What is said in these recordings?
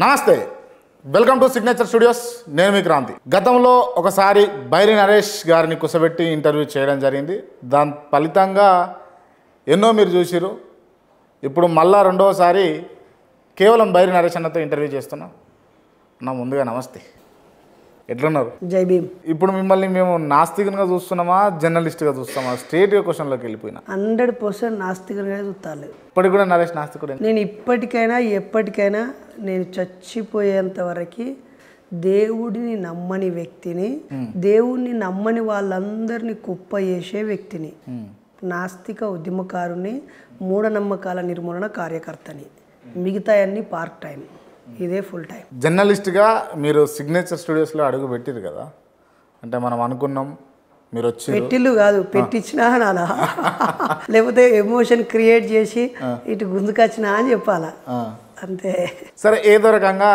నమస్తే welcome to signature studios నేను మీ క్రాంతి గతంలో ఒకసారి బైరి నరేష్ గారిని కుసబెట్టి ఇంటర్వ్యూ చేయడం జరిగింది దాని ఫలితంగా ఎన్నో మీరు చూసిరు ఇప్పుడు మళ్ళా రెండవసారి కేవలం బైరి నరేష్ అన్నతో ఇంటర్వ్యూ చేస్తున్నాం నా ముందుగా నమస్తే ఎట్లున్నారు జై భీమ్ ఇప్పుడు మిమ్మల్ని మేము నాస్తికంగా చూస్తున్నామా జర్నలిస్ట్గా చూస్తామా స్టేట్ క్వశ్చన్లోకి వెళ్ళిపోయినా హండ్రెడ్ పర్సెంట్ నాస్తికంగా చూస్తాను ఇప్పటికి కూడా నరేష్ నాస్తికుడు నేను ఇప్పటికైనా ఎప్పటికైనా నేను చచ్చిపోయేంత వరకు దేవుడిని నమ్మని వ్యక్తిని దేవుణ్ణి నమ్మని వాళ్ళందరినీ కుప్ప చేసే వ్యక్తిని నాస్తిక ఉద్యమకారుని మూఢనమ్మకాల నిర్మూలన కార్యకర్తని మిగతా అన్ని పార్ట్ టైం ఇదే ఫుల్ టైం జర్నలిస్ట్గా మీరు సిగ్నేచర్ స్టూడియోస్లో అడుగు పెట్టిరు కదా అంటే మనం అనుకున్నాం మీరు వచ్చి పెట్టిల్లు కాదు పెట్టించినా నానా లేకపోతే ఎమోషన్ క్రియేట్ చేసి ఇటు గుందుకొచ్చినా అని చెప్పాలా అంతే సరే ఏదో రకంగా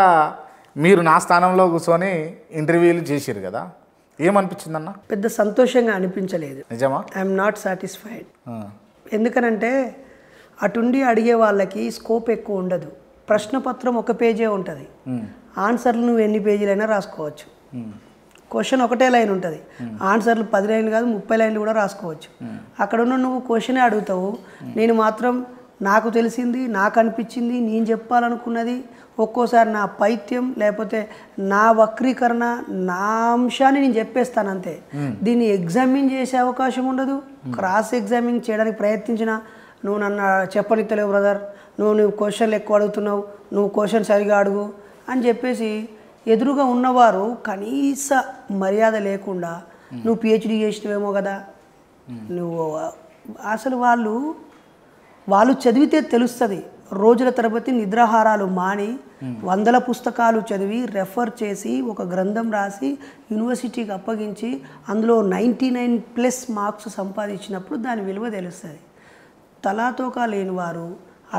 మీరు నా స్థానంలో కూర్చొని ఇంటర్వ్యూలు చేసిరు కదా ఏమనిపించిందన్న పెద్ద సంతోషంగా అనిపించలేదు నిజమా ఐఎమ్ నాట్ సాటిస్ఫైడ్ ఎందుకనంటే అటుండి అడిగే వాళ్ళకి స్కోప్ ఎక్కువ ఉండదు ప్రశ్నపత్రం ఒక పేజే ఉంటుంది ఆన్సర్లు నువ్వు ఎన్ని పేజీలైనా రాసుకోవచ్చు క్వశ్చన్ ఒకటే లైన్ ఉంటుంది ఆన్సర్లు పది లైన్లు కాదు ముప్పై లైన్లు కూడా రాసుకోవచ్చు అక్కడ ఉన్న నువ్వు క్వశ్చనే అడుగుతావు నేను మాత్రం నాకు తెలిసింది నాకు అనిపించింది నేను చెప్పాలనుకున్నది ఒక్కోసారి నా పైత్యం లేకపోతే నా వక్రీకరణ నా అంశాన్ని నేను చెప్పేస్తాను అంతే దీన్ని ఎగ్జామిన్ చేసే అవకాశం ఉండదు క్రాస్ ఎగ్జామిన్ చేయడానికి ప్రయత్నించిన నువ్వు నన్ను చెప్పనిత్తలేవు బ్రదర్ నువ్వు నువ్వు క్వశ్చన్లు ఎక్కువ అడుగుతున్నావు నువ్వు క్వశ్చన్ సరిగా అడుగు అని చెప్పేసి ఎదురుగా ఉన్నవారు కనీస మర్యాద లేకుండా నువ్వు పిహెచ్డి చేసినవేమో కదా నువ్వు అసలు వాళ్ళు వాళ్ళు చదివితే తెలుస్తుంది రోజుల తరబతి నిద్రాహారాలు మాని వందల పుస్తకాలు చదివి రెఫర్ చేసి ఒక గ్రంథం రాసి యూనివర్సిటీకి అప్పగించి అందులో నైంటీ నైన్ ప్లస్ మార్క్స్ సంపాదించినప్పుడు దాని విలువ తెలుస్తుంది తలాతోకా లేనివారు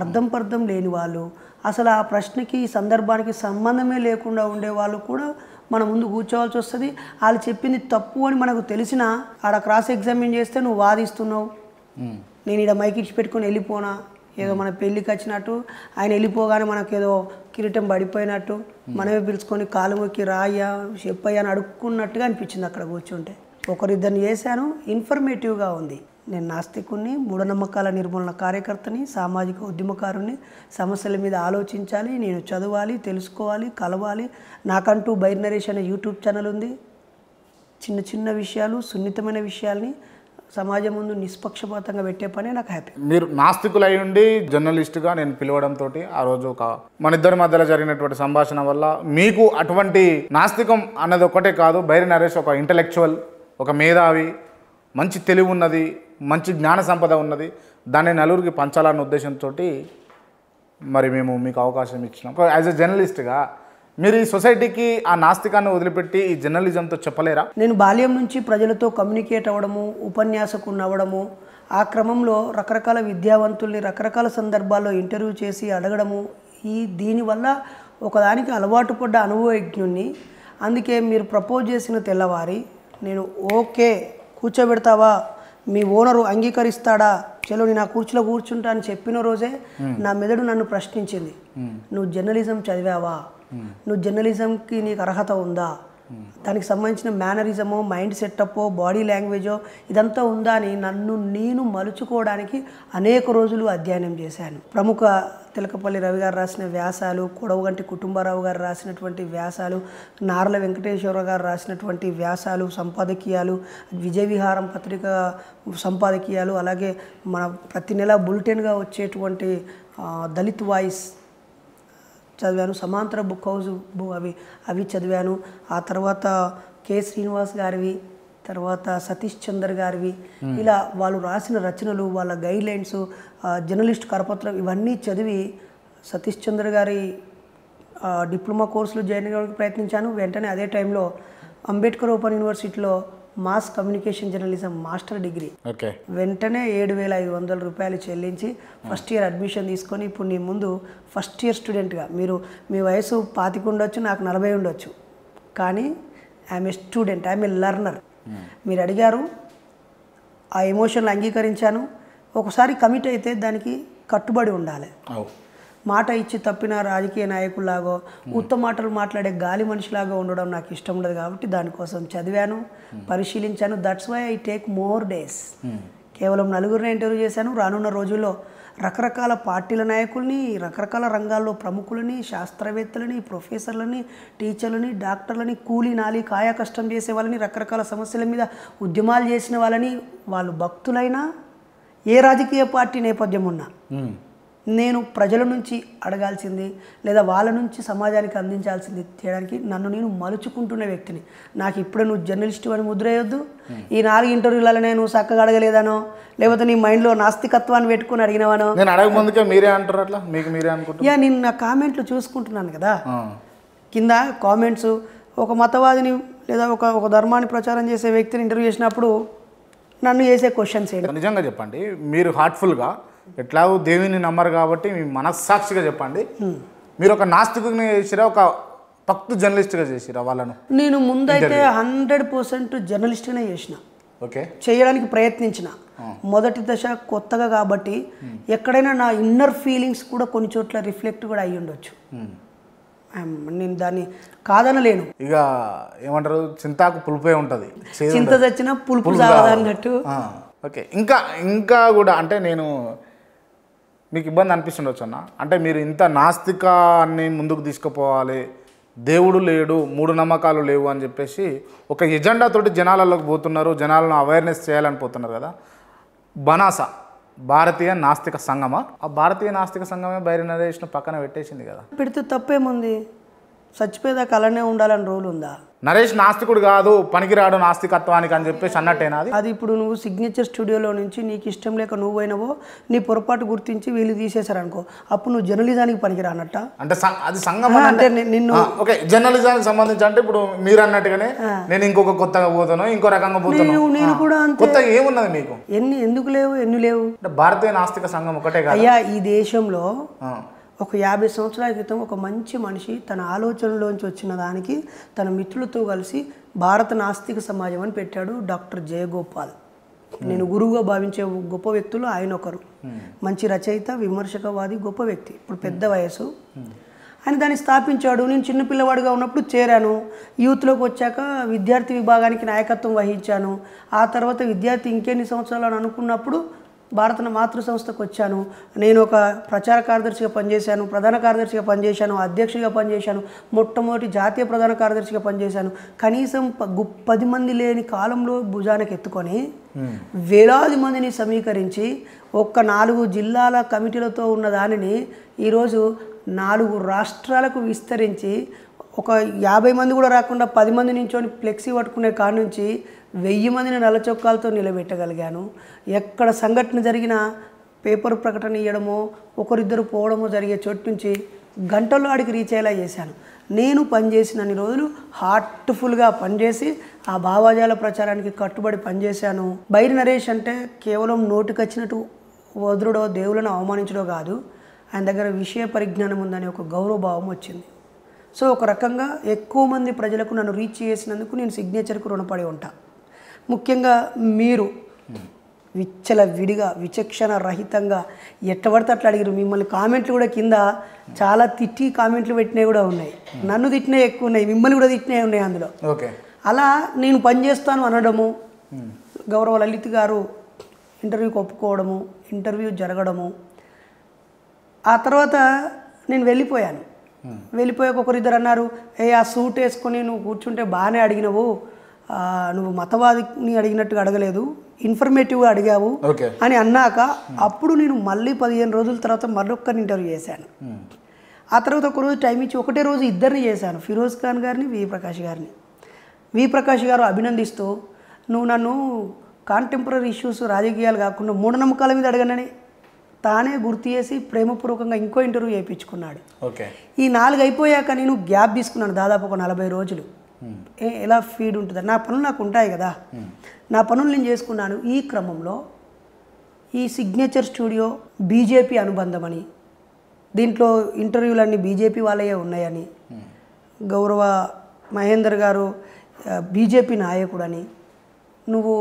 అర్థం పర్థం లేని వాళ్ళు అసలు ఆ ప్రశ్నకి సందర్భానికి సంబంధమే లేకుండా ఉండే వాళ్ళు కూడా మన ముందు కూర్చోవాల్సి వస్తుంది వాళ్ళు చెప్పింది తప్పు అని మనకు తెలిసిన ఆడ క్రాస్ ఎగ్జామిన్ చేస్తే నువ్వు వాదిస్తున్నావు నేను ఇక్కడ మైకి ఇచ్చి పెట్టుకుని వెళ్ళిపోనా ఏదో మన పెళ్ళికి వచ్చినట్టు ఆయన వెళ్ళిపోగానే మనకు ఏదో కిరీటం పడిపోయినట్టు మనమే పిలుచుకొని కాలు మొక్కి రాయ్యా చెప్పయ్యా అని అడుక్కున్నట్టుగా అనిపించింది అక్కడ కూర్చుంటే ఒకరిద్దరిని చేశాను ఇన్ఫర్మేటివ్గా ఉంది నేను నాస్తికుని మూఢనమ్మకాల నిర్మూలన కార్యకర్తని సామాజిక ఉద్యమకారుని సమస్యల మీద ఆలోచించాలి నేను చదవాలి తెలుసుకోవాలి కలవాలి నాకంటూ బైర్నరేష్ అనే యూట్యూబ్ ఛానల్ ఉంది చిన్న చిన్న విషయాలు సున్నితమైన విషయాల్ని సమాజం ముందు నిష్పక్షపాతంగా పెట్టే పనే నాకు హ్యాపీ మీరు నాస్తికులు ఉండి జర్నలిస్ట్గా నేను పిలవడంతో ఆ రోజు ఒక మన ఇద్దరి మధ్యలో జరిగినటువంటి సంభాషణ వల్ల మీకు అటువంటి నాస్తికం అన్నది ఒకటే కాదు బైరి నరేష్ ఒక ఇంటలెక్చువల్ ఒక మేధావి మంచి తెలివి ఉన్నది మంచి జ్ఞాన సంపద ఉన్నది దాన్ని నలుగురికి పంచాలన్న ఉద్దేశంతో మరి మేము మీకు అవకాశం ఇచ్చినాం యాజ్ ఎ జర్నలిస్ట్గా మీరు ఈ సొసైటీకి ఆ నాస్తికాన్ని వదిలిపెట్టి ఈ జర్నలిజంతో చెప్పలేరా నేను బాల్యం నుంచి ప్రజలతో కమ్యూనికేట్ అవ్వడము ఉపన్యాసకుని అవ్వడము ఆ క్రమంలో రకరకాల విద్యావంతుల్ని రకరకాల సందర్భాల్లో ఇంటర్వ్యూ చేసి అడగడము ఈ దీనివల్ల ఒకదానికి అలవాటు పడ్డ అనుభవజ్ఞుణ్ణి అందుకే మీరు ప్రపోజ్ చేసిన తెల్లవారి నేను ఓకే కూర్చోబెడతావా మీ ఓనరు అంగీకరిస్తాడా చలో నేను ఆ కూర్చులో కూర్చుంటా అని చెప్పిన రోజే నా మెదడు నన్ను ప్రశ్నించింది నువ్వు జర్నలిజం చదివావా నువ్వు జర్నలిజంకి నీకు అర్హత ఉందా దానికి సంబంధించిన మేనరిజము మైండ్ సెటప్పో బాడీ లాంగ్వేజో ఇదంతా ఉందా అని నన్ను నేను మలుచుకోవడానికి అనేక రోజులు అధ్యయనం చేశాను ప్రముఖ తిలకపల్లి రవి గారు రాసిన వ్యాసాలు కొడవగంటి కుటుంబారావు గారు రాసినటువంటి వ్యాసాలు నార్ల వెంకటేశ్వర గారు రాసినటువంటి వ్యాసాలు సంపాదకీయాలు విజయ విహారం పత్రిక సంపాదకీయాలు అలాగే మన ప్రతి నెల బులెటిన్గా వచ్చేటువంటి దళిత్ వాయిస్ చదివాను సమాంతర బుక్ హౌస్ అవి అవి చదివాను ఆ తర్వాత కె శ్రీనివాస్ గారివి తర్వాత సతీష్ చందర్ గారివి ఇలా వాళ్ళు రాసిన రచనలు వాళ్ళ గైడ్లైన్స్ జర్నలిస్ట్ కరపత్రం ఇవన్నీ చదివి సతీష్ చంద్ర గారి డిప్లొమా కోర్సులు జాయిన్ అవ్వడానికి ప్రయత్నించాను వెంటనే అదే టైంలో అంబేద్కర్ ఓపెన్ యూనివర్సిటీలో mass communication journalism master degree okay వెంటనే ఏడు వేల ఐదు వందల రూపాయలు చెల్లించి ఫస్ట్ ఇయర్ అడ్మిషన్ తీసుకొని ఇప్పుడు నీ ముందు ఫస్ట్ ఇయర్ స్టూడెంట్గా మీరు మీ వయసు పాతికి ఉండొచ్చు నాకు నలభై ఉండొచ్చు కానీ I'm a student I'm a learner మీరు అడిగారు ఆ ఎమోషన్లు అంగీకరించాను ఒకసారి కమిట్ అయితే దానికి కట్టుబడి ఉండాలి మాట ఇచ్చి తప్పిన రాజకీయ నాయకులాగో ఉత్తమ మాటలు మాట్లాడే గాలి మనిషిలాగా ఉండడం నాకు ఇష్టం ఉండదు కాబట్టి దానికోసం చదివాను పరిశీలించాను that's why I take more days కేవలం నలుగురిని ఇంటర్వ్యూ చేశాను రానున్న రోజుల్లో రకరకాల పార్టీల నాయకుల్ని రకరకాల రంగాల్లో ప్రముఖులని శాస్త్రవేత్తలని ప్రొఫెసర్లని టీచర్లని డాక్టర్లని కూలీ నాలి కాయ కష్టం చేసే వాళ్ళని రకరకాల సమస్యల మీద ఉద్యమాలు చేసిన వాళ్ళని వాళ్ళు భక్తులైనా ఏ రాజకీయ పార్టీ నేపథ్యం ఉన్నా నేను ప్రజల నుంచి అడగాల్సింది లేదా వాళ్ళ నుంచి సమాజానికి అందించాల్సింది చేయడానికి నన్ను నేను మలుచుకుంటున్న వ్యక్తిని నాకు ఇప్పుడే నువ్వు జర్నలిస్టు అని ముద్ర hmm. ఈ నాలుగు ఇంటర్వ్యూలలో నేను చక్కగా అడగలేదానో లేకపోతే నీ మైండ్లో నాస్తికత్వాన్ని పెట్టుకుని అడిగినవానో నేను అడగ మీరే అంటారు అట్లా మీకు మీరే అనుకుంటున్నా యా నేను నా కామెంట్లు చూసుకుంటున్నాను కదా కింద కామెంట్స్ ఒక మతవాదిని లేదా ఒక ఒక ధర్మాన్ని ప్రచారం చేసే వ్యక్తిని ఇంటర్వ్యూ చేసినప్పుడు నన్ను చేసే క్వశ్చన్స్ ఏంటి నిజంగా చెప్పండి మీరు హార్ట్ఫుల్గా ఎట్లాగో దేవుని నమ్మరు కాబట్టి మీ మనస్సాక్షిగా చెప్పండి మీరు ఒక నాస్తికుని చేసిరా ఒక పక్తు జర్నలిస్ట్గా చేసిరా వాళ్ళను నేను ముందైతే హండ్రెడ్ పర్సెంట్ జర్నలిస్ట్గానే చేసిన ఓకే చేయడానికి ప్రయత్నించిన మొదటి దశ కొత్తగా కాబట్టి ఎక్కడైనా నా ఇన్నర్ ఫీలింగ్స్ కూడా కొన్ని చోట్ల రిఫ్లెక్ట్ కూడా అయ్యి ఉండొచ్చు నేను దాన్ని కాదనలేను ఇక ఏమంటారు చింతాకు పులుపే ఉంటుంది చింత తెచ్చిన పులుపు ఓకే ఇంకా ఇంకా కూడా అంటే నేను మీకు ఇబ్బంది అనిపిస్తుండొచ్చు అన్న అంటే మీరు ఇంత నాస్తికాన్ని ముందుకు తీసుకుపోవాలి దేవుడు లేడు మూడు నమ్మకాలు లేవు అని చెప్పేసి ఒక ఎజెండాతోటి జనాలలోకి పోతున్నారు జనాలను అవేర్నెస్ చేయాలని పోతున్నారు కదా బనాస భారతీయ నాస్తిక సంఘమా ఆ భారతీయ నాస్తిక సంఘమే బైరనరేష్ను పక్కన పెట్టేసింది కదా పెడితే తప్పేముంది చచ్చిపోయేదా కలనే ఉండాలని రోల్ ఉందా నరేష్ నాస్తికుడు కాదు పనికిరాడు నాస్తికత్వానికి అని చెప్పేసి అన్నట్టేనా అది అది ఇప్పుడు నువ్వు సిగ్నేచర్ స్టూడియోలో నుంచి నీకు ఇష్టం లేక నువ్వైనవో నీ పొరపాటు గుర్తించి వీళ్ళు తీసేశారనుకో అప్పుడు నువ్వు జర్నలిజానికి పనికిరానట్ట అంటే అది సంఘం అంటే నిన్ను ఓకే జర్నలిజానికి సంబంధించి అంటే ఇప్పుడు మీరు అన్నట్టుగానే నేను ఇంకొక కొత్తగా పోతాను ఇంకో రకంగా పోతాను నేను- కూడా కొత్త ఏమున్నది మీకు ఎన్ని ఎందుకు లేవు ఎన్ని లేవు భారతీయ నాస్తిక సంఘం ఒకటే కదా అయ్యా ఈ దేశంలో ఒక యాభై సంవత్సరాల క్రితం ఒక మంచి మనిషి తన ఆలోచనలోంచి వచ్చిన దానికి తన మిత్రులతో కలిసి భారత నాస్తిక సమాజం అని పెట్టాడు డాక్టర్ జయగోపాల్ నేను hmm. గురువుగా భావించే గొప్ప వ్యక్తులు ఆయన ఒకరు hmm. మంచి రచయిత విమర్శకవాది గొప్ప వ్యక్తి ఇప్పుడు పెద్ద hmm. వయసు ఆయన దాన్ని స్థాపించాడు నేను చిన్నపిల్లవాడిగా ఉన్నప్పుడు చేరాను యూత్లోకి వచ్చాక విద్యార్థి విభాగానికి నాయకత్వం వహించాను ఆ తర్వాత విద్యార్థి ఇంకెన్ని సంవత్సరాలు అనుకున్నప్పుడు భారతన మాతృ సంస్థకు వచ్చాను నేను ఒక ప్రచార కార్యదర్శిగా పనిచేశాను ప్రధాన కార్యదర్శిగా పనిచేశాను అధ్యక్షుడిగా పనిచేశాను మొట్టమొదటి జాతీయ ప్రధాన కార్యదర్శిగా పనిచేశాను కనీసం పది మంది లేని కాలంలో భుజానికి ఎత్తుకొని వేలాది మందిని సమీకరించి ఒక్క నాలుగు జిల్లాల కమిటీలతో ఉన్న దానిని ఈరోజు నాలుగు రాష్ట్రాలకు విస్తరించి ఒక యాభై మంది కూడా రాకుండా పది మంది నుంచొని ఫ్లెక్సీ పట్టుకునే కాడి నుంచి వెయ్యి మందిని నలచొక్కాలతో నిలబెట్టగలిగాను ఎక్కడ సంఘటన జరిగినా పేపర్ ప్రకటన ఇవ్వడమో ఒకరిద్దరు పోవడమో జరిగే చోటు నుంచి గంటల్లో ఆడికి రీచ్ అయ్యేలా చేశాను నేను పనిచేసిన అన్ని రోజులు హార్ట్ఫుల్గా పనిచేసి ఆ భావాజాల ప్రచారానికి కట్టుబడి పనిచేశాను బైరి నరేష్ అంటే కేవలం నోటికొచ్చినట్టు వదురుడో దేవులను అవమానించడో కాదు ఆయన దగ్గర విషయ పరిజ్ఞానం ఉందని ఒక గౌరవభావం వచ్చింది సో ఒక రకంగా ఎక్కువ మంది ప్రజలకు నన్ను రీచ్ చేసినందుకు నేను సిగ్నేచర్కు రుణపడి ఉంటాను ముఖ్యంగా మీరు విచ్చల విడిగా విచక్షణ రహితంగా ఎట్టబడితే అట్లా అడిగారు మిమ్మల్ని కామెంట్లు కూడా కింద చాలా తిట్టి కామెంట్లు పెట్టినవి కూడా ఉన్నాయి నన్ను తిట్టినవి ఎక్కువ ఉన్నాయి మిమ్మల్ని కూడా తిట్టినవి ఉన్నాయి అందులో ఓకే అలా నేను పని చేస్తాను అనడము గౌరవ లలిత్ గారు ఇంటర్వ్యూకి ఒప్పుకోవడము ఇంటర్వ్యూ జరగడము ఆ తర్వాత నేను వెళ్ళిపోయాను వెళ్ళిపోయాక ఒకరిద్దరు అన్నారు ఏ ఆ సూట్ వేసుకొని నువ్వు కూర్చుంటే బాగానే అడిగినవు నువ్వు మతవాదిని అడిగినట్టుగా అడగలేదు ఇన్ఫర్మేటివ్గా అడిగావు అని అన్నాక అప్పుడు నేను మళ్ళీ పదిహేను రోజుల తర్వాత మరొక్కరిని ఇంటర్వ్యూ చేశాను hmm. ఆ తర్వాత ఒకరోజు టైం ఇచ్చి ఒకటే రోజు ఇద్దరిని చేశాను ఫిరోజ్ ఖాన్ గారిని వి ప్రకాష్ గారిని వి ప్రకాష్ గారు అభినందిస్తూ నువ్వు నన్ను కాంటెంపరీ ఇష్యూస్ రాజకీయాలు కాకుండా మూఢనమ్మకాల మీద అడగనని తానే గుర్తు చేసి ప్రేమపూర్వకంగా ఇంకో ఇంటర్వ్యూ చేయించుకున్నాడు ఈ నాలుగు అయిపోయాక నేను గ్యాప్ తీసుకున్నాను దాదాపు ఒక నలభై రోజులు ఎలా ఫీడ్ ఉంటుంది నా పనులు నాకు ఉంటాయి కదా నా పనులు నేను చేసుకున్నాను ఈ క్రమంలో ఈ సిగ్నేచర్ స్టూడియో బీజేపీ అనుబంధం అని దీంట్లో ఇంటర్వ్యూలన్నీ బీజేపీ వాళ్ళయే ఉన్నాయని గౌరవ మహేందర్ గారు బీజేపీ నాయకుడని నువ్వు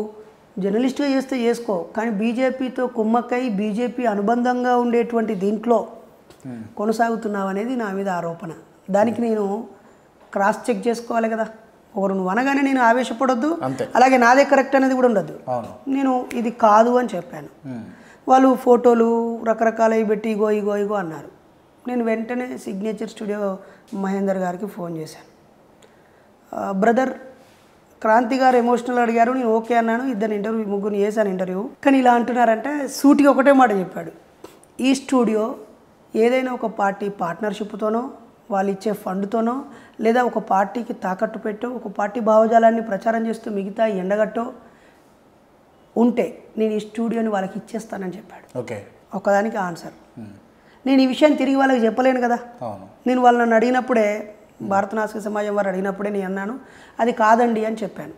జర్నలిస్ట్గా చేస్తే చేసుకో కానీ బీజేపీతో కుమ్మక్కై బీజేపీ అనుబంధంగా ఉండేటువంటి దీంట్లో కొనసాగుతున్నావు అనేది నా మీద ఆరోపణ దానికి నేను క్రాస్ చెక్ చేసుకోవాలి కదా ఒకరు నువ్వు అనగానే నేను ఆవేశపడొద్దు అలాగే నాదే కరెక్ట్ అనేది కూడా ఉండద్దు నేను ఇది కాదు అని చెప్పాను వాళ్ళు ఫోటోలు రకరకాలవి పెట్టి ఇగో ఇగో ఇగో అన్నారు నేను వెంటనే సిగ్నేచర్ స్టూడియో మహేందర్ గారికి ఫోన్ చేశాను బ్రదర్ క్రాంతి గారు ఎమోషనల్ అడిగారు నేను ఓకే అన్నాను ఇద్దరు ఇంటర్వ్యూ ముగ్గురు చేశాను ఇంటర్వ్యూ కానీ ఇలా అంటున్నారంటే సూటిగా ఒకటే మాట చెప్పాడు ఈ స్టూడియో ఏదైనా ఒక పార్టీ పార్ట్నర్షిప్తోనో వాళ్ళు ఇచ్చే ఫండ్తోనో లేదా ఒక పార్టీకి తాకట్టు పెట్టో ఒక పార్టీ భావజాలాన్ని ప్రచారం చేస్తూ మిగతా ఎండగట్టో ఉంటే నేను ఈ స్టూడియోని వాళ్ళకి ఇచ్చేస్తానని చెప్పాడు ఓకే ఒకదానికి ఆన్సర్ నేను ఈ విషయాన్ని తిరిగి వాళ్ళకి చెప్పలేను కదా నేను వాళ్ళు నన్ను అడిగినప్పుడే భారత సమాజం వారు అడిగినప్పుడే నేను అన్నాను అది కాదండి అని చెప్పాను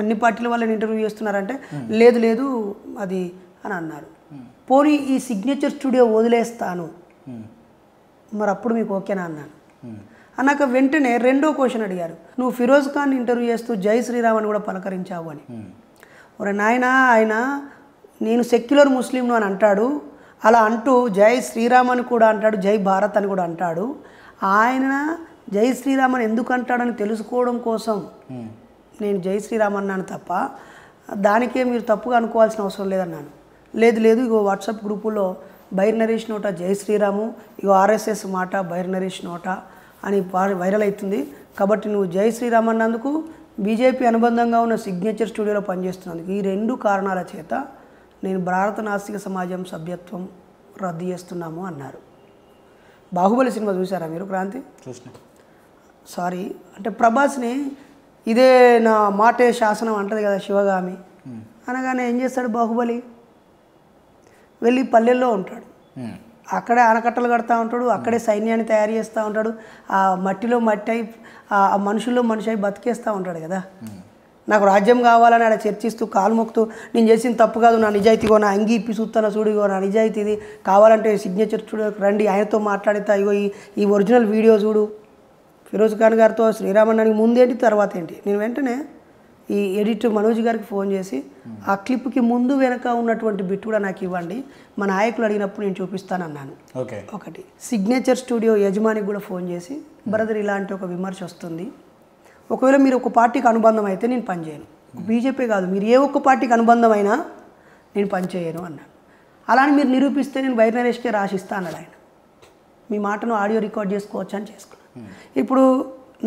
అన్ని పార్టీల వాళ్ళని ఇంటర్వ్యూ చేస్తున్నారంటే లేదు లేదు అది అని అన్నారు పోనీ ఈ సిగ్నేచర్ స్టూడియో వదిలేస్తాను మరి అప్పుడు మీకు ఓకేనా అన్నాను అన్నాక వెంటనే రెండో క్వశ్చన్ అడిగారు నువ్వు ఫిరోజ్ ఖాన్ ఇంటర్వ్యూ చేస్తూ జై శ్రీరామ్ అని కూడా పలకరించావు అని ఒరే నాయన ఆయన నేను సెక్యులర్ ముస్లింను అని అంటాడు అలా అంటూ జై శ్రీరామ్ అని కూడా అంటాడు జై భారత్ అని కూడా అంటాడు ఆయన జై శ్రీరామ్ అని ఎందుకు అంటాడని తెలుసుకోవడం కోసం నేను జై శ్రీరామ్ అన్నాను తప్ప దానికే మీరు తప్పుగా అనుకోవాల్సిన అవసరం లేదన్నాను లేదు లేదు ఇగో వాట్సాప్ గ్రూపులో నరేష్ నోట జై శ్రీరాము ఇగో ఆర్ఎస్ఎస్ మాట నరేష్ నోట అని వైరల్ అవుతుంది కాబట్టి నువ్వు జై శ్రీరామ్ అన్నందుకు బీజేపీ అనుబంధంగా ఉన్న సిగ్నేచర్ స్టూడియోలో పనిచేస్తున్నందుకు ఈ రెండు కారణాల చేత నేను భారత నాస్తిక సమాజం సభ్యత్వం రద్దు చేస్తున్నాము అన్నారు బాహుబలి సినిమా చూసారా మీరు క్రాంతి చూసిన సారీ అంటే ప్రభాస్ని ఇదే నా మాటే శాసనం అంటది కదా శివగామి అనగానే ఏం చేస్తాడు బాహుబలి వెళ్ళి పల్లెల్లో ఉంటాడు అక్కడే ఆనకట్టలు కడతా ఉంటాడు అక్కడే సైన్యాన్ని తయారు చేస్తూ ఉంటాడు ఆ మట్టిలో మట్టి అయి ఆ మనుషుల్లో మనిషి అయి బతికేస్తూ ఉంటాడు కదా నాకు రాజ్యం కావాలని ఆడ చర్చిస్తూ కాలు మొక్కుతూ నేను చేసిన తప్పు కాదు నా నిజాయితీగో నా అంగి ఇప్పి చూడు ఇగో నా నిజాయితీది కావాలంటే సిగ్నేచర్ చూడు రండి ఆయనతో మాట్లాడితే ఇగో ఈ ఈ ఒరిజినల్ వీడియో చూడు ఫిరోజ్ ఖాన్ గారితో శ్రీరామన్నానికి ముందేంటి తర్వాత ఏంటి నేను వెంటనే ఈ ఎడిట్ మనోజ్ గారికి ఫోన్ చేసి ఆ క్లిప్కి ముందు వెనక ఉన్నటువంటి బిట్ కూడా నాకు ఇవ్వండి మా నాయకులు అడిగినప్పుడు నేను చూపిస్తానన్నాను ఒకటి సిగ్నేచర్ స్టూడియో యజమానికి కూడా ఫోన్ చేసి బ్రదర్ ఇలాంటి ఒక విమర్శ వస్తుంది ఒకవేళ మీరు ఒక పార్టీకి అనుబంధం అయితే నేను పనిచేయను బీజేపీ కాదు మీరు ఏ ఒక్క పార్టీకి అనుబంధమైనా నేను పనిచేయను అన్నాను అలానే మీరు నిరూపిస్తే నేను వైర్ నరేష్కే రాసిస్తాను అన్నాడు ఆయన మీ మాటను ఆడియో రికార్డ్ చేసుకోవచ్చు అని చేసుకున్నాను ఇప్పుడు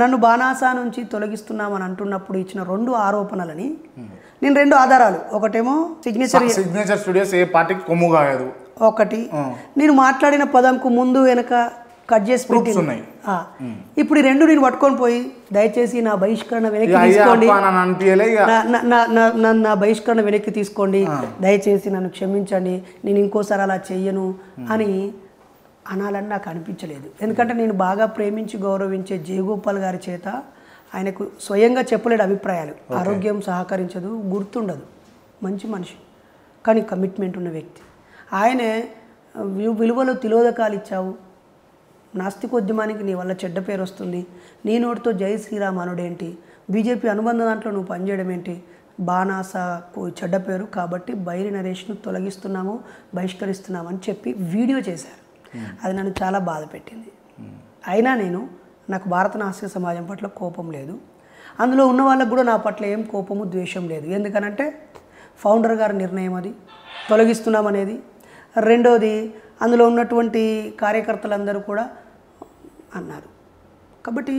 నన్ను బాణాసా నుంచి తొలగిస్తున్నామని అంటున్నప్పుడు ఇచ్చిన రెండు ఆరోపణలని నేను రెండు ఆధారాలు ఒకటేమో సిగ్నేచర్ సిగ్నేచర్ స్టూడియోస్ ఏ పార్టీకి కొమ్ము కాయదు ఒకటి నేను మాట్లాడిన పదంకు ముందు వెనుక కట్ చేసి ఉన్నాయి ఇప్పుడు ఈ రెండు నేను పట్టుకొని పోయి దయచేసి నా బహిష్కరణ వెనక్కి తీసుకోండి నా బహిష్కరణ వెనక్కి తీసుకోండి దయచేసి నన్ను క్షమించండి నేను ఇంకోసారి అలా చెయ్యను అని అనాలని నాకు అనిపించలేదు ఎందుకంటే నేను బాగా ప్రేమించి గౌరవించే జయగోపాల్ గారి చేత ఆయనకు స్వయంగా చెప్పలేడు అభిప్రాయాలు ఆరోగ్యం సహకరించదు గుర్తుండదు మంచి మనిషి కానీ కమిట్మెంట్ ఉన్న వ్యక్తి ఆయనే విలువలు తిలోదకాలు ఇచ్చావు నాస్తికోద్యమానికి నీ వల్ల చెడ్డ పేరు వస్తుంది నీ నోటితో జై శ్రీరామ్ అనుడేంటి బీజేపీ అనుబంధ దాంట్లో నువ్వు పనిచేయడం ఏంటి బాణాస చెడ్డ పేరు కాబట్టి బైరి నరేష్ను తొలగిస్తున్నాము బహిష్కరిస్తున్నామని చెప్పి వీడియో చేశారు అది నన్ను చాలా బాధ పెట్టింది అయినా నేను నాకు భారత నాస్తిక సమాజం పట్ల కోపం లేదు అందులో ఉన్న వాళ్ళకు కూడా నా పట్ల ఏం కోపము ద్వేషం లేదు ఎందుకనంటే ఫౌండర్ గారి నిర్ణయం అది తొలగిస్తున్నాం అనేది రెండోది అందులో ఉన్నటువంటి కార్యకర్తలందరూ కూడా అన్నారు కాబట్టి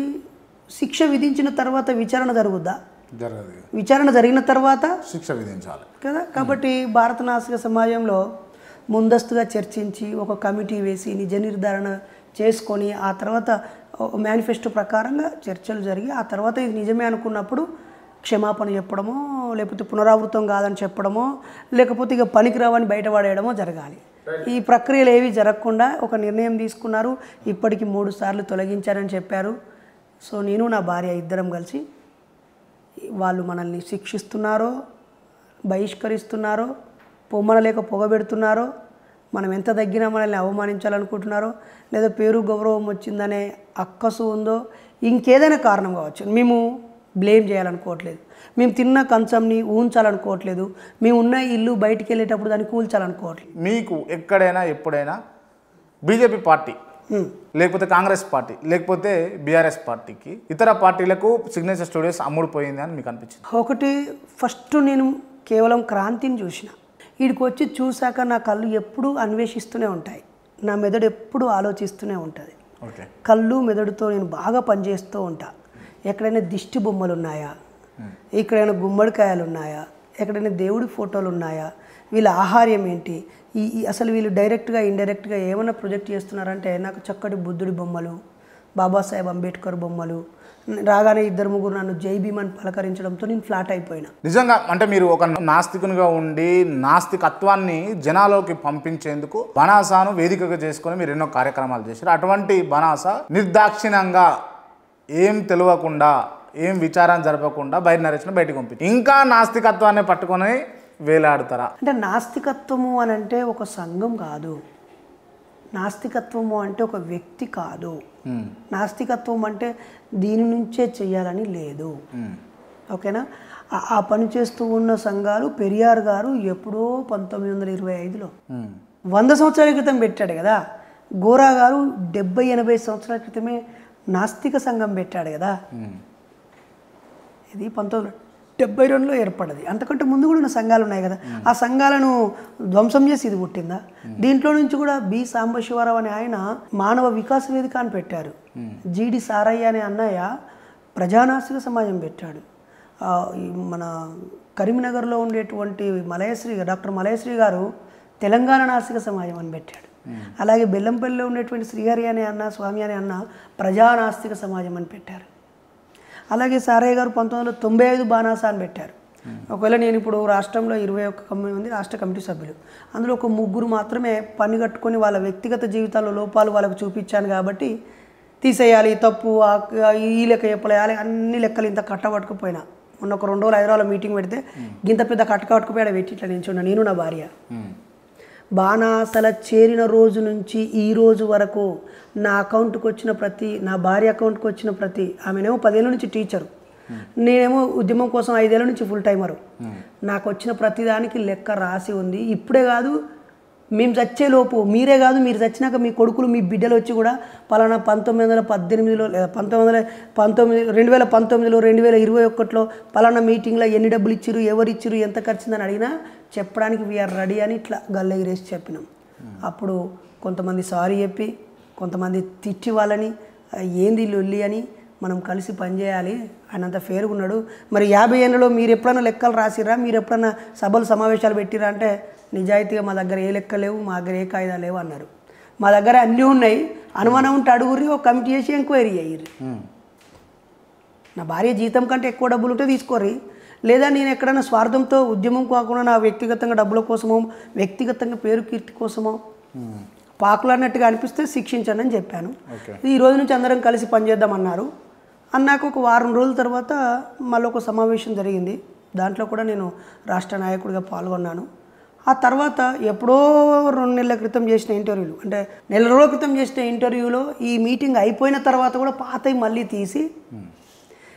శిక్ష విధించిన తర్వాత విచారణ జరుగుద్దా విచారణ జరిగిన తర్వాత శిక్ష విధించాలి కదా కాబట్టి భారత నాస్తిక సమాజంలో ముందస్తుగా చర్చించి ఒక కమిటీ వేసి నిజ నిర్ధారణ చేసుకొని ఆ తర్వాత మేనిఫెస్టో ప్రకారంగా చర్చలు జరిగి ఆ తర్వాత ఇది నిజమే అనుకున్నప్పుడు క్షమాపణ చెప్పడమో లేకపోతే పునరావృతం కాదని చెప్పడమో లేకపోతే ఇక పనికిరావని బయటపడేయడమో జరగాలి ఈ ప్రక్రియలు ఏవి జరగకుండా ఒక నిర్ణయం తీసుకున్నారు ఇప్పటికి మూడు సార్లు తొలగించారని చెప్పారు సో నేను నా భార్య ఇద్దరం కలిసి వాళ్ళు మనల్ని శిక్షిస్తున్నారో బహిష్కరిస్తున్నారో పొమ్మన లేక పొగబెడుతున్నారో మనం ఎంత తగ్గినా మనల్ని అవమానించాలనుకుంటున్నారో లేదా పేరు గౌరవం వచ్చిందనే అక్కసు ఉందో ఇంకేదైనా కారణం కావచ్చు మేము బ్లేమ్ చేయాలనుకోవట్లేదు మేము తిన్న కంచంని ఊహించాలనుకోవట్లేదు మేము ఉన్న ఇల్లు బయటికి వెళ్ళేటప్పుడు దాన్ని కూల్చాలనుకోవట్లేదు మీకు ఎక్కడైనా ఎప్పుడైనా బీజేపీ పార్టీ లేకపోతే కాంగ్రెస్ పార్టీ లేకపోతే బీఆర్ఎస్ పార్టీకి ఇతర పార్టీలకు సిగ్నేచర్ స్టూడియోస్ అమ్ముడుపోయింది అని మీకు అనిపించింది ఒకటి ఫస్ట్ నేను కేవలం క్రాంతిని చూసినా వీడికి వచ్చి చూశాక నా కళ్ళు ఎప్పుడూ అన్వేషిస్తూనే ఉంటాయి నా మెదడు ఎప్పుడూ ఆలోచిస్తూనే ఉంటుంది కళ్ళు మెదడుతో నేను బాగా పనిచేస్తూ ఉంటా ఎక్కడైనా దిష్టి బొమ్మలు ఉన్నాయా ఎక్కడైనా గుమ్మడికాయలు ఉన్నాయా ఎక్కడైనా దేవుడి ఫోటోలు ఉన్నాయా వీళ్ళ ఆహార్యం ఏంటి ఈ అసలు వీళ్ళు డైరెక్ట్గా ఇండైరెక్ట్గా ఏమైనా ప్రొజెక్ట్ చేస్తున్నారంటే నాకు చక్కటి బుద్ధుడి బొమ్మలు బాబాసాహెబ్ అంబేద్కర్ బొమ్మలు రాగానే ఇద్దరు ముగ్గురు నన్ను జై భీమ్ అని పలకరించడంతో నేను ఫ్లాట్ అయిపోయినా నిజంగా అంటే మీరు ఒక నాస్తికునిగా ఉండి నాస్తికత్వాన్ని జనాలోకి పంపించేందుకు బనాసాను వేదికగా చేసుకుని మీరు ఎన్నో కార్యక్రమాలు చేశారు అటువంటి బనాస నిర్దాక్షిణ్యంగా ఏం తెలియకుండా ఏం విచారం జరపకుండా బయట నరచిన బయటకు పంపి ఇంకా నాస్తికత్వాన్ని పట్టుకొని వేలాడుతారా అంటే నాస్తికత్వము అని అంటే ఒక సంఘం కాదు నాస్తికత్వము అంటే ఒక వ్యక్తి కాదు నాస్తికత్వం అంటే దీని నుంచే చేయాలని లేదు ఓకేనా ఆ పని చేస్తూ ఉన్న సంఘాలు పెరియార్ గారు ఎప్పుడో పంతొమ్మిది వందల ఇరవై ఐదులో వంద సంవత్సరాల క్రితం పెట్టాడు కదా గోరా గారు డెబ్బై ఎనభై సంవత్సరాల క్రితమే నాస్తిక సంఘం పెట్టాడు కదా ఇది పంతొమ్మిది డెబ్బై రెండులో ఏర్పడది అంతకంటే ముందు కూడా ఉన్న సంఘాలు ఉన్నాయి కదా ఆ సంఘాలను ధ్వంసం చేసి ఇది పుట్టిందా దీంట్లో నుంచి కూడా బి సాంబశివరావు అనే ఆయన మానవ వికాస వేదిక అని పెట్టారు జీడి సారయ్య అనే అన్నయ్య ప్రజానాస్తిక సమాజం పెట్టాడు మన కరీంనగర్లో ఉండేటువంటి మలయశ్రీ డాక్టర్ మలయశ్రీ గారు తెలంగాణ నాస్తిక సమాజం అని పెట్టాడు అలాగే బెల్లంపల్లిలో ఉండేటువంటి శ్రీహరి అనే అన్న స్వామి అనే అన్న ప్రజానాస్తిక సమాజం అని పెట్టారు అలాగే సారయ్య గారు పంతొమ్మిది వందల తొంభై ఐదు బాణాసా అని పెట్టారు ఒకవేళ నేను ఇప్పుడు రాష్ట్రంలో ఇరవై ఒక్క మంది రాష్ట్ర కమిటీ సభ్యులు అందులో ఒక ముగ్గురు మాత్రమే పని కట్టుకొని వాళ్ళ వ్యక్తిగత జీవితాల్లో లోపాలు వాళ్ళకు చూపించాను కాబట్టి తీసేయాలి తప్పు ఈ లెక్క చెప్పలేయాలి అన్ని లెక్కలు ఇంత కట్టబట్టుకుపోయినా మొన్న ఒక రెండు రోజులు హైదరాబాద్లో మీటింగ్ పెడితే ఇంత పెద్ద కట్ట కట్టుకుపోయాడు పెట్టి ఇట్లా నేను నేను నా భార్య బాణాసల చేరిన రోజు నుంచి ఈ రోజు వరకు నా అకౌంట్కి వచ్చిన ప్రతి నా భార్య అకౌంట్కి వచ్చిన ప్రతి ఆమెనేమో పదేళ్ళ నుంచి టీచరు నేనేమో ఉద్యమం కోసం ఐదేళ్ళ నుంచి ఫుల్ టైమరు నాకు వచ్చిన ప్రతిదానికి లెక్క రాసి ఉంది ఇప్పుడే కాదు మేము చచ్చేలోపు మీరే కాదు మీరు చచ్చినాక మీ కొడుకులు మీ బిడ్డలు వచ్చి కూడా పలానా పంతొమ్మిది వందల పద్దెనిమిదిలో లేదా పంతొమ్మిది వందల పంతొమ్మిది రెండు వేల పంతొమ్మిదిలో రెండు వేల ఇరవై ఒకటిలో పలానా మీటింగ్లో ఎన్ని డబ్బులు ఇచ్చారు ఎవరు ఇచ్చారు ఎంత ఖర్చిందని అడిగినా చెప్పడానికి వీఆర్ రెడీ అని ఇట్లా గల్లెగిరేసి చెప్పినాం అప్పుడు కొంతమంది సారీ చెప్పి కొంతమంది తిట్టి వాళ్ళని ఏంది లొల్లి అని మనం కలిసి పనిచేయాలి ఆయన అంత ఉన్నాడు మరి యాభై ఏళ్ళలో మీరు ఎప్పుడైనా లెక్కలు రాసిరా మీరు ఎప్పుడైనా సభలు సమావేశాలు పెట్టిరా అంటే నిజాయితీగా మా దగ్గర ఏ లెక్క లేవు మా దగ్గర ఏ కాయిదా లేవు అన్నారు మా దగ్గర అన్నీ ఉన్నాయి అనుమానం ఉంటే అడుగురి ఒక కమిటీ చేసి ఎంక్వైరీ అయ్యిర్రి నా భార్య జీతం కంటే ఎక్కువ డబ్బులు ఉంటే తీసుకోర్రి లేదా నేను ఎక్కడైనా స్వార్థంతో ఉద్యమం కాకుండా నా వ్యక్తిగతంగా డబ్బుల కోసమో వ్యక్తిగతంగా పేరు కీర్తి కోసమో పాకులు అన్నట్టుగా అనిపిస్తే శిక్షించండి చెప్పాను ఈ రోజు నుంచి అందరం కలిసి పనిచేద్దామన్నారు అన్నాక ఒక వారం రోజుల తర్వాత మళ్ళీ ఒక సమావేశం జరిగింది దాంట్లో కూడా నేను రాష్ట్ర నాయకుడిగా పాల్గొన్నాను ఆ తర్వాత ఎప్పుడో రెండు నెలల క్రితం చేసిన ఇంటర్వ్యూలు అంటే నెల రోజుల క్రితం చేసిన ఇంటర్వ్యూలో ఈ మీటింగ్ అయిపోయిన తర్వాత కూడా పాతవి మళ్ళీ తీసి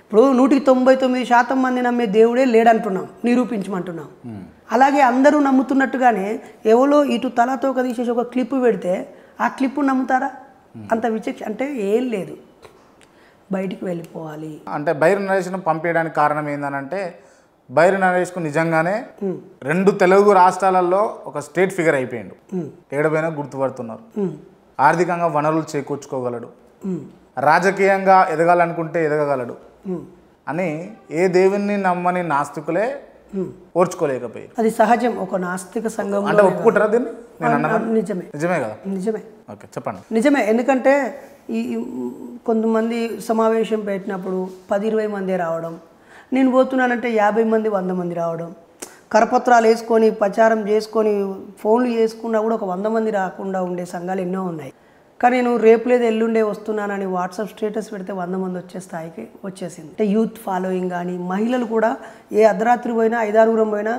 ఇప్పుడు నూటికి తొంభై తొమ్మిది శాతం మంది నమ్మే దేవుడే లేడంటున్నాం నిరూపించమంటున్నాం అలాగే అందరూ నమ్ముతున్నట్టుగానే ఎవరో ఇటు తలతో తీసేసి ఒక క్లిప్ పెడితే ఆ క్లిప్ నమ్ముతారా అంత విచక్ష అంటే ఏం లేదు బయటికి వెళ్ళిపోవాలి అంటే బైరు నరేష్ను పంపించడానికి కారణం ఏందనంటే బైరు నరేష్కు నిజంగానే రెండు తెలుగు రాష్ట్రాలలో ఒక స్టేట్ ఫిగర్ అయిపోయాడు ఏడబైనా గుర్తుపడుతున్నారు ఆర్థికంగా వనరులు చేకూర్చుకోగలడు రాజకీయంగా ఎదగాలనుకుంటే ఎదగగలడు అని ఏ దేవుణ్ణి నమ్మని నాస్తికులే ఓర్చుకోలేకపోయారు అది సహజం ఒక నాస్తిక సంఘం అంటే ఒప్పుకుంటారా దీన్ని నేను నిజమే నిజమే కదా నిజమే ఓకే చెప్పండి నిజమే ఎందుకంటే ఈ కొంతమంది సమావేశం పెట్టినప్పుడు పది ఇరవై మంది రావడం నేను పోతున్నానంటే యాభై మంది వంద మంది రావడం కరపత్రాలు వేసుకొని ప్రచారం చేసుకొని ఫోన్లు చేసుకున్నా కూడా ఒక వంద మంది రాకుండా ఉండే సంఘాలు ఎన్నో ఉన్నాయి కానీ నేను రేపు లేదు ఎల్లుండే వస్తున్నానని వాట్సాప్ స్టేటస్ పెడితే వంద మంది వచ్చే స్థాయికి వచ్చేసింది అంటే యూత్ ఫాలోయింగ్ కానీ మహిళలు కూడా ఏ అర్ధరాత్రి పోయినా ఐదారుగురం పోయినా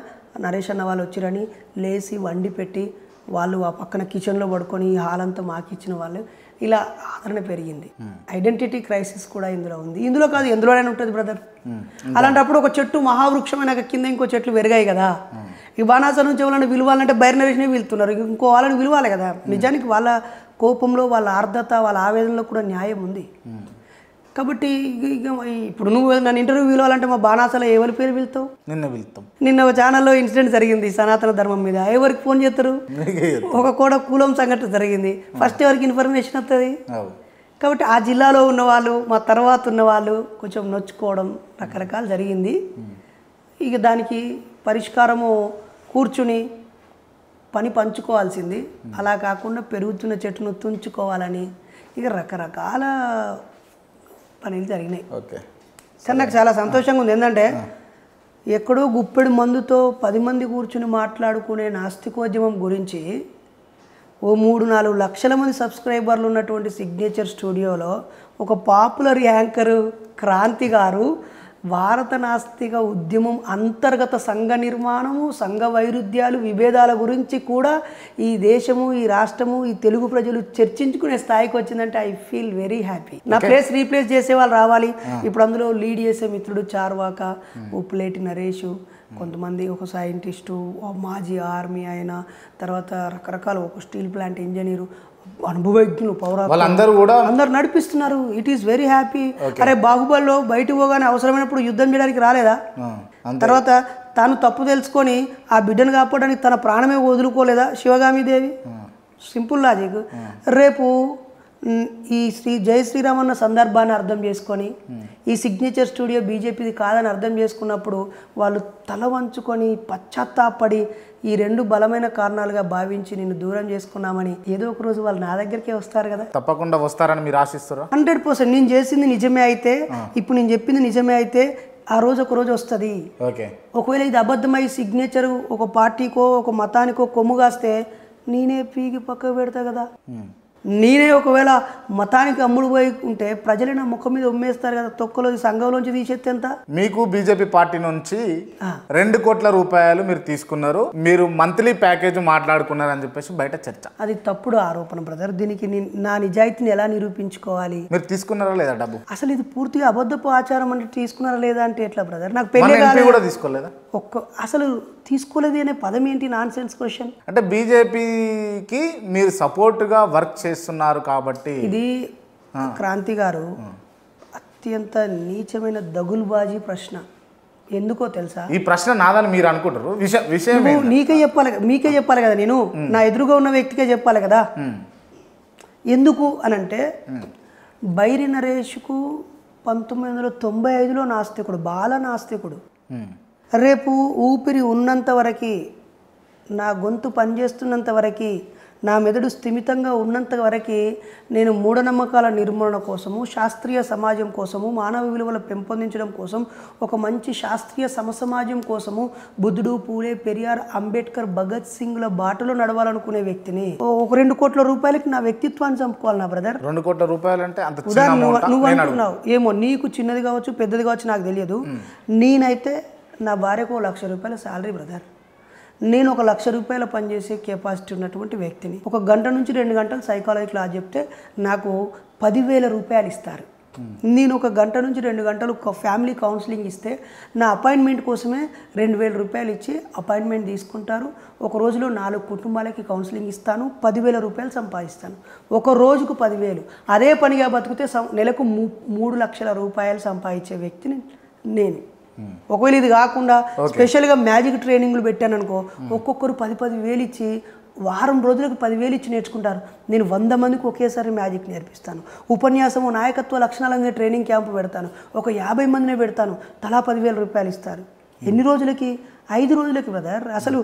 నరేష్ అన్న వాళ్ళు వచ్చిరని లేచి వండి పెట్టి వాళ్ళు ఆ పక్కన కిచెన్లో పడుకొని ఈ హాల్ అంతా మాకు ఇచ్చిన వాళ్ళు ఇలా ఆదరణ పెరిగింది ఐడెంటిటీ క్రైసిస్ కూడా ఇందులో ఉంది ఇందులో కాదు ఎందులోనే ఉంటుంది బ్రదర్ అలాంటప్పుడు ఒక చెట్టు మహావృక్షమైన కింద ఇంకో చెట్లు పెరిగాయి కదా ఈ బాణాస నుంచి ఎవరైనా విలువాలంటే బయర్నరేషన్ వెళ్తున్నారు ఇంకో వాళ్ళని విలువాలి కదా నిజానికి వాళ్ళ కోపంలో వాళ్ళ ఆర్ద్రత వాళ్ళ ఆవేదనలో కూడా న్యాయం ఉంది కాబట్టి ఇప్పుడు నువ్వు నన్ను ఇంటర్వ్యూ పిలవాలంటే మా బాణాసలో ఎవరి పేరు పిలుతావు నిన్న పిలుతాం నిన్న ఒక ఛానల్లో ఇన్సిడెంట్ జరిగింది సనాతన ధర్మం మీద ఎవరికి ఫోన్ చేస్తారు ఒక కూడా కులం సంఘటన జరిగింది ఫస్ట్ ఎవరికి ఇన్ఫర్మేషన్ వస్తుంది కాబట్టి ఆ జిల్లాలో ఉన్న వాళ్ళు మా తర్వాత ఉన్న వాళ్ళు కొంచెం నొచ్చుకోవడం రకరకాలు జరిగింది ఇక దానికి పరిష్కారము కూర్చుని పని పంచుకోవాల్సింది అలా కాకుండా పెరుగుతున్న చెట్లను తుంచుకోవాలని ఇక రకరకాల పనులు జరిగినాయి ఓకే సార్ నాకు చాలా సంతోషంగా ఉంది ఏంటంటే ఎక్కడో గుప్పెడు మందుతో పది మంది కూర్చుని మాట్లాడుకునే నాస్తికోద్యమం గురించి ఓ మూడు నాలుగు లక్షల మంది సబ్స్క్రైబర్లు ఉన్నటువంటి సిగ్నేచర్ స్టూడియోలో ఒక పాపులర్ యాంకరు క్రాంతి గారు భారత నాస్తిక ఉద్యమం అంతర్గత సంఘ నిర్మాణము సంఘ వైరుధ్యాలు విభేదాల గురించి కూడా ఈ దేశము ఈ రాష్ట్రము ఈ తెలుగు ప్రజలు చర్చించుకునే స్థాయికి వచ్చిందంటే ఐ ఫీల్ వెరీ హ్యాపీ నా ప్లేస్ రీప్లేస్ చేసే వాళ్ళు రావాలి ఇప్పుడు అందులో లీడ్ చేసే మిత్రుడు చార్వాక hmm. ఉప్పులేటి నరేష్ hmm. కొంతమంది ఒక సైంటిస్టు మాజీ ఆర్మీ అయినా తర్వాత రకరకాల ఒక స్టీల్ ప్లాంట్ ఇంజనీరు అనుభవజ్ఞులు పౌర కూడా అందరు నడిపిస్తున్నారు ఇట్ ఈస్ వెరీ హ్యాపీ అరే బాహుబలిలో బయట పోగానే అవసరమైనప్పుడు యుద్ధం చేయడానికి రాలేదా తర్వాత తాను తప్పు తెలుసుకొని ఆ బిడ్డను కాపాడడానికి తన ప్రాణమే వదులుకోలేదా శివగామి దేవి సింపుల్ లాజిక్ రేపు ఈ శ్రీ జయ శ్రీరామ్ అన్న సందర్భాన్ని అర్థం చేసుకొని ఈ సిగ్నేచర్ స్టూడియో బీజేపీది కాదని అర్థం చేసుకున్నప్పుడు వాళ్ళు తల వంచుకొని పశ్చాత్తాపడి ఈ రెండు బలమైన కారణాలుగా భావించి నిన్ను దూరం చేసుకున్నామని ఏదో ఒక రోజు వాళ్ళు నా దగ్గరికే వస్తారు కదా తప్పకుండా వస్తారని మీరు ఆశిస్తారు హండ్రెడ్ పర్సెంట్ నేను చేసింది నిజమే అయితే ఇప్పుడు నేను చెప్పింది నిజమే అయితే ఆ రోజు ఒక రోజు వస్తుంది ఓకే ఒకవేళ ఇది అబద్ధమై సిగ్నేచర్ ఒక పార్టీకో ఒక మతానికో కొమ్ము కాస్తే నేనే పీకి పక్క పెడతా కదా నేనే ఒకవేళ మతానికి అమ్ముడు పోయి ఉంటే ప్రజలు నా ముఖం మీద ఉమ్మేస్తారు కదా తొక్కలో సంఘంలోంచి తీసేస్తే ఎంత మీకు బీజేపీ పార్టీ నుంచి రెండు కోట్ల రూపాయలు మీరు తీసుకున్నారు మీరు మంత్లీ ప్యాకేజ్ మాట్లాడుకున్నారు అని చెప్పేసి బయట చర్చ అది తప్పుడు ఆరోపణ బ్రదర్ దీనికి నా నిజాయితీని ఎలా నిరూపించుకోవాలి మీరు తీసుకున్నారా లేదా డబ్బు అసలు ఇది పూర్తిగా అబద్ధపు ఆచారం అంటే తీసుకున్నారా లేదా అంటే ఎట్లా బ్రదర్ నాకు పెళ్లి కూడా తీసుకోలేదా ఒక్క అసలు తీసుకోలేదు అనే పదం ఏంటి నాన్ సెన్స్ క్వశ్చన్ అంటే బీజేపీకి మీరు సపోర్ట్గా వర్క్ చేస్తున్నారు కాబట్టి ఇది క్రాంతి గారు అత్యంత నీచమైన దగులుబాజీ ప్రశ్న ఎందుకో తెలుసా ఈ ప్రశ్న నాదని మీరు అనుకుంటారు విషయం నీకే చెప్పాలి మీకే చెప్పాలి కదా నేను నా ఎదురుగా ఉన్న వ్యక్తికే చెప్పాలి కదా ఎందుకు అని అంటే బైరి నరేష్కు పంతొమ్మిది వందల తొంభై ఐదులో నాస్తికుడు బాల నాస్తికుడు రేపు ఊపిరి ఉన్నంత వరకు నా గొంతు పనిచేస్తున్నంత వరకు నా మెదడు స్థిమితంగా ఉన్నంత వరకు నేను మూఢనమ్మకాల నిర్మూలన కోసము శాస్త్రీయ సమాజం కోసము మానవ విలువలు పెంపొందించడం కోసం ఒక మంచి శాస్త్రీయ సమసమాజం కోసము బుద్ధుడు పూలే పెరియార్ అంబేద్కర్ భగత్ సింగ్ల బాటలో నడవాలనుకునే వ్యక్తిని ఒక రెండు కోట్ల రూపాయలకి నా వ్యక్తిత్వాన్ని చంపుకోవాలి నా బ్రదర్ రెండు కోట్ల రూపాయలు అంటే ఉదాహరణ నువ్వు అంటున్నావు ఏమో నీకు చిన్నది కావచ్చు పెద్దది కావచ్చు నాకు తెలియదు నేనైతే నా భార్యకు లక్ష రూపాయల శాలరీ బ్రదర్ నేను ఒక లక్ష రూపాయల పనిచేసే కెపాసిటీ ఉన్నటువంటి వ్యక్తిని ఒక గంట నుంచి రెండు గంటలు సైకాలజీ క్లాస్ చెప్తే నాకు పదివేల రూపాయలు ఇస్తారు నేను ఒక గంట నుంచి రెండు గంటలు ఫ్యామిలీ కౌన్సిలింగ్ ఇస్తే నా అపాయింట్మెంట్ కోసమే రెండు వేల రూపాయలు ఇచ్చి అపాయింట్మెంట్ తీసుకుంటారు ఒక రోజులో నాలుగు కుటుంబాలకి కౌన్సిలింగ్ ఇస్తాను పదివేల రూపాయలు సంపాదిస్తాను ఒక రోజుకు పదివేలు అదే పనిగా బతికితే నెలకు మూడు లక్షల రూపాయలు సంపాదించే వ్యక్తిని నేను ఒకవేళ ఇది కాకుండా స్పెషల్గా మ్యాజిక్ ట్రైనింగ్లు పెట్టాను అనుకో ఒక్కొక్కరు పది పది వేలు ఇచ్చి వారం రోజులకు పదివేలు ఇచ్చి నేర్చుకుంటారు నేను వంద మందికి ఒకేసారి మ్యాజిక్ నేర్పిస్తాను ఉపన్యాసము నాయకత్వ లక్షణాలంగా ట్రైనింగ్ క్యాంపు పెడతాను ఒక యాభై మందినే పెడతాను తలా పదివేల రూపాయలు ఇస్తారు ఎన్ని రోజులకి ఐదు రోజులకి బ్రదర్ అసలు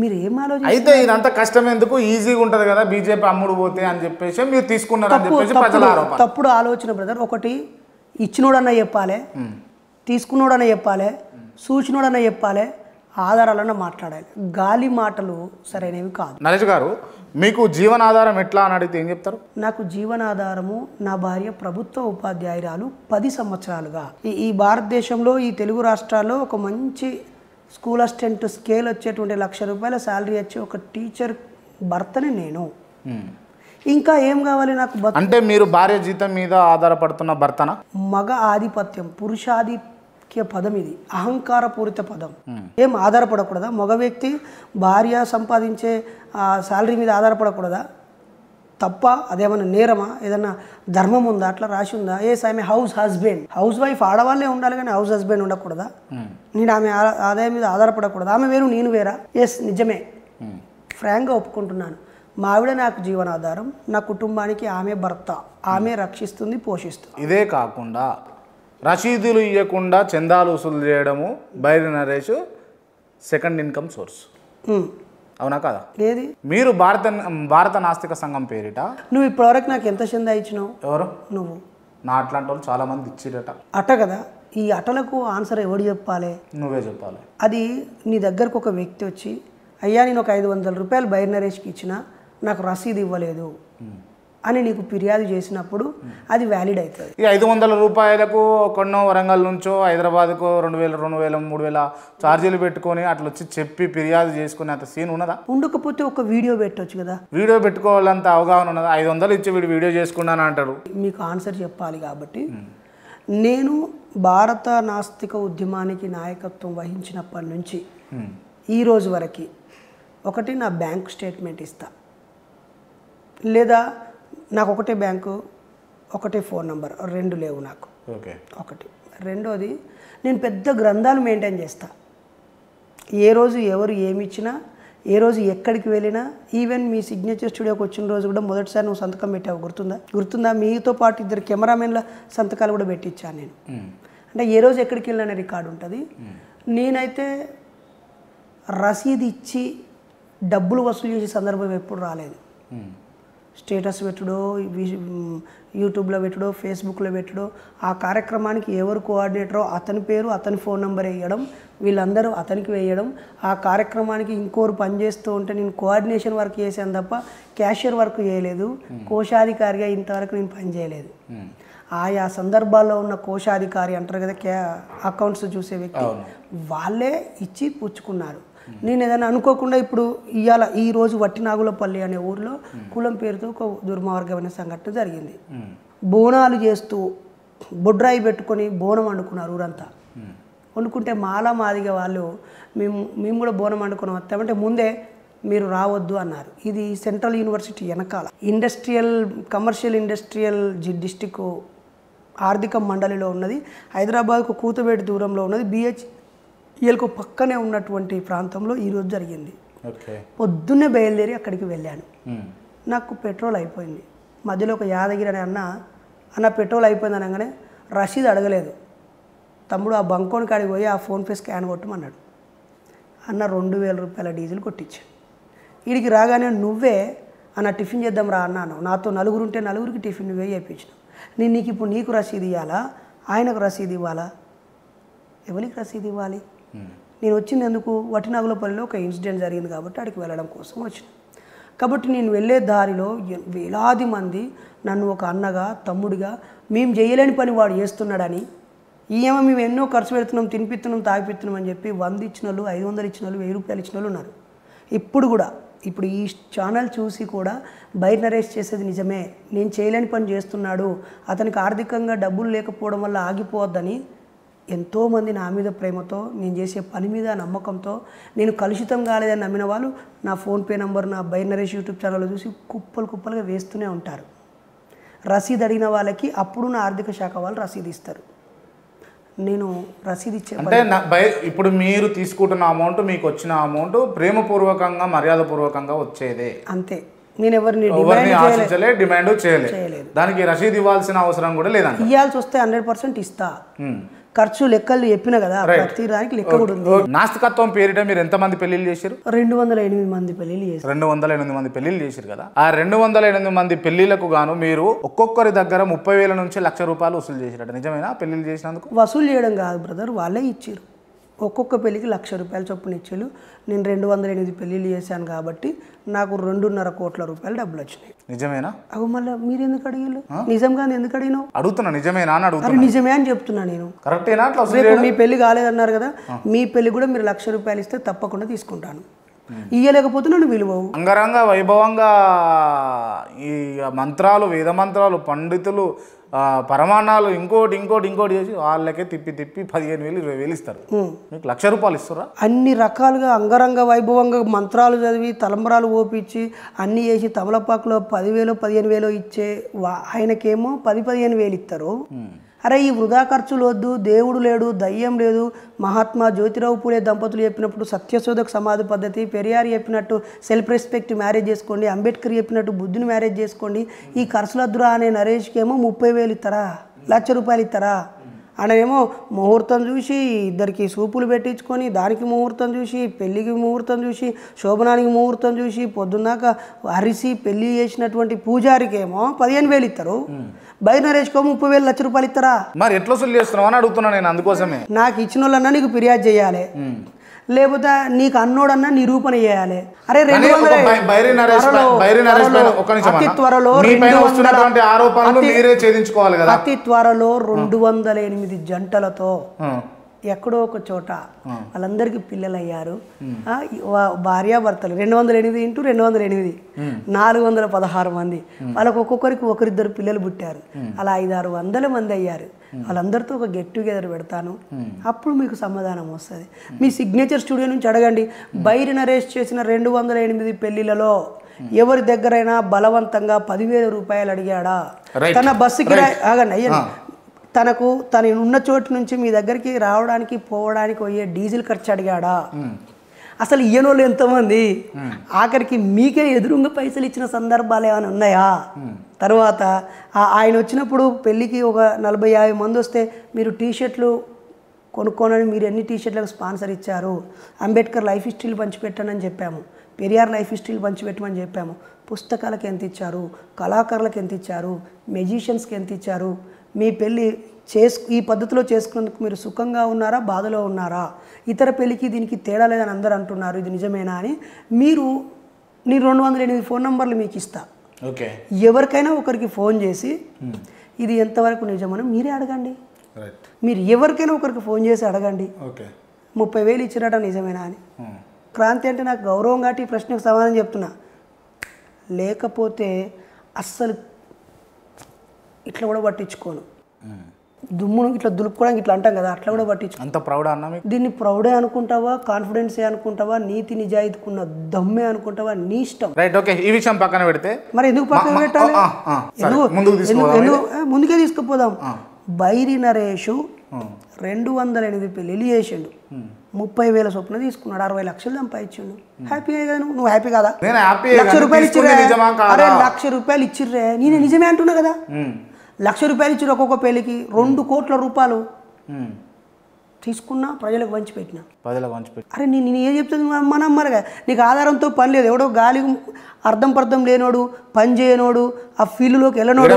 మీరు ఏం ఆలోచన అయితే ఇదంతా కష్టం ఎందుకు ఈజీగా ఉంటుంది కదా బీజేపీ అమ్ముడు పోతే అని చెప్పేసి మీరు తీసుకున్నారు తప్పుడు ఆలోచన బ్రదర్ ఒకటి ఇచ్చినోడన్నా చెప్పాలి తీసుకున్నాడనే చెప్పాలి చూసినోడనే చెప్పాలి ఆధారాలను మాట్లాడాలి గాలి మాటలు సరైనవి కాదు నరేష్ గారు మీకు జీవనాధారం ఎట్లా అని అడిగితే ఏం చెప్తారు నాకు జీవనాధారము నా భార్య ప్రభుత్వ ఉపాధ్యాయురాలు పది సంవత్సరాలుగా ఈ ఈ భారతదేశంలో ఈ తెలుగు రాష్ట్రాల్లో ఒక మంచి స్కూల్ అసిస్టెంట్ స్కేల్ వచ్చేటువంటి లక్ష రూపాయల శాలరీ వచ్చే ఒక టీచర్ భర్తని నేను ఇంకా ఏం కావాలి నాకు అంటే మీరు భార్య జీతం మీద ఆధారపడుతున్న భర్తన మగ ఆధిపత్యం పురుషాధిపత్యం ముఖ్య పదం ఇది అహంకారపూరిత పదం ఏం ఆధారపడకూడదా మగ వ్యక్తి భార్య సంపాదించే శాలరీ మీద ఆధారపడకూడదా తప్ప అదేమన్నా నేరమా ఏదన్నా ధర్మం ఉందా అట్లా రాసి ఉందా ఏ ఆమె హౌస్ హస్బెండ్ హౌస్ వైఫ్ ఆడవాళ్ళే ఉండాలి కానీ హౌస్ హస్బెండ్ ఉండకూడదా hmm. నేను ఆమె ఆదాయం మీద ఆధారపడకూడదా ఆమె వేరు నేను వేరా ఎస్ నిజమే ఫ్రాంక్గా hmm. ఒప్పుకుంటున్నాను మావిడ నాకు జీవనాధారం నా కుటుంబానికి ఆమె భర్త ఆమె రక్షిస్తుంది పోషిస్తుంది ఇదే కాకుండా రసీదులు ఇవ్వకుండా చందాలు వసూలు చేయడము Bairi Naresh second income source అవునా కదా ఏది మీరు భారత భారత నాస్తిక సంఘం పేరిట నువ్వు ఇప్పటివరకు నాకు ఎంత చందా ఇచ్చినావు ఎవరు నువ్వు నా అట్లాంటి వాళ్ళు చాలా మంది ఇచ్చిరట అట కదా ఈ అటలకు ఆన్సర్ ఎవడు చెప్పాలి నువ్వే చెప్పాలి అది నీ దగ్గరకు ఒక వ్యక్తి వచ్చి అయ్యా నేను ఒక ఐదు వందల రూపాయలు బైర్ నరేష్కి ఇచ్చిన నాకు రసీదు ఇవ్వలేదు అని నీకు ఫిర్యాదు చేసినప్పుడు అది వ్యాలిడ్ అవుతుంది ఇక ఐదు వందల రూపాయలకు కొన్నో వరంగల్ నుంచో హైదరాబాద్కు రెండు వేల రెండు వేల మూడు వేల ఛార్జీలు పెట్టుకొని అట్లా వచ్చి చెప్పి ఫిర్యాదు చేసుకునే అంత సీన్ ఉన్నదా ఉండకపోతే ఒక వీడియో పెట్టవచ్చు కదా వీడియో పెట్టుకోవాలంత అవగాహన ఉన్నదా ఐదు వందలు ఇచ్చి వీడు వీడియో చేసుకున్నాను అంటాడు మీకు ఆన్సర్ చెప్పాలి కాబట్టి నేను భారత నాస్తిక ఉద్యమానికి నాయకత్వం వహించినప్పటి నుంచి ఈ రోజు వరకు ఒకటి నా బ్యాంక్ స్టేట్మెంట్ ఇస్తా లేదా నాకు ఒకటే బ్యాంకు ఒకటే ఫోన్ నెంబర్ రెండు లేవు నాకు ఓకే ఒకటి రెండోది నేను పెద్ద గ్రంథాలు మెయింటైన్ చేస్తా ఏ రోజు ఎవరు ఏమి ఇచ్చినా ఏ రోజు ఎక్కడికి వెళ్ళినా ఈవెన్ మీ సిగ్నేచర్ స్టూడియోకి వచ్చిన రోజు కూడా మొదటిసారి నువ్వు సంతకం పెట్టావు గుర్తుందా గుర్తుందా మీతో పాటు ఇద్దరు కెమెరామెన్ల సంతకాలు కూడా పెట్టించాను నేను అంటే ఏ రోజు ఎక్కడికి వెళ్ళిన రికార్డు ఉంటుంది నేనైతే రసీదు ఇచ్చి డబ్బులు వసూలు చేసే సందర్భం ఎప్పుడు రాలేదు స్టేటస్ పెట్టుడో యూట్యూబ్లో పెట్టుడో ఫేస్బుక్లో పెట్టడో ఆ కార్యక్రమానికి ఎవరు కోఆర్డినేటరో అతని పేరు అతని ఫోన్ నెంబర్ వేయడం వీళ్ళందరూ అతనికి వేయడం ఆ కార్యక్రమానికి ఇంకోరు పనిచేస్తూ ఉంటే నేను కోఆర్డినేషన్ వర్క్ చేశాను తప్ప క్యాషియర్ వర్క్ చేయలేదు కోశాధికారిగా ఇంతవరకు నేను పనిచేయలేదు ఆయా సందర్భాల్లో ఉన్న కోశాధికారి అంటారు కదా క్యా అకౌంట్స్ చూసే వ్యక్తి వాళ్ళే ఇచ్చి పుచ్చుకున్నారు నేను ఏదైనా అనుకోకుండా ఇప్పుడు ఇవాళ ఈ రోజు వట్టినాగులపల్లి అనే ఊర్లో కులం పేరుతో ఒక దుర్మార్గమైన సంఘటన జరిగింది బోనాలు చేస్తూ బొడ్రాయి పెట్టుకొని బోనం వండుకున్నారు ఊరంతా వండుకుంటే మాల మాదిగా వాళ్ళు మేము మేము కూడా బోనం వండుకొని వస్తామంటే ముందే మీరు రావద్దు అన్నారు ఇది సెంట్రల్ యూనివర్సిటీ వెనకాల ఇండస్ట్రియల్ కమర్షియల్ ఇండస్ట్రియల్ డిస్టిక్ ఆర్థిక మండలిలో ఉన్నది హైదరాబాద్కు కూతబేటి దూరంలో ఉన్నది బిహెచ్ వీళ్ళకు పక్కనే ఉన్నటువంటి ప్రాంతంలో ఈరోజు జరిగింది పొద్దున్నే బయలుదేరి అక్కడికి వెళ్ళాను నాకు పెట్రోల్ అయిపోయింది మధ్యలో ఒక యాదగిరి అనే అన్న అన్న పెట్రోల్ అయిపోయింది అనగానే రసీదు అడగలేదు తమ్ముడు ఆ బంకోని కాడికి పోయి ఆ ఫోన్పే స్కాన్ కొట్టమన్నాడు అన్న రెండు వేల రూపాయల డీజిల్ కొట్టించాడు వీడికి రాగానే నువ్వే అన్న టిఫిన్ చేద్దాం రా అన్నాను నాతో నలుగురు ఉంటే నలుగురికి టిఫిన్ నువ్వే చేయించిన నేను నీకు ఇప్పుడు నీకు రసీదు ఇవ్వాలా ఆయనకు రసీదు ఇవ్వాలా ఎవరికి రసీదు ఇవ్వాలి నేను వచ్చింది ఎందుకు వటినాగులపల్లిలో ఒక ఇన్సిడెంట్ జరిగింది కాబట్టి అక్కడికి వెళ్ళడం కోసం వచ్చిన కాబట్టి నేను వెళ్ళే దారిలో వేలాది మంది నన్ను ఒక అన్నగా తమ్ముడిగా మేము చేయలేని పని వాడు చేస్తున్నాడని ఈమె మేము ఎన్నో ఖర్చు పెడుతున్నాం తినిపిస్తున్నాం తాగిపిస్తున్నాం అని చెప్పి వంద ఇచ్చిన వాళ్ళు ఐదు వందలు ఇచ్చిన వాళ్ళు వెయ్యి రూపాయలు ఇచ్చిన వాళ్ళు ఉన్నారు ఇప్పుడు కూడా ఇప్పుడు ఈ ఛానల్ చూసి కూడా బయట నరేష్ చేసేది నిజమే నేను చేయలేని పని చేస్తున్నాడు అతనికి ఆర్థికంగా డబ్బులు లేకపోవడం వల్ల ఆగిపోవద్దని ఎంతోమంది నా మీద ప్రేమతో నేను చేసే పని మీద నమ్మకంతో నేను కలుషితం కాలేదని నమ్మిన వాళ్ళు నా ఫోన్పే నంబర్ నా బైనరేష్ యూట్యూబ్ ఛానల్లో చూసి కుప్పలు కుప్పలుగా వేస్తూనే ఉంటారు రసీదు అడిగిన వాళ్ళకి అప్పుడు నా ఆర్థిక శాఖ వాళ్ళు రసీదు ఇస్తారు నేను రసీదు ఇచ్చే అంటే ఇప్పుడు మీరు తీసుకుంటున్న అమౌంట్ మీకు వచ్చిన అమౌంట్ ప్రేమపూర్వకంగా మర్యాదపూర్వకంగా వచ్చేదే అంతే నేను ఎవరిని డిమాండ్ చేయలేదు దానికి రసీదు ఇవ్వాల్సిన అవసరం కూడా లేదా ఇవ్వాల్సి వస్తే హండ్రెడ్ పర్సెంట్ ఇస్తా ఖర్చు లెక్కలు చెప్పిన కదా ప్రతి దానికి లెక్క కూడా ఉంది నాస్తికత్వం పేరిట మీరు ఎంత మంది పెళ్లిళ్ళు చేశారు రెండు వందల ఎనిమిది మంది పెళ్లిళ్ళు చేశారు రెండు వందల ఎనిమిది మంది పెళ్లిళ్ళు చేశారు కదా ఆ రెండు వందల ఎనిమిది మంది పెళ్లిళ్లకు గాను మీరు ఒక్కొక్కరి దగ్గర ముప్పై వేల నుంచి లక్ష రూపాయలు వసూలు చేసినట్టు నిజమేనా పెళ్లిళ్ళు చేసినందుకు వసూలు చేయడం కాదు బ్రదర్ వాళ్ళే ఇచ్చారు ఒక్కొక్క పెళ్ళికి లక్ష రూపాయల చొప్పున ఇచ్చాడు నేను రెండు వందల ఎనిమిది పెళ్ళిళ్ళు చేశాను కాబట్టి నాకు రెండున్నర కోట్ల రూపాయలు డబ్బులు వచ్చినాయి నిజమేనా అవు మళ్ళీ మీరు ఎందుకు అడిగారు నిజంగా ఎందుకు అడిగినావు అడుగుతున్నా నిజమేనా అని అడుగుతున్నా నిజమే అని చెప్తున్నా నేను కరెక్ట్ మీ పెళ్లి కాలేదన్నారు కదా మీ పెళ్లి కూడా మీరు లక్ష రూపాయలు ఇస్తే తప్పకుండా తీసుకుంటాను ఇయ్యలేకపోతే నన్ను విలువవు అంగరంగ వైభవంగా ఈ మంత్రాలు వేద మంత్రాలు పండితులు పరమాణాలు ఇంకోటి ఇంకోటి ఇంకోటి చేసి వాళ్ళకే తిప్పి తిప్పి పదిహేను వేలు ఇరవై వేలు ఇస్తారు మీకు లక్ష రూపాయలు ఇస్తారా అన్ని రకాలుగా అంగరంగ వైభవంగా మంత్రాలు చదివి తలంబరాలు ఓపించి అన్ని చేసి తమలపాకులో పదివేలు పదిహేను వేలు ఇచ్చే ఆయనకేమో పది పదిహేను వేలు ఇస్తారు అరే ఈ వృధా ఖర్చులు వద్దు దేవుడు లేడు దయ్యం లేదు మహాత్మా జ్యోతిరావు పూలే దంపతులు చెప్పినప్పుడు సత్యశోధక సమాధి పద్ధతి పెరియారు చెప్పినట్టు సెల్ఫ్ రెస్పెక్ట్ మ్యారేజ్ చేసుకోండి అంబేద్కర్ చెప్పినట్టు బుద్ధుని మ్యారేజ్ చేసుకోండి ఈ ఖర్చులద్దురా అనే నరేష్కి ఏమో ముప్పై వేలు ఇస్తారా లక్ష రూపాయలు ఇస్తారా అనేమో ముహూర్తం చూసి ఇద్దరికి సూపులు పెట్టించుకొని దానికి ముహూర్తం చూసి పెళ్ళికి ముహూర్తం చూసి శోభనానికి ముహూర్తం చూసి పొద్దున్నాక అరిసి పెళ్ళి చేసినటువంటి పూజారికేమో పదిహేను వేలు ఇస్తారు నరేష్ కో ముప్పై వేలు లక్ష రూపాయలు ఇస్తారా మరి ఎట్లా వసూలు చేస్తున్నావు అని అడుగుతున్నా నేను అందుకోసమే నాకు ఇచ్చిన వాళ్ళన్నా నీకు ఫిర్యాదు చేయాలి లేకపోతే నీకు అన్నోడన్నా నిరూపణ చేయాలి అరే రెండు అతి త్వరలో అతి త్వరలో రెండు వందల ఎనిమిది జంటలతో ఎక్కడో ఒక చోట వాళ్ళందరికీ పిల్లలు అయ్యారు భార్యాభర్తలు రెండు వందల ఎనిమిది ఇంటూ రెండు వందల ఎనిమిది నాలుగు వందల పదహారు మంది వాళ్ళకు ఒక్కొక్కరికి ఒకరిద్దరు పిల్లలు పుట్టారు అలా ఐదారు వందల మంది అయ్యారు వాళ్ళందరితో ఒక గెట్ టుగెదర్ పెడతాను అప్పుడు మీకు సమాధానం వస్తుంది మీ సిగ్నేచర్ స్టూడియో నుంచి అడగండి బైరి నరేష్ చేసిన రెండు వందల ఎనిమిది పెళ్లిలలో ఎవరి దగ్గరైనా బలవంతంగా పదివేల రూపాయలు అడిగాడా తన బస్సు కిరాయి ఆగండి అయ్యండి తనకు తను ఉన్న చోటు నుంచి మీ దగ్గరికి రావడానికి పోవడానికి పోయే డీజిల్ ఖర్చు అడిగాడా అసలు ఈయనోళ్ళు ఎంతోమంది ఆఖరికి మీకే ఎదురుంగా పైసలు ఇచ్చిన సందర్భాలు ఏమైనా ఉన్నాయా తర్వాత ఆయన వచ్చినప్పుడు పెళ్ళికి ఒక నలభై యాభై మంది వస్తే మీరు టీషర్ట్లు కొనుక్కోనని మీరు ఎన్ని టీషర్ట్లకు స్పాన్సర్ ఇచ్చారు అంబేద్కర్ లైఫ్ హిస్టరీలు పంచిపెట్టానని చెప్పాము పెరియార్ లైఫ్ హిస్టరీలు పంచిపెట్టమని చెప్పాము పుస్తకాలకు ఎంత ఇచ్చారు కళాకారులకు ఎంత ఇచ్చారు మెజిషియన్స్కి ఎంత ఇచ్చారు మీ పెళ్ళి చేసు ఈ పద్ధతిలో చేసుకున్నందుకు మీరు సుఖంగా ఉన్నారా బాధలో ఉన్నారా ఇతర పెళ్ళికి దీనికి తేడా లేదని అందరు అంటున్నారు ఇది నిజమేనా అని మీరు నేను రెండు వందల ఎనిమిది ఫోన్ నంబర్లు మీకు ఇస్తా ఓకే ఎవరికైనా ఒకరికి ఫోన్ చేసి ఇది ఎంతవరకు నిజమని మీరే అడగండి మీరు ఎవరికైనా ఒకరికి ఫోన్ చేసి అడగండి ఓకే ముప్పై వేలు ఇచ్చినట నిజమేనా అని క్రాంతి అంటే నాకు గౌరవం కాబట్టి ఈ ప్రశ్నకు సమాధానం చెప్తున్నా లేకపోతే అస్సలు ఇట్లా కూడా పట్టించుకోను దుమ్మును ఇట్లా దులుపుకోవడానికి ఇట్లా అంటాం కదా అట్లా కూడా పట్టించు అంత ప్రౌడ్ అన్న దీన్ని ప్రౌడే అనుకుంటావా కాన్ఫిడెన్సే అనుకుంటావా నీతి నిజాయితీకున్న దమ్మే అనుకుంటావా నీ ఇష్టం రైట్ ఓకే ఈ విషయం పక్కన పెడితే మరి ఎందుకు పక్కన పెట్టాలి ముందుకే తీసుకుపోదాం బైరి నరేషు రెండు వందల ఎనిమిది పెళ్ళిళ్ళు చేసిండు ముప్పై వేల స్వప్న తీసుకున్నాడు అరవై లక్షలు సంపాదించిండు హ్యాపీగా అయ్యా నువ్వు హ్యాపీ కదా లక్ష రూపాయలు ఇచ్చిర్రే అరే లక్ష రూపాయలు ఇచ్చిర్రే నేను నిజమే అంటున్నా కదా లక్ష రూపాయలు ఇచ్చారు ఒక్కొక్క పెళ్లికి రెండు కోట్ల రూపాయలు తీసుకున్నా ప్రజలకు పెట్టినా ప్రజలకు వంచిపెట్టి అరే నేను నేను ఏం చెప్తుంది మనం మరగా నీకు ఆధారంతో పని లేదు ఎవడో గాలి అర్థం పర్థం లేనోడు పని చేయనోడు ఆ ఫీల్డ్లోకి వెళ్ళనోడు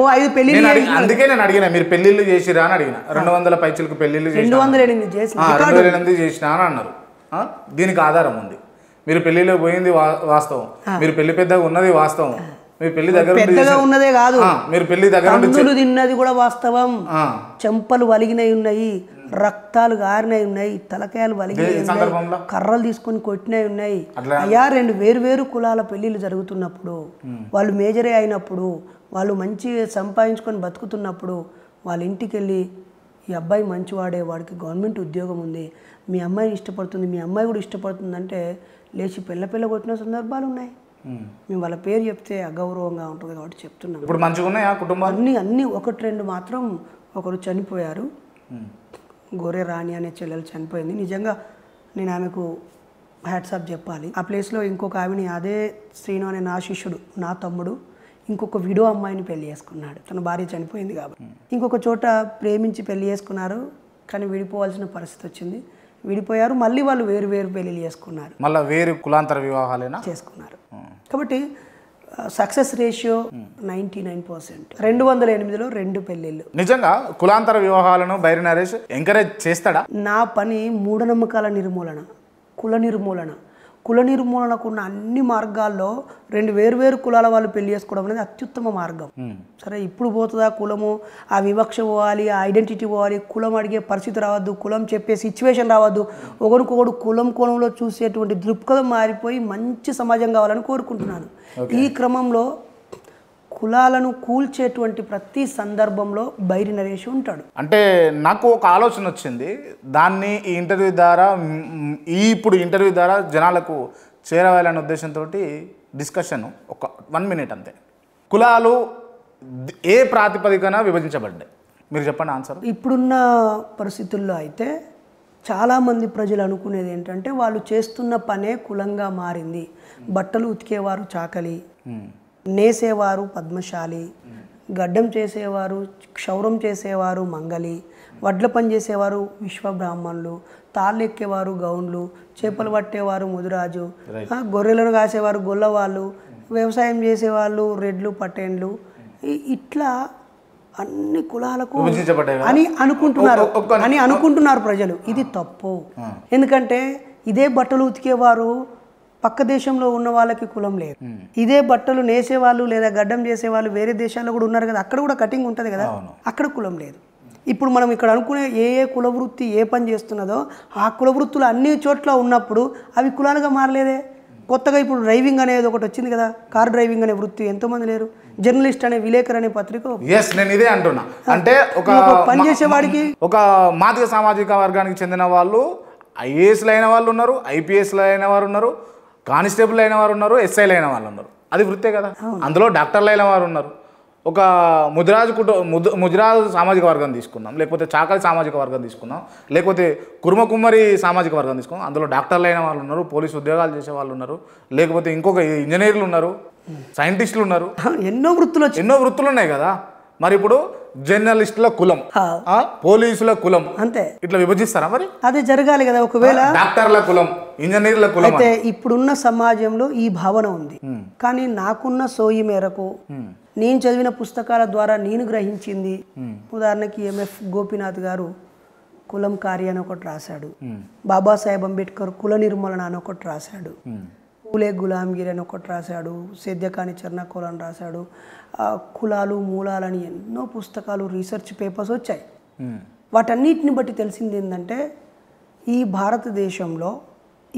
ఓ ఐదు పెళ్లి అందుకే నేను అడిగిన మీరు పెళ్లిళ్ళు చేసిరా అని అడిగిన రెండు వందల పైచలకు పెళ్లిళ్ళు రెండు వందల ఎనిమిది చేసిన రెండు వందల ఎనిమిది చేసిన అని అన్నారు దీనికి ఆధారం ఉంది మీరు పెళ్లిలో పోయింది వాస్తవం మీరు పెళ్లి పెద్దగా ఉన్నది వాస్తవం మీ పెళ్లి దగ్గర పెద్దగా ఉన్నదే కాదు మీరు పెళ్లి దగ్గర తిన్నది కూడా వాస్తవం చెంపలు వలిగినవి ఉన్నాయి రక్తాలు గారినవి ఉన్నాయి తలకాయలు వలిగినవి కర్రలు తీసుకొని కొట్టినవి ఉన్నాయి అయ్యా రెండు వేరు వేరు కులాల పెళ్లిళ్ళు జరుగుతున్నప్పుడు వాళ్ళు మేజరే అయినప్పుడు వాళ్ళు మంచి సంపాదించుకొని బతుకుతున్నప్పుడు వాళ్ళ ఇంటికి వెళ్ళి ఈ అబ్బాయి మంచివాడే వాడికి గవర్నమెంట్ ఉద్యోగం ఉంది మీ అమ్మాయి ఇష్టపడుతుంది మీ అమ్మాయి కూడా ఇష్టపడుతుంది అంటే లేచి పిల్ల పిల్ల కొట్టిన సందర్భాలు ఉన్నాయి మేము వాళ్ళ పేరు చెప్తే అగౌరవంగా ఉంటుంది కాబట్టి చెప్తున్నాం ఇప్పుడు మంచిగా కుటుంబం అన్ని అన్ని ఒకటి రెండు మాత్రం ఒకరు చనిపోయారు గోరే రాణి అనే చెల్లెలు చనిపోయింది నిజంగా నేను ఆమెకు హ్యాట్సాప్ చెప్పాలి ఆ ప్లేస్లో ఇంకొక ఆమెని అదే శ్రీను అనే నా శిష్యుడు నా తమ్ముడు ఇంకొక విడో అమ్మాయిని పెళ్లి చేసుకున్నాడు తన భార్య చనిపోయింది కాబట్టి ఇంకొక చోట ప్రేమించి పెళ్లి చేసుకున్నారు కానీ విడిపోవాల్సిన పరిస్థితి వచ్చింది విడిపోయారు మళ్ళీ వాళ్ళు వేరు వేరు పెళ్ళిళ్ళు చేసుకున్నారు మళ్ళీ వేరు కులాంతర వివాహాలైనా చేసుకున్నారు కాబట్టి success ratio ninety nine percent రెండు వందల ఎనిమిదిలో రెండు పెళ్ళిళ్ళు నిజంగా కులాంతర వివాహాలను బైరి నరేష్ ఎంకరేజ్ చేస్తాడా నా పని మూఢనమ్మకాల నిర్మూలన కుల నిర్మూలన కుల నిర్మూలనకు ఉన్న అన్ని మార్గాల్లో రెండు వేరువేరు కులాల వాళ్ళు పెళ్లి చేసుకోవడం అనేది అత్యుత్తమ మార్గం సరే ఇప్పుడు పోతుందా కులము ఆ వివక్ష పోవాలి ఆ ఐడెంటిటీ పోవాలి కులం అడిగే పరిస్థితి రావద్దు కులం చెప్పే సిచ్యువేషన్ రావద్దు ఒకరికొకడు కులం కోణంలో చూసేటువంటి దృక్పథం మారిపోయి మంచి సమాజం కావాలని కోరుకుంటున్నాను ఈ క్రమంలో కులాలను కూల్చేటువంటి ప్రతి సందర్భంలో బైరి నరేష్ ఉంటాడు అంటే నాకు ఒక ఆలోచన వచ్చింది దాన్ని ఈ ఇంటర్వ్యూ ద్వారా ఈ ఇప్పుడు ఇంటర్వ్యూ ద్వారా జనాలకు చేరవేయాలనే ఉద్దేశంతో డిస్కషన్ ఒక వన్ మినిట్ అంతే కులాలు ఏ ప్రాతిపదికన విభజించబడ్డాయి మీరు చెప్పండి ఆన్సర్ ఇప్పుడున్న పరిస్థితుల్లో అయితే చాలామంది ప్రజలు అనుకునేది ఏంటంటే వాళ్ళు చేస్తున్న పనే కులంగా మారింది బట్టలు ఉతికేవారు చాకలి నేసేవారు పద్మశాలి గడ్డం చేసేవారు క్షౌరం చేసేవారు మంగలి వడ్ల పనిచేసేవారు విశ్వబ్రాహ్మణులు ఎక్కేవారు గౌన్లు చేపలు పట్టేవారు ముదురాజు గొర్రెలను కాసేవారు గొల్లవాళ్ళు వ్యవసాయం చేసేవాళ్ళు రెడ్లు పటేన్లు ఇట్లా అన్ని కులాలకు అని అనుకుంటున్నారు అని అనుకుంటున్నారు ప్రజలు ఇది తప్పు ఎందుకంటే ఇదే బట్టలు ఉతికేవారు పక్క దేశంలో ఉన్న వాళ్ళకి కులం లేదు ఇదే బట్టలు నేసేవాళ్ళు లేదా గడ్డం చేసేవాళ్ళు వేరే దేశాల్లో కూడా ఉన్నారు కదా అక్కడ కూడా కటింగ్ ఉంటుంది కదా అక్కడ కులం లేదు ఇప్పుడు మనం ఇక్కడ అనుకునే ఏ ఏ కుల వృత్తి ఏ పని చేస్తున్నదో ఆ కుల వృత్తులు అన్ని చోట్ల ఉన్నప్పుడు అవి కులాలుగా మారలేదే కొత్తగా ఇప్పుడు డ్రైవింగ్ అనేది ఒకటి వచ్చింది కదా కార్ డ్రైవింగ్ అనే వృత్తి ఎంతో మంది లేరు జర్నలిస్ట్ అనే విలేకర్ అనే పత్రిక నేను ఇదే అంటున్నా అంటే ఒక పనిచేసేవాడికి ఒక మాదిక సామాజిక వర్గానికి చెందిన వాళ్ళు ఐఏఎస్లు అయిన వాళ్ళు ఉన్నారు ఐపీఎస్లు అయిన వారు ఉన్నారు కానిస్టేబుల్ అయిన వారు ఉన్నారు ఎస్ఐలు అయిన వాళ్ళు ఉన్నారు అది వృత్తే కదా అందులో డాక్టర్లు అయిన వారు ఉన్నారు ఒక ముదిరాజు కుటుంబ ముదిరాజు సామాజిక వర్గం తీసుకున్నాం లేకపోతే చాకలి సామాజిక వర్గం తీసుకున్నాం లేకపోతే కుర్మకుమ్మరి సామాజిక వర్గం తీసుకున్నాం అందులో డాక్టర్లు అయిన వాళ్ళు ఉన్నారు పోలీసు ఉద్యోగాలు చేసే వాళ్ళు ఉన్నారు లేకపోతే ఇంకొక ఇంజనీర్లు ఉన్నారు సైంటిస్టులు ఉన్నారు ఎన్నో వృత్తులు ఎన్నో వృత్తులు ఉన్నాయి కదా మరి ఇప్పుడు జర్నలిస్టుల కులం పోలీసుల కులం అంతే ఇట్లా విభజిస్తారా మరి అది జరగాలి కదా ఒకవేళ డాక్టర్ల కులం ఇంజనీర్ల కులం అయితే ఇప్పుడున్న సమాజంలో ఈ భావన ఉంది కానీ నాకున్న సోయి మేరకు నేను చదివిన పుస్తకాల ద్వారా నేను గ్రహించింది ఉదాహరణకి ఎంఎఫ్ గోపీనాథ్ గారు కులం కార్య అని ఒకటి రాశాడు బాబాసాహెబ్ అంబేద్కర్ కుల నిర్మూలన అని ఒకటి రాశాడు పూలే గులాంగిరి అని ఒకటి రాశాడు సేద్యకాని చర్ణకోల్ అని రాశాడు కులాలు మూలాలని ఎన్నో పుస్తకాలు రీసెర్చ్ పేపర్స్ వచ్చాయి వాటన్నిటిని బట్టి తెలిసింది ఏంటంటే ఈ భారతదేశంలో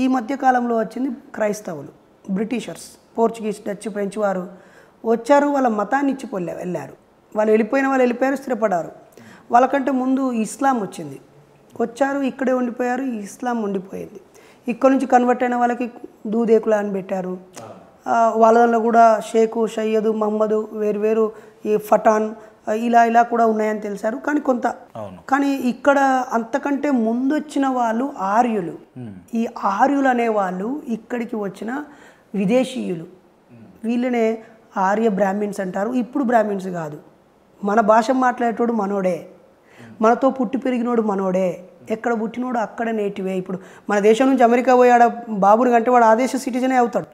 ఈ మధ్యకాలంలో వచ్చింది క్రైస్తవులు బ్రిటిషర్స్ పోర్చుగీస్ డచ్ ఫ్రెంచ్ వారు వచ్చారు వాళ్ళ మతాన్ని ఇచ్చి వెళ్ళారు వాళ్ళు వెళ్ళిపోయిన వాళ్ళు వెళ్ళిపోయారు స్థిరపడారు వాళ్ళకంటే ముందు ఇస్లాం వచ్చింది వచ్చారు ఇక్కడే ఉండిపోయారు ఇస్లాం ఉండిపోయింది ఇక్కడ నుంచి కన్వర్ట్ అయిన వాళ్ళకి దూదేకులా అని పెట్టారు వాళ్ళ కూడా షేకు షయ్యదు మహమ్మదు వేరు వేరు ఈ ఫటాన్ ఇలా ఇలా కూడా ఉన్నాయని తెలిసారు కానీ కొంత కానీ ఇక్కడ అంతకంటే ముందు వచ్చిన వాళ్ళు ఆర్యులు ఈ ఆర్యులు అనేవాళ్ళు ఇక్కడికి వచ్చిన విదేశీయులు వీళ్ళనే ఆర్య బ్రాహ్మిన్స్ అంటారు ఇప్పుడు బ్రాహ్మిన్స్ కాదు మన భాష మాట్లాడేటోడు మనోడే మనతో పుట్టి పెరిగినోడు మనోడే ఎక్కడ పుట్టినోడు అక్కడ నేటివే ఇప్పుడు మన దేశం నుంచి అమెరికా పోయాడ బాబుని కంటే వాడు ఆ దేశ సిటిజనే అవుతాడు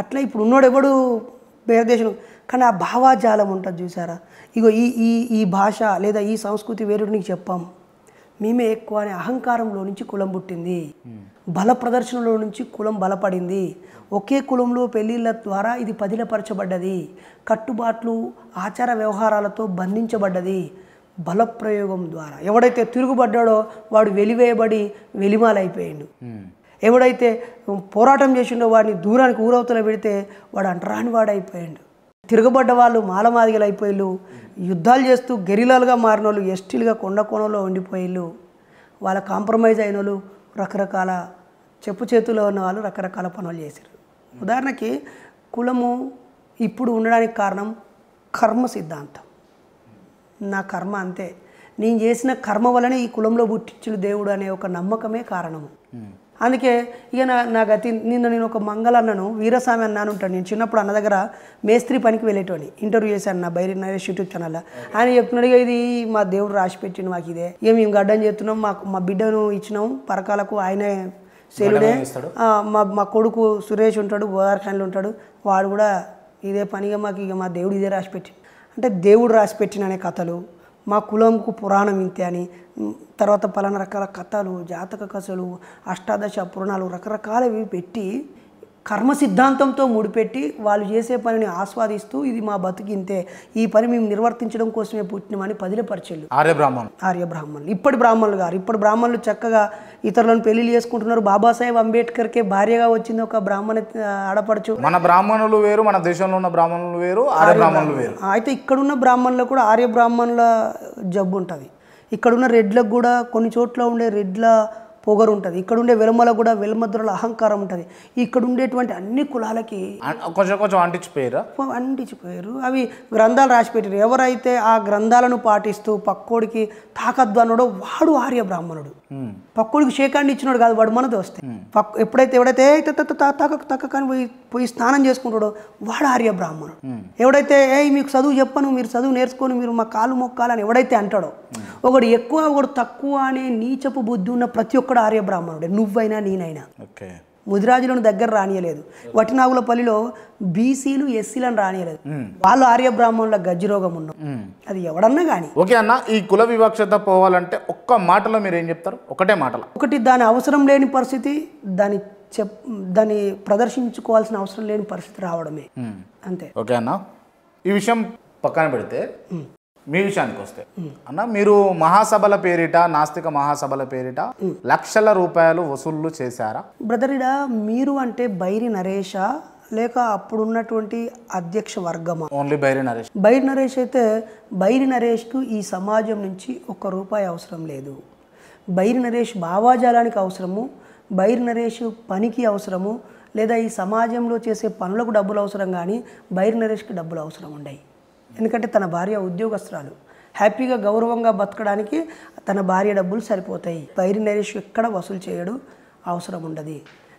అట్లా ఇప్పుడు ఉన్నాడు ఎవడు వేరే దేశం కానీ ఆ భావాజాలం ఉంటుంది చూసారా ఇగో ఈ ఈ ఈ భాష లేదా ఈ సంస్కృతి వేరుడు నీకు చెప్పాము మేమే ఎక్కువ అనే అహంకారంలో నుంచి కులం పుట్టింది బల ప్రదర్శనలో నుంచి కులం బలపడింది ఒకే కులంలో పెళ్ళిళ్ళ ద్వారా ఇది పదిలపరచబడ్డది కట్టుబాట్లు ఆచార వ్యవహారాలతో బంధించబడ్డది బలప్రయోగం ద్వారా ఎవడైతే తిరుగుబడ్డాడో వాడు వెలివేయబడి వెలిమాలైపోయిండు ఎవడైతే పోరాటం చేసిండో వాడిని దూరానికి ఊరవతల పెడితే వాడు అంటరాని వాడైపోయాడు తిరగబడ్డ వాళ్ళు మాలమాదిగలు అయిపోయిళ్ళు యుద్ధాలు చేస్తూ గెరిలాలుగా మారిన వాళ్ళు ఎస్టీలుగా కొండ కోణంలో ఉండిపోయిళ్ళు వాళ్ళ కాంప్రమైజ్ అయిన వాళ్ళు రకరకాల చెప్పు చేతుల్లో ఉన్న వాళ్ళు రకరకాల పనులు చేశారు ఉదాహరణకి కులము ఇప్పుడు ఉండడానికి కారణం కర్మ సిద్ధాంతం నా కర్మ అంతే నేను చేసిన కర్మ వలనే ఈ కులంలో పుట్టించుడు దేవుడు అనే ఒక నమ్మకమే కారణము అందుకే ఇక నా నా గతి నిన్న నేను ఒక మంగళ అన్నను వీరస్వామి అన్నాను ఉంటాను నేను చిన్నప్పుడు అన్న దగ్గర మేస్త్రి పనికి వెళ్ళేటోని ఇంటర్వ్యూ చేశాను నా బైరి నరేష్ యూట్యూబ్ ఛానల్లో ఆయన చెప్తున్నాడు ఇది మా దేవుడు రాసి పెట్టిన మాకు ఇదే ఇక మేము గడ్డం చేస్తున్నాం మాకు మా బిడ్డను ఇచ్చినాం పరకాలకు ఆయనే సేలుడే మా మా కొడుకు సురేష్ ఉంటాడు గోదావరి ఉంటాడు వాడు కూడా ఇదే పనిగా మాకు ఇక మా దేవుడు ఇదే రాసి పెట్టి అంటే దేవుడు రాసిపెట్టిన అనే కథలు మా కులంకు పురాణం ఇంతే అని తర్వాత పలానా రకాల కథలు జాతక కథలు అష్టాదశ పురాణాలు రకరకాలవి పెట్టి కర్మ సిద్ధాంతంతో ముడిపెట్టి వాళ్ళు చేసే పనిని ఆస్వాదిస్తూ ఇది మా బతికింతే ఈ పని మేము నిర్వర్తించడం కోసమే పుట్టినమని పదిలే ఆర్య బ్రాహ్మణులు ఆర్య బ్రాహ్మణులు ఇప్పటి బ్రాహ్మణులు గారు ఇప్పుడు బ్రాహ్మణులు చక్కగా ఇతరులను పెళ్లి చేసుకుంటున్నారు బాబాసాహెబ్ అంబేద్కర్కే భార్యగా వచ్చింది ఒక బ్రాహ్మణ ఆడపడచ్చు మన బ్రాహ్మణులు వేరు మన దేశంలో ఉన్న బ్రాహ్మణులు వేరు ఆర్య బ్రాహ్మణులు వేరు అయితే ఇక్కడున్న బ్రాహ్మణులు కూడా ఆర్య బ్రాహ్మణుల జబ్బు ఉంటుంది ఇక్కడున్న రెడ్లకు కూడా కొన్ని చోట్ల ఉండే రెడ్ల పొగరు ఉంటుంది ఇక్కడ ఉండే వెలుమల కూడా వెలుమద్రల అహంకారం ఉంటుంది ఇక్కడ ఉండేటువంటి అన్ని కులాలకి కొంచెం కొంచెం అంటించిపోయారు అంటించిపోయారు అవి గ్రంథాలు రాసిపెట్టారు ఎవరైతే ఆ గ్రంథాలను పాటిస్తూ పక్కోడికి తాకద్దు అన్నాడో వాడు ఆర్య బ్రాహ్మణుడు పక్కుడికి షేకాండ్ ఇచ్చినాడు కాదు వాడు మనది వస్తే ఎప్పుడైతే ఎవడైతే తక్క తక్క పోయి పోయి స్నానం చేసుకుంటాడో వాడు ఆర్య బ్రాహ్మణుడు ఎవడైతే ఏ మీకు చదువు చెప్పను మీరు చదువు నేర్చుకొని మీరు మా కాలు మొక్కాలని ఎవడైతే అంటాడో ఒకడు ఎక్కువ ఒకడు తక్కువ అనే నీచపు బుద్ధి ఉన్న ప్రతి ఒక్కడు ఆర్య బ్రాహ్మణుడే నువ్వైనా నేనైనా ముదిరాజులను దగ్గర రానియలేదు వటినాగులపల్లిలో బీసీలు ఎస్సీలను రానియలేదు వాళ్ళు ఆర్య బ్రాహ్మణుల గజ్జిరోగం ఉన్న అది ఎవడన్నా కానీ ఓకే అన్న ఈ కుల వివక్షత పోవాలంటే ఒక్క మాటలో మీరు ఏం చెప్తారు ఒకటే మాటలో ఒకటి దాని అవసరం లేని పరిస్థితి దాని చెప్ దాన్ని ప్రదర్శించుకోవాల్సిన అవసరం లేని పరిస్థితి రావడమే అంతే ఓకే అన్న ఈ విషయం పక్కన పెడితే మీ విషయానికి వస్తే అన్న మీరు మహాసభల పేరిట నాస్తిక మహాసభల పేరిట లక్షల రూపాయలు వసూళ్లు చేశారా బ్రదరిడా మీరు అంటే బైరి నరేష లేక అప్పుడున్నటువంటి అధ్యక్ష వర్గమా ఓన్లీ బైరి నరేష్ బైరి నరేష్ అయితే బైరి నరేష్కు ఈ సమాజం నుంచి ఒక్క రూపాయి అవసరం లేదు బైరి నరేష్ భావాజాలానికి అవసరము బైరి నరేష్ పనికి అవసరము లేదా ఈ సమాజంలో చేసే పనులకు డబ్బులు అవసరం కానీ బైరి నరేష్కి డబ్బులు అవసరం ఉండవు ఎందుకంటే తన భార్య ఉద్యోగస్తురాలు హ్యాపీగా గౌరవంగా బతకడానికి తన భార్య డబ్బులు సరిపోతాయి బైరి నరేష్ ఎక్కడ వసూలు చేయడు అవసరం ఉండదు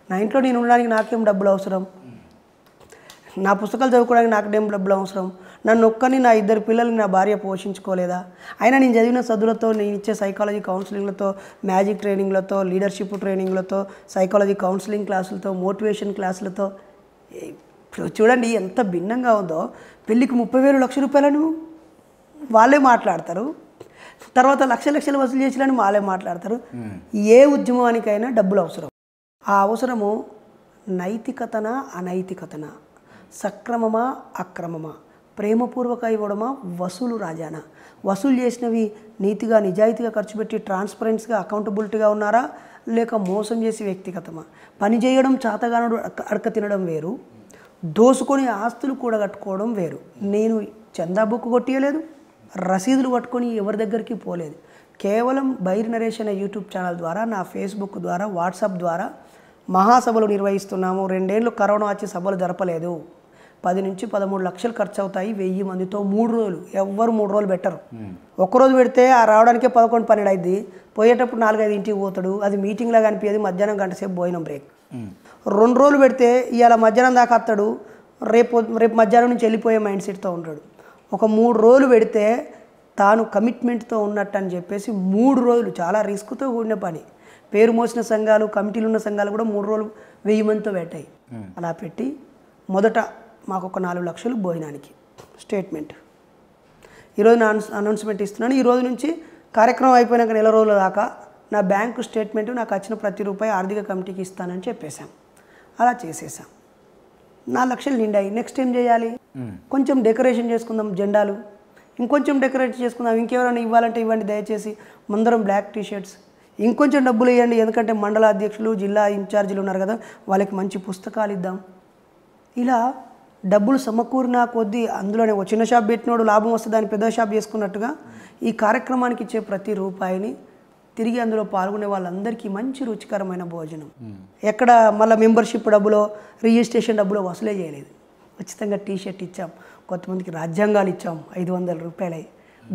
నా ఇంట్లో నేను ఉండడానికి నాకేం డబ్బులు అవసరం నా పుస్తకాలు చదువుకోవడానికి నాకేం డబ్బులు అవసరం నన్ను ఒక్కని నా ఇద్దరు పిల్లల్ని నా భార్య పోషించుకోలేదా అయినా నేను చదివిన చదువులతో నేను ఇచ్చే సైకాలజీ కౌన్సిలింగ్లతో మ్యాజిక్ ట్రైనింగ్లతో లీడర్షిప్ ట్రైనింగ్లతో సైకాలజీ కౌన్సిలింగ్ క్లాసులతో మోటివేషన్ క్లాసులతో చూడండి ఎంత భిన్నంగా ఉందో పెళ్ళికి ముప్పై వేలు లక్ష రూపాయలను వాళ్ళే మాట్లాడతారు తర్వాత లక్ష లక్షలు వసూలు చేసినని వాళ్ళే మాట్లాడతారు ఏ ఉద్యమానికైనా డబ్బులు అవసరం ఆ అవసరము నైతికతన అనైతికతన సక్రమమా అక్రమమా ప్రేమపూర్వక ఇవ్వడమా వసూలు రాజానా వసూలు చేసినవి నీతిగా నిజాయితీగా ఖర్చు పెట్టి ట్రాన్స్పరెన్స్గా అకౌంటబిలిటీగా ఉన్నారా లేక మోసం చేసి వ్యక్తిగతమా పని చేయడం చాతగానడు అడక తినడం వేరు దోసుకొని ఆస్తులు కూడా కట్టుకోవడం వేరు నేను చందా బుక్ కొట్టియలేదు రసీదులు పట్టుకొని ఎవరి దగ్గరికి పోలేదు కేవలం బైర్ నరేష్ అనే యూట్యూబ్ ఛానల్ ద్వారా నా ఫేస్బుక్ ద్వారా వాట్సాప్ ద్వారా మహాసభలు నిర్వహిస్తున్నాము రెండేళ్ళు కరోనా వచ్చి సభలు జరపలేదు పది నుంచి పదమూడు లక్షలు ఖర్చు అవుతాయి వెయ్యి మందితో మూడు రోజులు ఎవ్వరు మూడు రోజులు బెటర్ hmm. ఒక్కరోజు పెడితే ఆ రావడానికే పదకొండు పన్నెండు అయింది పోయేటప్పుడు నాలుగైదు ఇంటికి పోతాడు అది మీటింగ్లాగా అనిపించేది మధ్యాహ్నం గంట సేపు బ్రేక్ రెండు రోజులు పెడితే ఇవాళ మధ్యాహ్నం దాకా అత్తాడు రేపు రేపు మధ్యాహ్నం నుంచి వెళ్ళిపోయే మైండ్ సెట్తో ఉంటాడు ఒక మూడు రోజులు పెడితే తాను కమిట్మెంట్తో ఉన్నట్టు అని చెప్పేసి మూడు రోజులు చాలా రిస్క్తో కూడిన పని పేరు మోసిన సంఘాలు కమిటీలు ఉన్న సంఘాలు కూడా మూడు రోజులు వెయ్యి మందితో పెట్టాయి అలా పెట్టి మొదట మాకు ఒక నాలుగు లక్షలు భోజనానికి స్టేట్మెంట్ ఈరోజు నా అనౌన్స్మెంట్ ఇస్తున్నాను ఈ రోజు నుంచి కార్యక్రమం అయిపోయినాక నెల రోజుల దాకా నా బ్యాంకు స్టేట్మెంట్ నాకు వచ్చిన ప్రతి రూపాయి ఆర్థిక కమిటీకి ఇస్తానని చెప్పేశాను అలా చేసేసాం నా లక్ష్యాలు నిండాయి నెక్స్ట్ ఏం చేయాలి కొంచెం డెకరేషన్ చేసుకుందాం జెండాలు ఇంకొంచెం డెకరేట్ చేసుకుందాం ఇంకెవరైనా ఇవ్వాలంటే ఇవ్వండి దయచేసి ముందరం బ్లాక్ టీషర్ట్స్ ఇంకొంచెం డబ్బులు ఇవ్వండి ఎందుకంటే మండల అధ్యక్షులు జిల్లా ఇన్ఛార్జీలు ఉన్నారు కదా వాళ్ళకి మంచి పుస్తకాలు ఇద్దాం ఇలా డబ్బులు సమకూరినా కొద్దీ అందులోనే ఒక చిన్న షాప్ పెట్టినోడు లాభం వస్తుంది అని పెద్ద షాప్ చేసుకున్నట్టుగా ఈ కార్యక్రమానికి ఇచ్చే ప్రతి రూపాయిని తిరిగి అందులో పాల్గొనే వాళ్ళందరికీ మంచి రుచికరమైన భోజనం ఎక్కడ మళ్ళీ మెంబర్షిప్ డబ్బులో రిజిస్ట్రేషన్ డబ్బులో వసూలే చేయలేదు ఖచ్చితంగా టీషర్ట్ ఇచ్చాం కొంతమందికి రాజ్యాంగాలు ఇచ్చాం ఐదు వందల రూపాయలై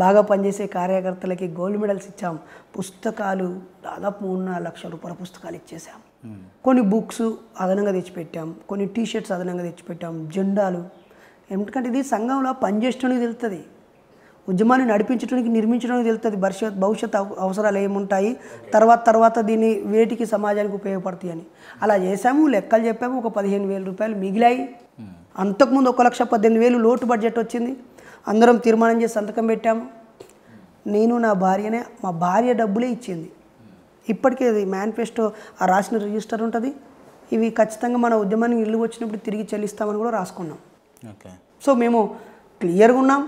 బాగా పనిచేసే కార్యకర్తలకి గోల్డ్ మెడల్స్ ఇచ్చాం పుస్తకాలు దాదాపు మూడున్నర లక్షల రూపాయల పుస్తకాలు ఇచ్చేసాం కొన్ని బుక్స్ అదనంగా తెచ్చిపెట్టాం కొన్ని టీషర్ట్స్ అదనంగా తెచ్చిపెట్టాం జెండాలు ఎందుకంటే ఇది సంఘంలో పనిచేసేటోనికి తెలుస్తుంది ఉద్యమాన్ని నడిపించడానికి నిర్మించడానికి తెలుస్తుంది భవిష్యత్ భవిష్యత్ అవసరాలు ఏముంటాయి తర్వాత తర్వాత దీన్ని వేటికి సమాజానికి ఉపయోగపడతాయి అని అలా చేసాము లెక్కలు చెప్పాము ఒక పదిహేను వేల రూపాయలు మిగిలాయి అంతకుముందు ఒక లక్ష పద్దెనిమిది వేలు లోటు బడ్జెట్ వచ్చింది అందరం తీర్మానం చేసి సంతకం పెట్టాము నేను నా భార్యనే మా భార్య డబ్బులే ఇచ్చింది ఇప్పటికే అది మేనిఫెస్టో ఆ రాసిన రిజిస్టర్ ఉంటుంది ఇవి ఖచ్చితంగా మన ఉద్యమానికి ఇల్లు వచ్చినప్పుడు తిరిగి చెల్లిస్తామని కూడా రాసుకున్నాం సో మేము క్లియర్గా ఉన్నాం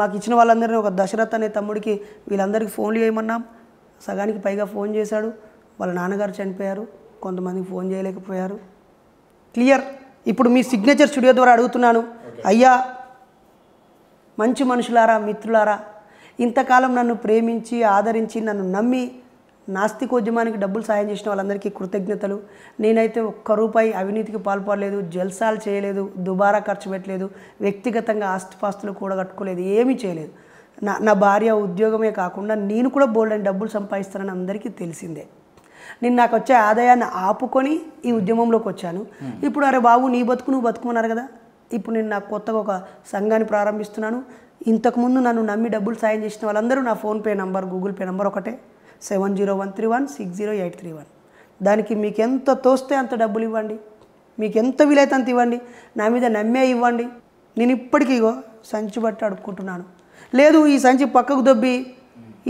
మాకు ఇచ్చిన వాళ్ళందరినీ ఒక దశరథ్ అనే తమ్ముడికి వీళ్ళందరికీ ఫోన్లు చేయమన్నాం సగానికి పైగా ఫోన్ చేశాడు వాళ్ళ నాన్నగారు చనిపోయారు కొంతమందికి ఫోన్ చేయలేకపోయారు క్లియర్ ఇప్పుడు మీ సిగ్నేచర్ స్టూడియో ద్వారా అడుగుతున్నాను అయ్యా మంచి మనుషులారా మిత్రులారా ఇంతకాలం నన్ను ప్రేమించి ఆదరించి నన్ను నమ్మి నాస్తికోద్యమానికి డబ్బులు సాయం చేసిన వాళ్ళందరికీ కృతజ్ఞతలు నేనైతే ఒక్క రూపాయి అవినీతికి పాల్పడలేదు జల్సాలు చేయలేదు దుబారా ఖర్చు పెట్టలేదు వ్యక్తిగతంగా ఆస్తిపాస్తులు కూడా కట్టుకోలేదు ఏమీ చేయలేదు నా నా భార్య ఉద్యోగమే కాకుండా నేను కూడా బోల్డని డబ్బులు సంపాదిస్తానని అందరికీ తెలిసిందే నేను నాకు వచ్చే ఆదాయాన్ని ఆపుకొని ఈ ఉద్యమంలోకి వచ్చాను ఇప్పుడు అరే బాబు నీ బతుకు నువ్వు బతుకున్నారు కదా ఇప్పుడు నేను నాకు కొత్తగా ఒక సంఘాన్ని ప్రారంభిస్తున్నాను ఇంతకుముందు నన్ను నమ్మి డబ్బులు సాయం చేసిన వాళ్ళందరూ నా PhonePe number Google Pay number ఒకటే seven zero one three one six zero eight three one దానికి మీకు ఎంత తోస్తే అంత డబ్బులు ఇవ్వండి మీకు ఎంత వీలైతే అంత ఇవ్వండి నా మీద నమ్మే ఇవ్వండి నేను ఇగో సంచి బట్టి అడుక్కుంటున్నాను లేదు ఈ సంచి పక్కకు దొబ్బి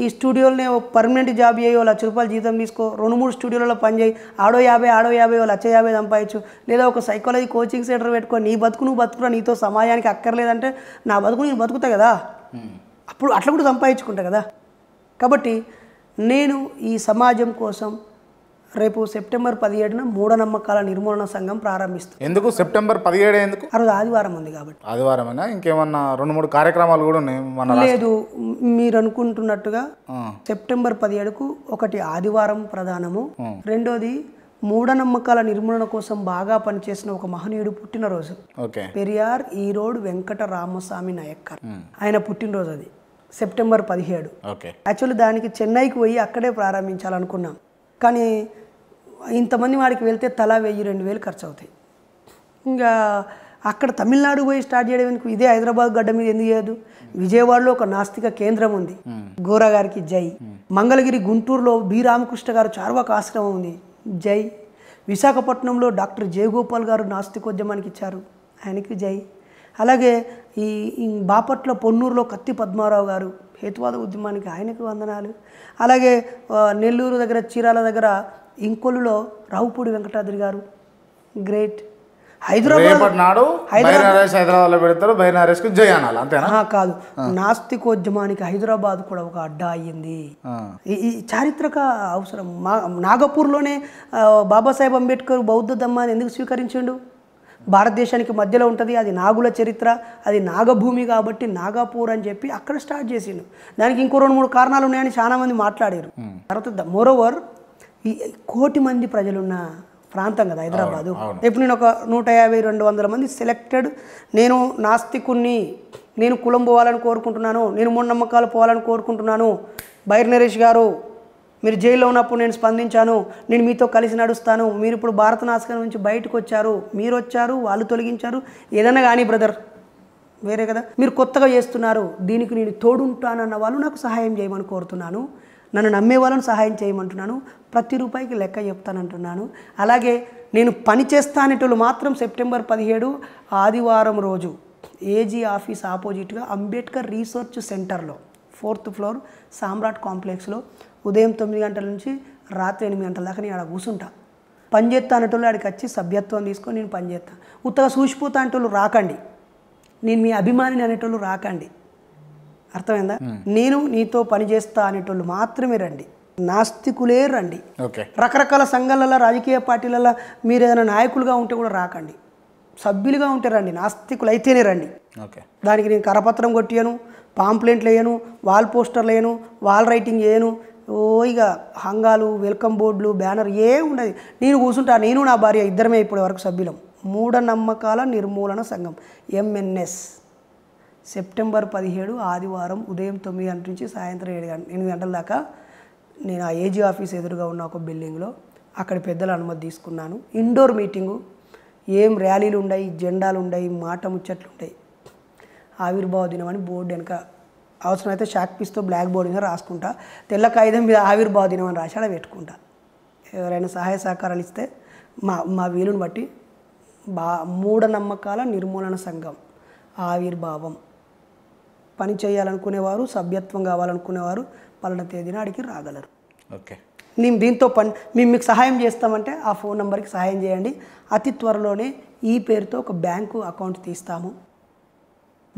ఈ స్టూడియోలోనే పర్మనెంట్ జాబ్ చేయో లక్ష రూపాయలు జీతం తీసుకో రెండు మూడు స్టూడియోలలో పనిచేయి ఆడో యాభై ఆడో యాభై లక్ష యాభై సంపాదించు లేదా ఒక సైకాలజీ కోచింగ్ సెంటర్ పెట్టుకో నీ బతుకు నువ్వు బతుకురా నీతో సమాజానికి అక్కర్లేదంటే నా బతుకు నేను బతుకుతా కదా అప్పుడు అట్లా కూడా సంపాదించుకుంటా కదా కాబట్టి నేను ఈ సమాజం కోసం రేపు సెప్టెంబర్ పదిహేడున మూఢనమ్మకాల నిర్మూలన సంఘం ప్రారంభిస్తుంది ఎందుకు సెప్టెంబర్ పదిహేడు ఎందుకు ఆ రోజు ఆదివారం ఉంది కాబట్టి ఆదివారం ఇంకేమన్నా రెండు మూడు కార్యక్రమాలు కూడా ఉన్నాయి లేదు మీరు అనుకుంటున్నట్టుగా సెప్టెంబర్ పదిహేడుకు ఒకటి ఆదివారం ప్రధానము రెండోది మూఢనమ్మకాల నిర్మూలన కోసం బాగా పనిచేసిన ఒక మహనీయుడు పుట్టినరోజు పెరియార్ ఈరోడ్ వెంకట రామస్వామి నాయక్కర్ ఆయన పుట్టినరోజు అది సెప్టెంబర్ పదిహేడు ఓకే యాక్చువల్లీ దానికి చెన్నైకి పోయి అక్కడే ప్రారంభించాలనుకున్నాం కానీ ఇంతమంది వాడికి వెళ్తే తలా వెయ్యి రెండు వేలు ఖర్చు అవుతాయి ఇంకా అక్కడ తమిళనాడు పోయి స్టార్ట్ చేయడం ఎందుకు ఇదే హైదరాబాద్ గడ్డ మీద ఎందుకు చేయదు విజయవాడలో ఒక నాస్తిక కేంద్రం ఉంది గోరా గారికి జై మంగళగిరి గుంటూరులో బి రామకృష్ణ గారు చార్వాక ఆశ్రమం ఉంది జై విశాఖపట్నంలో డాక్టర్ జయగోపాల్ గారు నాస్తికోద్యమానికి ఇచ్చారు ఆయనకి జై అలాగే ఈ బాపట్ల పొన్నూరులో కత్తి పద్మారావు గారు హేతువాద ఉద్యమానికి ఆయనకు వందనాలు అలాగే నెల్లూరు దగ్గర చీరాల దగ్గర ఇంకొల్లులో రావుపూడి వెంకటాద్రి గారు గ్రేట్ హైదరాబాద్ నాడు హైదరాబాద్ పెడతారు అంతేనా కాదు నాస్తికోద్యమానికి హైదరాబాద్ కూడా ఒక అడ్డా అయ్యింది ఈ చారిత్రక అవసరం మా నాగపూర్లోనే బాబాసాహెబ్ అంబేద్కర్ బౌద్ధ ధమ్మాన్ని ఎందుకు స్వీకరించిండు భారతదేశానికి మధ్యలో ఉంటుంది అది నాగుల చరిత్ర అది నాగభూమి కాబట్టి నాగపూర్ అని చెప్పి అక్కడ స్టార్ట్ చేసిండు దానికి ఇంకో రెండు మూడు కారణాలు ఉన్నాయని చాలా మంది మాట్లాడారు తర్వాత మోరోవర్ ఈ కోటి మంది ప్రజలున్న ప్రాంతం కదా హైదరాబాదు ఇప్పుడు నేను ఒక నూట యాభై రెండు వందల మంది సెలెక్టెడ్ నేను నాస్తికుణ్ణి నేను కులం పోవాలని కోరుకుంటున్నాను నేను మూఢనమ్మకాలు పోవాలని కోరుకుంటున్నాను బైర్ నరేష్ గారు మీరు జైల్లో ఉన్నప్పుడు నేను స్పందించాను నేను మీతో కలిసి నడుస్తాను మీరు ఇప్పుడు భారత నాశకం నుంచి బయటకు వచ్చారు మీరు వచ్చారు వాళ్ళు తొలగించారు ఏదైనా కానీ బ్రదర్ వేరే కదా మీరు కొత్తగా చేస్తున్నారు దీనికి నేను తోడుంటానన్న వాళ్ళు నాకు సహాయం చేయమని కోరుతున్నాను నన్ను నమ్మే వాళ్ళని సహాయం చేయమంటున్నాను ప్రతి రూపాయికి లెక్క చెప్తానంటున్నాను అలాగే నేను పని చేస్తానేటోళ్ళు మాత్రం సెప్టెంబర్ పదిహేడు ఆదివారం రోజు ఏజీ ఆఫీస్ ఆపోజిట్గా అంబేద్కర్ రీసెర్చ్ సెంటర్లో ఫోర్త్ ఫ్లోర్ సామ్రాట్ కాంప్లెక్స్లో ఉదయం తొమ్మిది గంటల నుంచి రాత్రి ఎనిమిది గంటల దాకా నేను ఆడ కూర్చుంటా పని చేస్తా అనేటోళ్ళు ఆడికి వచ్చి సభ్యత్వం తీసుకొని నేను పనిచేస్తా ఉత్తగా చూసిపోతా అనేటోళ్ళు రాకండి నేను మీ అభిమానిని అనేటోళ్ళు రాకండి అర్థమైందా నేను నీతో పని చేస్తా అనేటోళ్ళు మాత్రమే రండి నాస్తికులే రండి రకరకాల సంఘాలలో రాజకీయ పార్టీలలో మీరు ఏదైనా నాయకులుగా ఉంటే కూడా రాకండి సభ్యులుగా ఉంటే రండి నాస్తికులు అయితేనే రండి దానికి నేను కరపత్రం కొట్టాను పాంప్లెంట్లు వేయను వాల్ పోస్టర్లు వేయను వాల్ రైటింగ్ చేయను ఓ ఇక హంగాలు వెల్కమ్ బోర్డులు బ్యానర్ ఏ ఉండదు నేను కూర్చుంటా నేను నా భార్య ఇద్దరమే ఇప్పటి వరకు సభ్యులం మూఢనమ్మకాల నిర్మూలన సంఘం ఎంఎన్ఎస్ సెప్టెంబర్ పదిహేడు ఆదివారం ఉదయం తొమ్మిది గంటల నుంచి సాయంత్రం ఏడు గంట ఎనిమిది గంటల దాకా నేను ఆ ఏజీ ఆఫీస్ ఎదురుగా ఉన్న ఒక బిల్డింగ్లో అక్కడ పెద్దల అనుమతి తీసుకున్నాను ఇండోర్ మీటింగు ఏం ర్యాలీలు ఉన్నాయి జెండాలు ఉన్నాయి మాట ముచ్చట్లు ఉంటాయి ఆవిర్భావ దినం అని బోర్డు వెనక అవసరమైతే షాక్ పీస్తో బ్లాక్ బోర్డ్ మీద రాసుకుంటా తెల్ల కాగితం మీద ఆవిర్భావ దినం అని రాసి అలా పెట్టుకుంటా ఎవరైనా సహాయ సహకారాలు ఇస్తే మా మా వీలుని బట్టి బా మూఢనమ్మకాల నిర్మూలన సంఘం ఆవిర్భావం పని చేయాలనుకునేవారు సభ్యత్వం కావాలనుకునేవారు పలానా తేదీన అడిగి రాగలరు ఓకే నేను దీంతో పని మేము మీకు సహాయం చేస్తామంటే ఆ ఫోన్ నెంబర్కి సహాయం చేయండి అతి త్వరలోనే ఈ పేరుతో ఒక బ్యాంకు అకౌంట్ తీస్తాము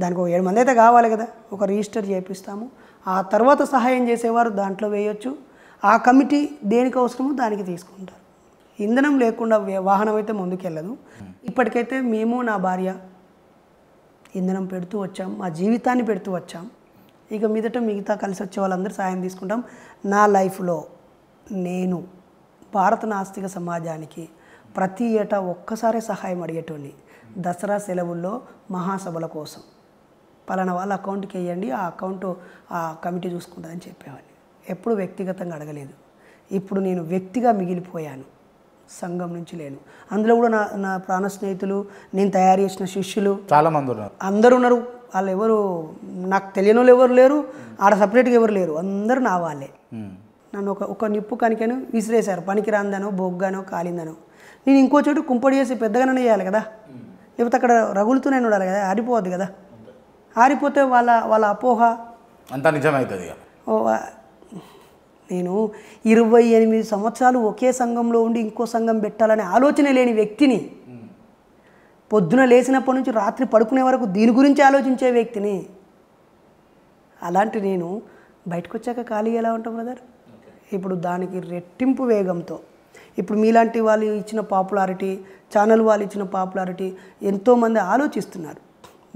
దానికి ఒక ఏడు మంది అయితే కావాలి కదా ఒక రిజిస్టర్ చేపిస్తాము ఆ తర్వాత సహాయం చేసేవారు దాంట్లో వేయొచ్చు ఆ కమిటీ దేనికి అవసరమో దానికి తీసుకుంటారు ఇంధనం లేకుండా వాహనం అయితే ముందుకెళ్ళదు ఇప్పటికైతే మేము నా భార్య ఇంధనం పెడుతూ వచ్చాం మా జీవితాన్ని పెడుతూ వచ్చాం ఇక మీదట మిగతా కలిసి వచ్చే వాళ్ళందరూ సాయం తీసుకుంటాం నా లైఫ్లో నేను భారత నాస్తిక సమాజానికి ప్రతి ఏటా ఒక్కసారి సహాయం అడిగేటోని దసరా సెలవుల్లో మహాసభల కోసం పలానా వాళ్ళ అకౌంట్కి వేయండి ఆ అకౌంట్ ఆ కమిటీ చూసుకుంటుందని చెప్పేవాడిని ఎప్పుడు వ్యక్తిగతంగా అడగలేదు ఇప్పుడు నేను వ్యక్తిగా మిగిలిపోయాను సంఘం నుంచి లేను అందులో కూడా నా నా ప్రాణ స్నేహితులు నేను తయారు చేసిన శిష్యులు చాలామంది ఉన్నారు అందరూ ఉన్నారు వాళ్ళు ఎవరు నాకు తెలియని వాళ్ళు ఎవరు లేరు ఆడ సపరేట్గా ఎవరు లేరు అందరూ నా వాళ్ళే నన్ను ఒక ఒక నిప్పు కనికను విసిరేశారు పనికిరాందనో బొగ్గానో కాలిందనో నేను ఇంకో చోటు కుంపడి చేసి పెద్దగానే చేయాలి కదా లేకపోతే అక్కడ రగులుతూనే ఉండాలి కదా ఆడిపోవద్దు కదా ఆరిపోతే వాళ్ళ వాళ్ళ అపోహ అంతా నిజమవుతుంది నేను ఇరవై ఎనిమిది సంవత్సరాలు ఒకే సంఘంలో ఉండి ఇంకో సంఘం పెట్టాలనే ఆలోచన లేని వ్యక్తిని పొద్దున లేచినప్పటి నుంచి రాత్రి పడుకునే వరకు దీని గురించి ఆలోచించే వ్యక్తిని అలాంటి నేను బయటకు వచ్చాక ఖాళీ ఎలా ఉంటాం బ్రదర్ ఇప్పుడు దానికి రెట్టింపు వేగంతో ఇప్పుడు మీలాంటి వాళ్ళు ఇచ్చిన పాపులారిటీ ఛానల్ వాళ్ళు ఇచ్చిన పాపులారిటీ ఎంతోమంది ఆలోచిస్తున్నారు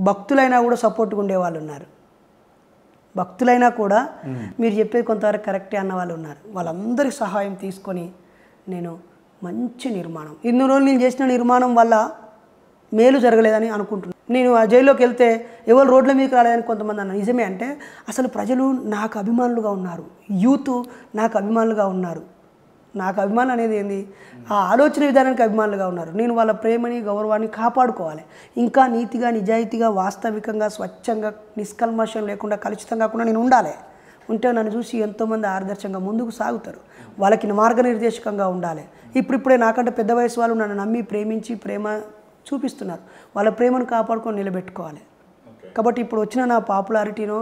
భక్తులైనా కూడా సపోర్ట్గా ఉండేవాళ్ళు ఉన్నారు భక్తులైనా కూడా మీరు చెప్పేది కొంతవరకు కరెక్టే అన్న వాళ్ళు ఉన్నారు వాళ్ళందరి సహాయం తీసుకొని నేను మంచి నిర్మాణం ఇన్ని రోజులు నేను చేసిన నిర్మాణం వల్ల మేలు జరగలేదని అనుకుంటున్నాను నేను ఆ జైల్లోకి వెళ్తే ఎవరు రోడ్ల మీదకి రాలేదని కొంతమంది అన్న నిజమే అంటే అసలు ప్రజలు నాకు అభిమానులుగా ఉన్నారు యూత్ నాకు అభిమానులుగా ఉన్నారు నాకు అభిమానం అనేది ఏంది ఆ ఆలోచన విధానానికి అభిమానులుగా ఉన్నారు నేను వాళ్ళ ప్రేమని గౌరవాన్ని కాపాడుకోవాలి ఇంకా నీతిగా నిజాయితీగా వాస్తవికంగా స్వచ్ఛంగా నిష్కల్మషం లేకుండా కలుషితం కాకుండా నేను ఉండాలి ఉంటే నన్ను చూసి ఎంతోమంది ఆదర్శంగా ముందుకు సాగుతారు వాళ్ళకి మార్గనిర్దేశకంగా ఉండాలి ఇప్పుడిప్పుడే నాకంటే పెద్ద వయసు వాళ్ళు నన్ను నమ్మి ప్రేమించి ప్రేమ చూపిస్తున్నారు వాళ్ళ ప్రేమను కాపాడుకొని నిలబెట్టుకోవాలి కాబట్టి ఇప్పుడు వచ్చిన నా పాపులారిటీను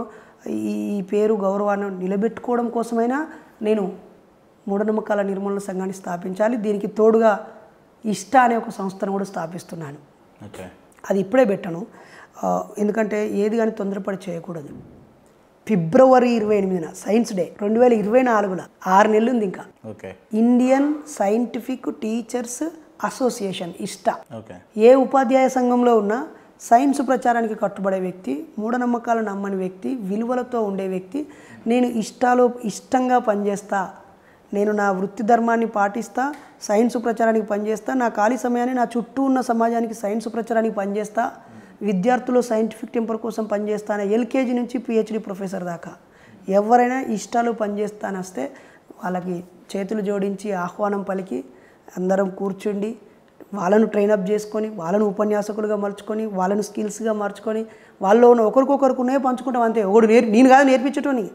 ఈ పేరు గౌరవాన్ని నిలబెట్టుకోవడం కోసమైనా నేను మూఢనమ్మకాల నిర్మూలన సంఘాన్ని స్థాపించాలి దీనికి తోడుగా ఇష్ట అనే ఒక సంస్థను కూడా స్థాపిస్తున్నాను అది ఇప్పుడే పెట్టను ఎందుకంటే ఏది కానీ తొందరపడి చేయకూడదు ఫిబ్రవరి ఇరవై ఎనిమిదిన సైన్స్ డే రెండు వేల ఇరవై నాలుగున ఆరు నెలలు ఉంది ఇంకా ఇండియన్ సైంటిఫిక్ టీచర్స్ అసోసియేషన్ ఇష్ట ఏ ఉపాధ్యాయ సంఘంలో ఉన్నా సైన్స్ ప్రచారానికి కట్టుబడే వ్యక్తి మూఢనమ్మకాలు నమ్మని వ్యక్తి విలువలతో ఉండే వ్యక్తి నేను ఇష్టాలో ఇష్టంగా పనిచేస్తా నేను నా వృత్తి ధర్మాన్ని పాటిస్తా సైన్స్ ప్రచారానికి పనిచేస్తా నా ఖాళీ సమయాన్ని నా చుట్టూ ఉన్న సమాజానికి సైన్స్ ప్రచారానికి పనిచేస్తా విద్యార్థులు సైంటిఫిక్ టెంపర్ కోసం పనిచేస్తాను ఎల్కేజీ నుంచి పిహెచ్డి ప్రొఫెసర్ దాకా ఎవరైనా ఇష్టాలు పనిచేస్తానొస్తే వస్తే వాళ్ళకి చేతులు జోడించి ఆహ్వానం పలికి అందరం కూర్చుండి వాళ్ళను ట్రైనప్ చేసుకొని వాళ్ళను ఉపన్యాసకులుగా మార్చుకొని వాళ్ళను స్కిల్స్గా మార్చుకొని వాళ్ళు ఉన్న ఒకరికొకరుకునే పంచుకుంటాం అంతే ఒకడు నేర్ నేను కాదు నేర్పించటోని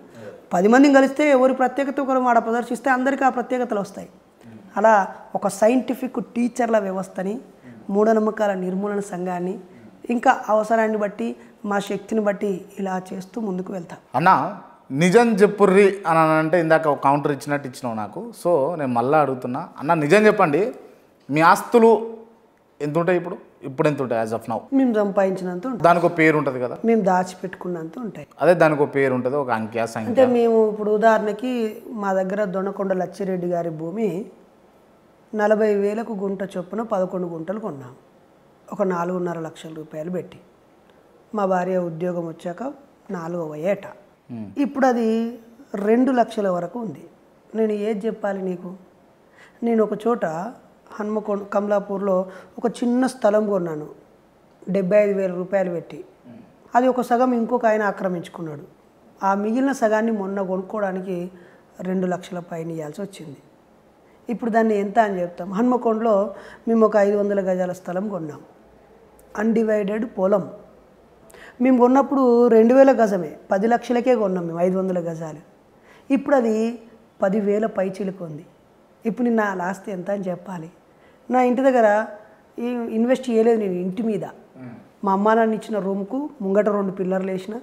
పది మందిని కలిస్తే ఎవరి ప్రత్యేకత ఒకరు వాడ ప్రదర్శిస్తే అందరికీ ఆ ప్రత్యేకతలు వస్తాయి అలా ఒక సైంటిఫిక్ టీచర్ల వ్యవస్థని మూఢనమ్మకాల నిర్మూలన సంఘాన్ని ఇంకా అవసరాన్ని బట్టి మా శక్తిని బట్టి ఇలా చేస్తూ ముందుకు వెళ్తాం అన్న నిజం చెప్పుర్రి అని అంటే ఇందాక ఒక కౌంటర్ ఇచ్చినట్టు ఇచ్చినావు నాకు సో నేను మళ్ళీ అడుగుతున్నా అన్న నిజం చెప్పండి మీ ఆస్తులు ఎంత ఉంటాయి ఇప్పుడు ఇప్పుడు ఎంత ఉంటాయి యాజ్ ఆఫ్ నౌ మేము సంపాదించినంత దానికి పేరు ఉంటుంది కదా మేము దాచిపెట్టుకున్నంత ఉంటాయి అదే దానికి ఒక పేరు ఉంటుంది ఒక అంకె సంఖ్య అంటే మేము ఇప్పుడు ఉదాహరణకి మా దగ్గర దొనకొండ లచ్చిరెడ్డి గారి భూమి నలభై వేలకు గుంట చొప్పున పదకొండు గుంటలు కొన్నాం ఒక నాలుగున్నర లక్షల రూపాయలు పెట్టి మా భార్య ఉద్యోగం వచ్చాక నాలుగవ ఏట ఇప్పుడు అది రెండు లక్షల వరకు ఉంది నేను ఏది చెప్పాలి నీకు నేను ఒక చోట హన్మకొండ కమలాపూర్లో ఒక చిన్న స్థలం కొన్నాను డెబ్బై ఐదు వేల రూపాయలు పెట్టి అది ఒక సగం ఇంకొక ఆయన ఆక్రమించుకున్నాడు ఆ మిగిలిన సగాన్ని మొన్న కొనుక్కోవడానికి రెండు లక్షల పైన ఇవ్వాల్సి వచ్చింది ఇప్పుడు దాన్ని ఎంత అని చెప్తాం హన్మకొండలో మేము ఒక ఐదు వందల గజాల స్థలం కొన్నాం అన్డివైడెడ్ పొలం మేము కొన్నప్పుడు రెండు వేల గజమే పది లక్షలకే కొన్నాం మేము ఐదు వందల గజాలు ఇప్పుడు అది పదివేల పైచీలకు ఉంది ఇప్పుడు నా లాస్ట్ ఎంత అని చెప్పాలి నా ఇంటి దగ్గర ఇన్వెస్ట్ చేయలేదు నేను ఇంటి మీద మా అమ్మ నాన్న ఇచ్చిన రూమ్కు ముంగట రెండు పిల్లర్లు వేసిన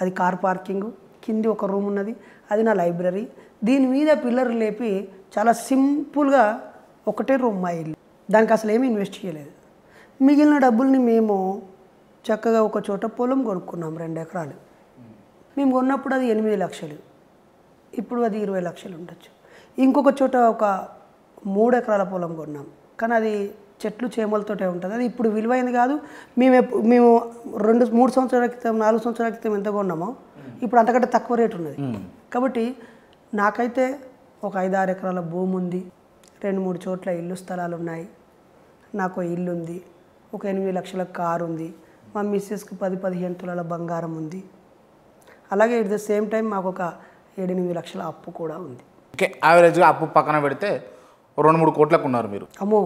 అది కార్ పార్కింగ్ కింది ఒక రూమ్ ఉన్నది అది నా లైబ్రరీ దీని మీద పిల్లర్లు లేపి చాలా సింపుల్గా ఒకటే రూమ్ మా ఇల్లు దానికి అసలు ఏమి ఇన్వెస్ట్ చేయలేదు మిగిలిన డబ్బుల్ని మేము చక్కగా ఒక చోట పొలం కొనుక్కున్నాం రెండు ఎకరాలు మేము కొన్నప్పుడు అది ఎనిమిది లక్షలు ఇప్పుడు అది ఇరవై లక్షలు ఉండొచ్చు ఇంకొక చోట ఒక మూడు ఎకరాల పొలం కొన్నాం కానీ అది చెట్లు చేమలతోటే ఉంటుంది అది ఇప్పుడు విలువైంది కాదు మేము మేము రెండు మూడు సంవత్సరాల క్రితం నాలుగు సంవత్సరాల క్రితం ఎంత కొన్నామో ఇప్పుడు అంతకంటే తక్కువ రేటు ఉన్నది కాబట్టి నాకైతే ఒక ఐదు ఆరు ఎకరాల భూమి ఉంది రెండు మూడు చోట్ల ఇల్లు స్థలాలు ఉన్నాయి నాకు ఇల్లు ఉంది ఒక ఎనిమిది లక్షల కారు ఉంది మా మిస్సెస్కి పది పదిహేను తులాల బంగారం ఉంది అలాగే ఇట్ ద సేమ్ టైం మాకు ఒక ఏడెనిమిది లక్షల అప్పు కూడా ఉంది ఓకే యావరేజ్గా అప్పు పక్కన పెడితే రెండు మూడు కోట్లకు ఉన్నారు మీరు అమ్మో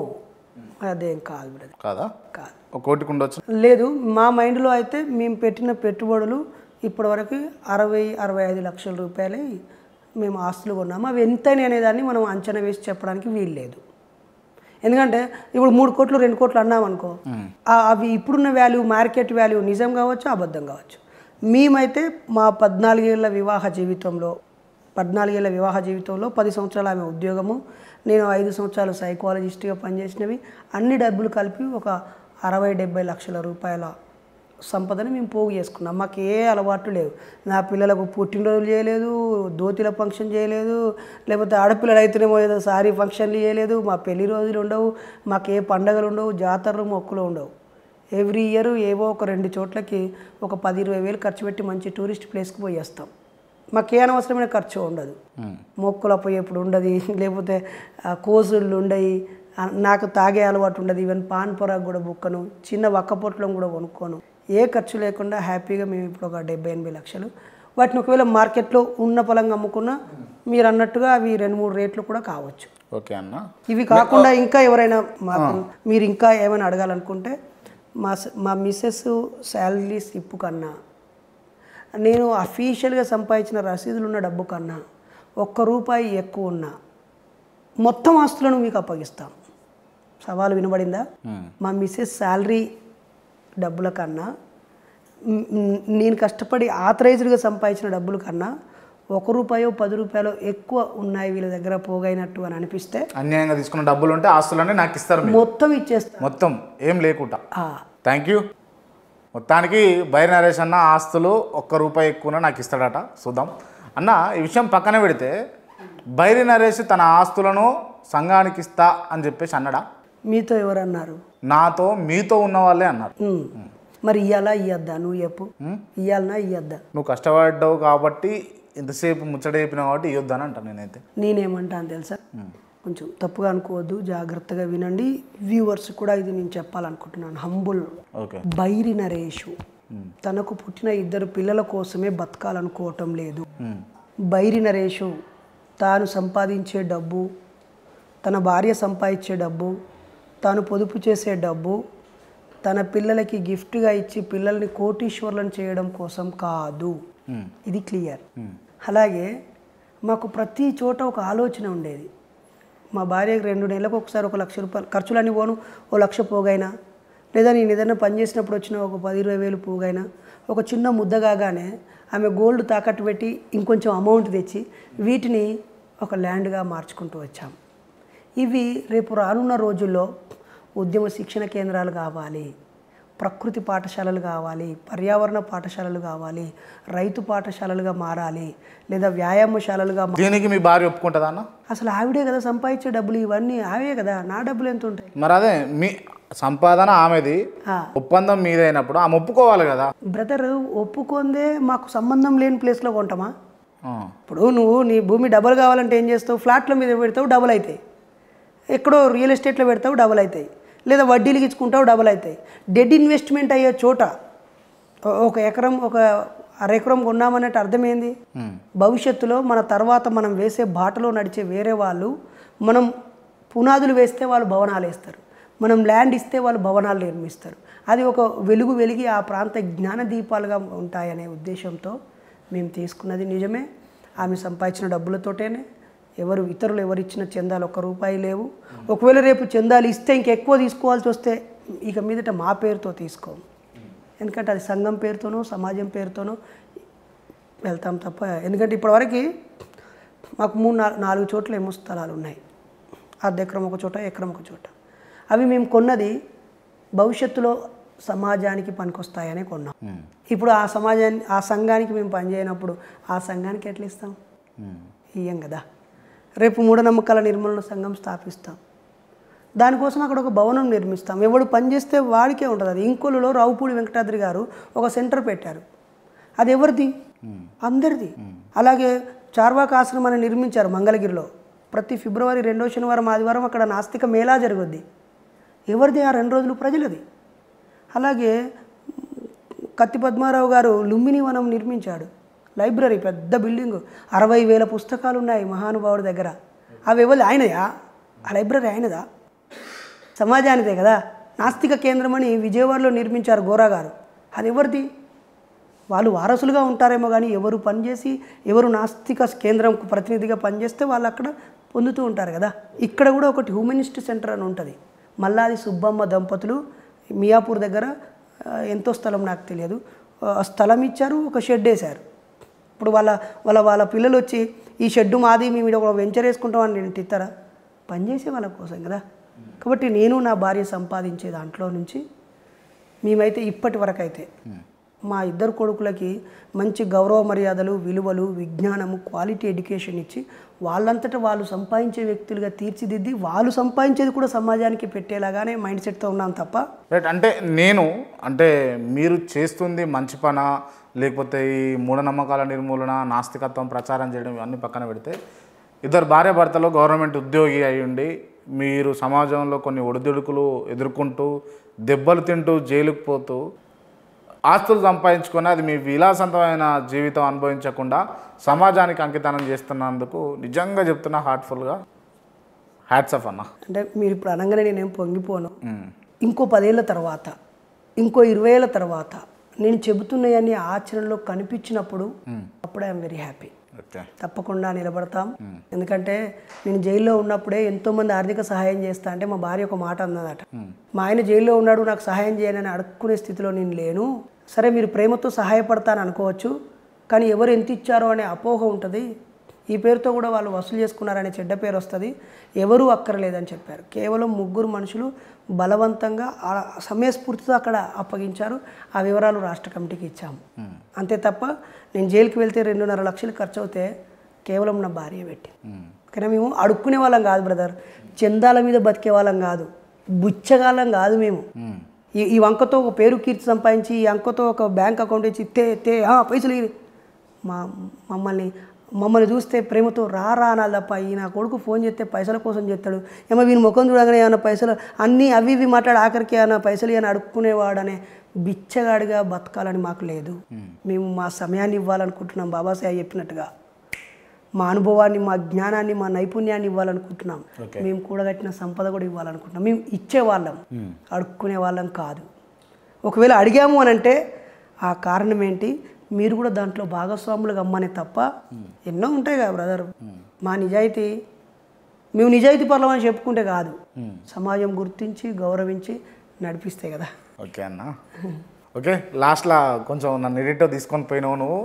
అదేం కాదు కాదా కాదు ఒక కోటికి ఉండొచ్చు లేదు మా మైండ్లో అయితే మేము పెట్టిన పెట్టుబడులు ఇప్పటివరకు అరవై అరవై ఐదు లక్షల రూపాయలే మేము ఆస్తులు కొన్నాము అవి ఎంతైనా అనేదాన్ని మనం అంచనా వేసి చెప్పడానికి వీలు లేదు ఎందుకంటే ఇప్పుడు మూడు కోట్లు రెండు కోట్లు అన్నాం అనుకో అవి ఇప్పుడున్న వాల్యూ మార్కెట్ వాల్యూ నిజం కావచ్చు అబద్ధం కావచ్చు మేమైతే మా పద్నాలుగేళ్ల వివాహ జీవితంలో పద్నాలుగేళ్ల వివాహ జీవితంలో పది సంవత్సరాలు ఆమె ఉద్యోగము నేను ఐదు సంవత్సరాలు సైకాలజిస్ట్గా పనిచేసినవి అన్ని డబ్బులు కలిపి ఒక అరవై డెబ్బై లక్షల రూపాయల సంపదని మేము పోగు చేసుకున్నాం మాకు ఏ అలవాట్లు లేవు నా పిల్లలకు పుట్టినరోజులు చేయలేదు దోతిల ఫంక్షన్ చేయలేదు లేకపోతే ఆడపిల్లలు అయితేనేమో ఏదో సారీ ఫంక్షన్లు చేయలేదు మా పెళ్లి రోజులు ఉండవు మాకు ఏ పండగలు ఉండవు జాతరలు మొక్కులు ఉండవు ఎవ్రీ ఇయర్ ఏవో ఒక రెండు చోట్లకి ఒక పది ఇరవై వేలు ఖర్చు పెట్టి మంచి టూరిస్ట్ ప్లేస్కి పోయేస్తాం మాకు ఏ అనవసరమైన ఖర్చు ఉండదు మొక్కులు ఎప్పుడు ఉండదు లేకపోతే కోసులు ఉండయి నాకు తాగే అలవాటు ఉండదు ఈవెన్ పాన్ పొరాకు కూడా బుక్కను చిన్న పొట్లం కూడా కొనుక్కోను ఏ ఖర్చు లేకుండా హ్యాపీగా మేము ఇప్పుడు ఒక డెబ్బై ఎనభై లక్షలు వాటిని ఒకవేళ మార్కెట్లో ఉన్న పొలంగా అమ్ముకున్నా మీరు అన్నట్టుగా అవి రెండు మూడు రేట్లు కూడా కావచ్చు ఓకే అన్న ఇవి కాకుండా ఇంకా ఎవరైనా మీరు ఇంకా ఏమైనా అడగాలనుకుంటే మా మా మిస్సెస్ శాలరీ స్లిప్ కన్నా నేను అఫీషియల్గా సంపాదించిన రసీదులు ఉన్న డబ్బు కన్నా ఒక్క రూపాయి ఎక్కువ ఉన్నా మొత్తం ఆస్తులను మీకు అప్పగిస్తాం సవాలు వినబడిందా మా మిస్సెస్ శాలరీ డబ్బుల కన్నా నేను కష్టపడి ఆథరైజ్డ్గా సంపాదించిన డబ్బుల కన్నా ఒక రూపాయో పది రూపాయలు ఎక్కువ ఉన్నాయి వీళ్ళ దగ్గర పోగైనట్టు అని అనిపిస్తే అన్యాయంగా తీసుకున్న డబ్బులు ఉంటే ఆస్తులన్నీ నాకు ఇస్తారు మొత్తం ఇచ్చేస్తాను మొత్తం ఏం లేకుండా థ్యాంక్ యూ మొత్తానికి బైరి నరేష్ అన్న ఆస్తులు ఒక్క రూపాయి ఎక్కువన నాకు ఇస్తాడట చూద్దాం అన్న ఈ విషయం పక్కన పెడితే బైరి నరేష్ తన ఆస్తులను సంఘానికి ఇస్తా అని చెప్పేసి అన్నాడా మీతో ఎవరు అన్నారు నాతో మీతో ఉన్న వాళ్ళే అన్నారు మరి ఇయ్యాలా ఇయ్యద్దా నువ్వు చెప్పు ఇయ్యాలనా ఇయ్యద్దా నువ్వు కష్టపడ్డావు కాబట్టి ఇంతసేపు ముచ్చట చెప్పినావు కాబట్టి అని అంటాను నేనైతే నేనేమంటాను తెలుసా కొంచెం తప్పుగా అనుకోవద్దు జాగ్రత్తగా వినండి వ్యూవర్స్ కూడా ఇది నేను చెప్పాలనుకుంటున్నాను హంబుల్ బైరి నరేషు తనకు పుట్టిన ఇద్దరు పిల్లల కోసమే బతకాలనుకోవటం లేదు బైరి నరేషు తాను సంపాదించే డబ్బు తన భార్య సంపాదించే డబ్బు తాను పొదుపు చేసే డబ్బు తన పిల్లలకి గిఫ్ట్గా ఇచ్చి పిల్లల్ని కోటీశ్వర్లను చేయడం కోసం కాదు ఇది క్లియర్ అలాగే మాకు ప్రతి చోట ఒక ఆలోచన ఉండేది మా భార్యకి రెండు నెలలకు ఒకసారి ఒక లక్ష రూపాయలు ఖర్చులన్నీ పోను ఓ లక్ష పోగైనా లేదా నేను ఏదైనా పని చేసినప్పుడు వచ్చిన ఒక పది ఇరవై వేలు పోగైనా ఒక చిన్న ముద్ద కాగానే ఆమె గోల్డ్ తాకట్టు పెట్టి ఇంకొంచెం అమౌంట్ తెచ్చి వీటిని ఒక ల్యాండ్గా మార్చుకుంటూ వచ్చాం ఇవి రేపు రానున్న రోజుల్లో ఉద్యమ శిక్షణ కేంద్రాలు కావాలి ప్రకృతి పాఠశాలలు కావాలి పర్యావరణ పాఠశాలలు కావాలి రైతు పాఠశాలలుగా మారాలి లేదా వ్యాయామశాలలుగా దీనికి మీ భార్య ఒప్పుకుంటుందా అన్న అసలు ఆవిడే కదా సంపాదించే డబ్బులు ఇవన్నీ ఆవే కదా నా డబ్బులు ఎంత ఉంటాయి మరి అదే మీ సంపాదన ఆమెది ఒప్పందం మీదైనప్పుడు ఆమె ఒప్పుకోవాలి కదా బ్రదర్ ఒప్పుకుందే మాకు సంబంధం లేని ప్లేస్లో కొంటామా ఇప్పుడు నువ్వు నీ భూమి డబల్ కావాలంటే ఏం చేస్తావు ఫ్లాట్ల మీద పెడతావు డబల్ అవుతాయి ఎక్కడో రియల్ ఎస్టేట్లో పెడతావు డబల్ అవుతాయి లేదా వడ్డీలు ఇచ్చుకుంటావు డబుల్ అవుతాయి డెడ్ ఇన్వెస్ట్మెంట్ అయ్యే చోట ఒక ఎకరం ఒక అరెకరం కొన్నామనేటి అర్థమైంది భవిష్యత్తులో మన తర్వాత మనం వేసే బాటలో నడిచే వేరే వాళ్ళు మనం పునాదులు వేస్తే వాళ్ళు భవనాలు వేస్తారు మనం ల్యాండ్ ఇస్తే వాళ్ళు భవనాలు నిర్మిస్తారు అది ఒక వెలుగు వెలిగి ఆ ప్రాంత జ్ఞాన దీపాలుగా ఉంటాయనే ఉద్దేశంతో మేము తీసుకున్నది నిజమే ఆమె సంపాదించిన డబ్బులతోటేనే ఎవరు ఇతరులు ఎవరు ఇచ్చిన చందాలు ఒక్క రూపాయి లేవు ఒకవేళ రేపు చందాలు ఇస్తే ఇంకెక్కువ తీసుకోవాల్సి వస్తే ఇక మీదట మా పేరుతో తీసుకోము ఎందుకంటే అది సంఘం పేరుతోనో సమాజం పేరుతోనో వెళ్తాం తప్ప ఎందుకంటే ఇప్పటివరకు మాకు మూడు నాలుగు చోట్ల ఏమో స్థలాలు ఉన్నాయి అర్ధ ఎకరం ఒక చోట ఎకరం ఒక చోట అవి మేము కొన్నది భవిష్యత్తులో సమాజానికి పనికొస్తాయని కొన్నాం ఇప్పుడు ఆ సమాజాన్ని ఆ సంఘానికి మేము పనిచేయనప్పుడు ఆ సంఘానికి ఎట్లా ఇస్తాం ఇయ్యం కదా రేపు మూఢనమ్మకాల నిర్మూలన సంఘం స్థాపిస్తాం దానికోసం అక్కడ ఒక భవనం నిర్మిస్తాం ఎవడు పనిచేస్తే వాడికే ఉంటుంది అది ఇంకొలలో రావుపూడి వెంకటాద్రి గారు ఒక సెంటర్ పెట్టారు అది ఎవరిది అందరిది అలాగే చార్వాక ఆశ్రమాన్ని నిర్మించారు మంగళగిరిలో ప్రతి ఫిబ్రవరి రెండో శనివారం ఆదివారం అక్కడ నాస్తిక మేళా జరుగుద్ది ఎవరిది ఆ రెండు రోజులు ప్రజలది అలాగే కత్తి పద్మారావు గారు లుంబిని వనం నిర్మించాడు లైబ్రరీ పెద్ద బిల్డింగ్ అరవై వేల పుస్తకాలు ఉన్నాయి మహానుభావుడి దగ్గర అవి ఇవ్వాలి ఆయనయా ఆ లైబ్రరీ ఆయనదా సమాజానిదే కదా నాస్తిక కేంద్రమని విజయవాడలో నిర్మించారు గోరా గారు అది ఎవరిది వాళ్ళు వారసులుగా ఉంటారేమో కానీ ఎవరు పనిచేసి ఎవరు నాస్తిక కేంద్రంకు ప్రతినిధిగా పనిచేస్తే వాళ్ళు అక్కడ పొందుతూ ఉంటారు కదా ఇక్కడ కూడా ఒకటి హ్యూమనిస్ట్ సెంటర్ అని ఉంటుంది మల్లాది సుబ్బమ్మ దంపతులు మియాపూర్ దగ్గర ఎంతో స్థలం నాకు తెలియదు స్థలం ఇచ్చారు ఒక షెడ్ వేశారు ఇప్పుడు వాళ్ళ వాళ్ళ వాళ్ళ పిల్లలు వచ్చి ఈ షెడ్డు మాది మేము ఒక వెంచర్ వేసుకుంటాం అని నేను ఇస్తారా పనిచేసే వాళ్ళ కోసం కదా కాబట్టి నేను నా భార్య సంపాదించే దాంట్లో నుంచి మేమైతే ఇప్పటి వరకు అయితే మా ఇద్దరు కొడుకులకి మంచి గౌరవ మర్యాదలు విలువలు విజ్ఞానము క్వాలిటీ ఎడ్యుకేషన్ ఇచ్చి వాళ్ళంతటా వాళ్ళు సంపాదించే వ్యక్తులుగా తీర్చిదిద్ది వాళ్ళు సంపాదించేది కూడా సమాజానికి పెట్టేలాగానే మైండ్ సెట్తో ఉన్నాను తప్ప రైట్ అంటే నేను అంటే మీరు చేస్తుంది మంచి పన లేకపోతే ఈ మూఢనమ్మకాల నిర్మూలన నాస్తికత్వం ప్రచారం చేయడం ఇవన్నీ పక్కన పెడితే ఇద్దరు భార్యాభర్తలు గవర్నమెంట్ ఉద్యోగి అయ్యుండి మీరు సమాజంలో కొన్ని ఒడిదుడుకులు ఎదుర్కొంటూ దెబ్బలు తింటూ జైలుకు పోతూ ఆస్తులు సంపాదించుకొని అది మీ విలాసంతమైన జీవితం అనుభవించకుండా సమాజానికి అంకితనం చేస్తున్నందుకు నిజంగా చెప్తున్నా హార్ట్ఫుల్గా హ్యాట్స్ ఆఫ్ అన్న అంటే మీరు ఇప్పుడు అనగానే నేనేం పొంగిపోను ఇంకో పదేళ్ళ తర్వాత ఇంకో ఇరవై ఏళ్ళ తర్వాత నేను చెబుతున్నాయని ఆచరణలో కనిపించినప్పుడు అప్పుడు ఐఎమ్ వెరీ హ్యాపీ తప్పకుండా నిలబడతాం hmm. ఎందుకంటే నేను జైల్లో ఉన్నప్పుడే ఎంతో మంది ఆర్థిక సహాయం చేస్తా అంటే మా భార్య ఒక మాట అన్నదట hmm. మా ఆయన జైల్లో ఉన్నాడు నాకు సహాయం చేయనని అడుక్కునే స్థితిలో నేను లేను సరే మీరు ప్రేమతో సహాయపడతాను అనుకోవచ్చు కానీ ఎవరు ఎంత ఇచ్చారో అనే అపోహ ఉంటుంది ఈ పేరుతో కూడా వాళ్ళు వసూలు చేసుకున్నారనే చెడ్డ పేరు వస్తుంది ఎవరూ అక్కర్లేదని చెప్పారు కేవలం ముగ్గురు మనుషులు బలవంతంగా సమయస్ఫూర్తితో అక్కడ అప్పగించారు ఆ వివరాలు రాష్ట్ర కమిటీకి ఇచ్చాము అంతే తప్ప నేను జైలుకి వెళ్తే రెండున్నర లక్షలు ఖర్చు అవుతే కేవలం నా భార్య పెట్టి కానీ మేము అడుక్కునే వాళ్ళం కాదు బ్రదర్ చందాల మీద బతికే వాళ్ళం కాదు బుచ్చగాళ్ళం కాదు మేము ఈ ఈ వంకతో ఒక పేరు కీర్తి సంపాదించి ఈ అంకతో ఒక బ్యాంక్ అకౌంట్ ఇచ్చి తే తే పైసలు మా మమ్మల్ని మమ్మల్ని చూస్తే ప్రేమతో రా రా తప్ప ఈ నా కొడుకు ఫోన్ చేస్తే పైసల కోసం చేస్తాడు ఏమో వీని ముఖం చూడగానే ఏమైనా పైసలు అన్నీ అవి ఇవి మాట్లాడి ఆఖరికి ఏమైనా పైసలు ఏమైనా అడుక్కునేవాడనే బిచ్చగాడిగా బతకాలని మాకు లేదు మేము మా సమయాన్ని ఇవ్వాలనుకుంటున్నాం బాబాసాహెబ్ చెప్పినట్టుగా మా అనుభవాన్ని మా జ్ఞానాన్ని మా నైపుణ్యాన్ని ఇవ్వాలనుకుంటున్నాం మేము కూడగట్టిన సంపద కూడా ఇవ్వాలనుకుంటున్నాం మేము ఇచ్చేవాళ్ళం అడుక్కునే వాళ్ళం కాదు ఒకవేళ అడిగాము అని అంటే ఆ కారణం ఏంటి మీరు కూడా దాంట్లో భాగస్వాములు అమ్మనే తప్ప ఎన్నో ఉంటాయి కదా బ్రదర్ మా నిజాయితీ మేము నిజాయితీ పర్లం అని చెప్పుకుంటే కాదు hmm. సమాజం గుర్తించి గౌరవించి నడిపిస్తే కదా ఓకే అన్న ఓకే లాస్ట్లో కొంచెం నన్ను ఎడిటో తీసుకొని పోయినావు నువ్వు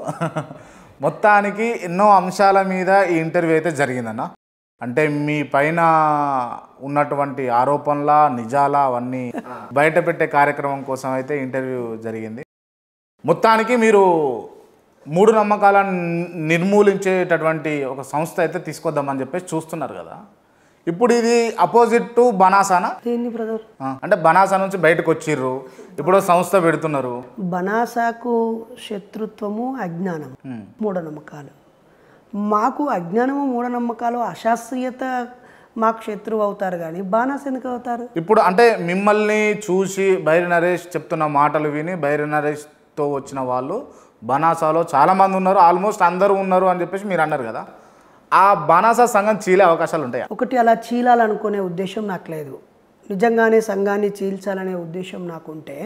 మొత్తానికి ఎన్నో అంశాల మీద ఈ ఇంటర్వ్యూ అయితే జరిగిందన్న అంటే మీ పైన ఉన్నటువంటి ఆరోపణల నిజాల అవన్నీ బయట పెట్టే కార్యక్రమం కోసం అయితే ఇంటర్వ్యూ జరిగింది మొత్తానికి మీరు మూడు నమ్మకాలను నిర్మూలించేటటువంటి ఒక సంస్థ అయితే తీసుకొద్దామని చెప్పేసి చూస్తున్నారు కదా ఇప్పుడు ఇది అపోజిట్ టు బనాసానా బ్రదర్ అంటే బనాసా నుంచి బయటకు వచ్చిర్రు ఇప్పుడు సంస్థ పెడుతున్నారు బనాసాకు శత్రుత్వము అజ్ఞానం మూఢనమ్మకాలు మాకు అజ్ఞానము మూఢనమ్మకాలు అశాస్త్రీయత మాకు శత్రువు అవుతారు కానీ బాణాస్ ఎందుకు అవుతారు ఇప్పుడు అంటే మిమ్మల్ని చూసి బైరి నరేష్ చెప్తున్న మాటలు విని బైరి నరేష్ తో వచ్చిన వాళ్ళు బనాసాలో చాలామంది ఉన్నారు ఆల్మోస్ట్ అందరూ ఉన్నారు అని చెప్పేసి మీరు అన్నారు కదా ఆ బనాసా సంఘం చీలే అవకాశాలు ఉంటాయి ఒకటి అలా చీలాలనుకునే ఉద్దేశం నాకు లేదు నిజంగానే సంఘాన్ని చీల్చాలనే ఉద్దేశం నాకుంటే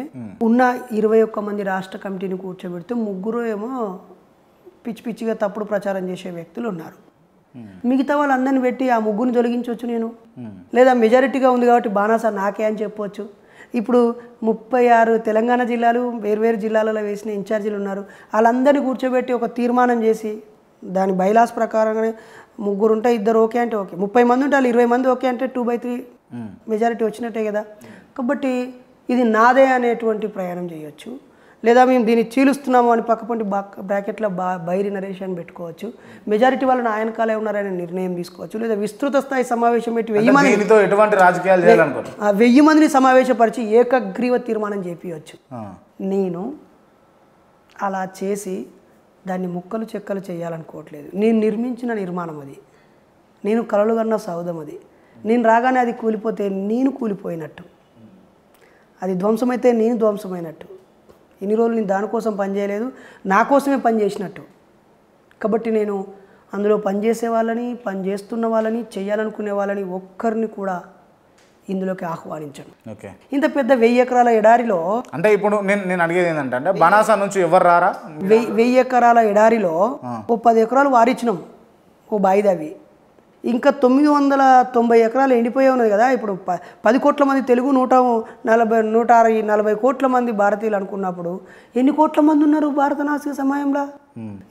ఉన్న ఇరవై ఒక్క మంది రాష్ట్ర కమిటీని కూర్చోబెడితే ముగ్గురు ఏమో పిచ్చి పిచ్చిగా తప్పుడు ప్రచారం చేసే వ్యక్తులు ఉన్నారు మిగతా వాళ్ళందరిని పెట్టి ఆ ముగ్గురిని తొలగించవచ్చు నేను లేదా మెజారిటీగా ఉంది కాబట్టి బాణాసా నాకే అని చెప్పవచ్చు ఇప్పుడు ముప్పై ఆరు తెలంగాణ జిల్లాలు వేర్వేరు జిల్లాలలో వేసిన ఇన్ఛార్జీలు ఉన్నారు వాళ్ళందరినీ కూర్చోబెట్టి ఒక తీర్మానం చేసి దాని బైలాస్ ప్రకారంగానే ముగ్గురు ఉంటే ఇద్దరు ఓకే అంటే ఓకే ముప్పై మంది ఉంటే వాళ్ళు ఇరవై మంది ఓకే అంటే టూ బై త్రీ మెజారిటీ వచ్చినట్టే కదా కాబట్టి ఇది నాదే అనేటువంటి ప్రయాణం చేయొచ్చు లేదా మేము దీన్ని చీలుస్తున్నాము అని పక్కపంటి బ్రాకెట్లో బా బైరి నరేషన్ పెట్టుకోవచ్చు మెజారిటీ వాళ్ళని ఆయన కాలే ఉన్నారని నిర్ణయం తీసుకోవచ్చు లేదా విస్తృత స్థాయి సమావేశం పెట్టి వెయ్యి మంది ఆ వెయ్యి మందిని సమావేశపరిచి ఏకగ్రీవ తీర్మానం చేపించవచ్చు నేను అలా చేసి దాన్ని ముక్కలు చెక్కలు చేయాలనుకోవట్లేదు నేను నిర్మించిన నిర్మాణం అది నేను కలలు కన్న సౌదం అది నేను రాగానే అది కూలిపోతే నేను కూలిపోయినట్టు అది ధ్వంసమైతే నేను ధ్వంసమైనట్టు ఇన్ని రోజులు నేను దానికోసం పనిచేయలేదు నా కోసమే పనిచేసినట్టు కాబట్టి నేను అందులో పనిచేసే వాళ్ళని పనిచేస్తున్న వాళ్ళని చేయాలనుకునే వాళ్ళని ఒక్కరిని కూడా ఇందులోకి ఆహ్వానించాను ఓకే ఇంత పెద్ద వెయ్యి ఎకరాల ఎడారిలో అంటే ఇప్పుడు నేను నేను అడిగేది ఏంటంటే అంటే బనాసా నుంచి ఎవరు రారా వెయ్యి ఎకరాల ఎడారిలో ఓ పది ఎకరాలు వారిచ్చినాం ఓ బాయిదవి ఇంకా తొమ్మిది వందల తొంభై ఎకరాలు ఎండిపోయే ఉన్నది కదా ఇప్పుడు ప పది కోట్ల మంది తెలుగు నూట నలభై నూట అరవై నలభై కోట్ల మంది భారతీయులు అనుకున్నప్పుడు ఎన్ని కోట్ల మంది ఉన్నారు భారత నాసిక సమయంలో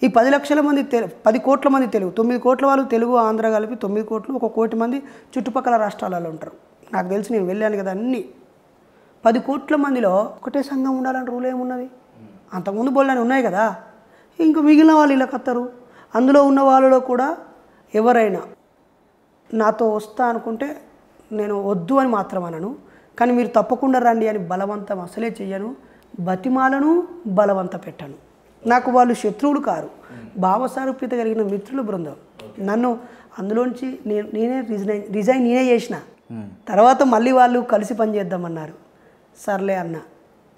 ఈ పది లక్షల మంది తెలు పది కోట్ల మంది తెలుగు తొమ్మిది కోట్ల వాళ్ళు తెలుగు ఆంధ్ర కలిపి తొమ్మిది కోట్లు ఒక కోటి మంది చుట్టుపక్కల రాష్ట్రాలలో ఉంటారు నాకు తెలిసి నేను వెళ్ళాను కదా అన్నీ పది కోట్ల మందిలో ఒకటే సంఘం ఉండాలని రూల్ ఏమున్నది అంతకుముందు బోళ్ళని ఉన్నాయి కదా ఇంక మిగిలిన వాళ్ళు ఇలా కత్తారు అందులో ఉన్న వాళ్ళలో కూడా ఎవరైనా నాతో వస్తా అనుకుంటే నేను వద్దు అని మాత్రం అనను కానీ మీరు తప్పకుండా రండి అని బలవంతం అసలే చెయ్యను బతిమాలను బలవంత పెట్టను నాకు వాళ్ళు శత్రువులు కారు భావసారూప్యత కలిగిన మిత్రులు బృందం నన్ను అందులోంచి నేను నేనే రిజైన్ రిజైన్ నేనే చేసిన తర్వాత మళ్ళీ వాళ్ళు కలిసి పనిచేద్దామన్నారు సర్లే అన్న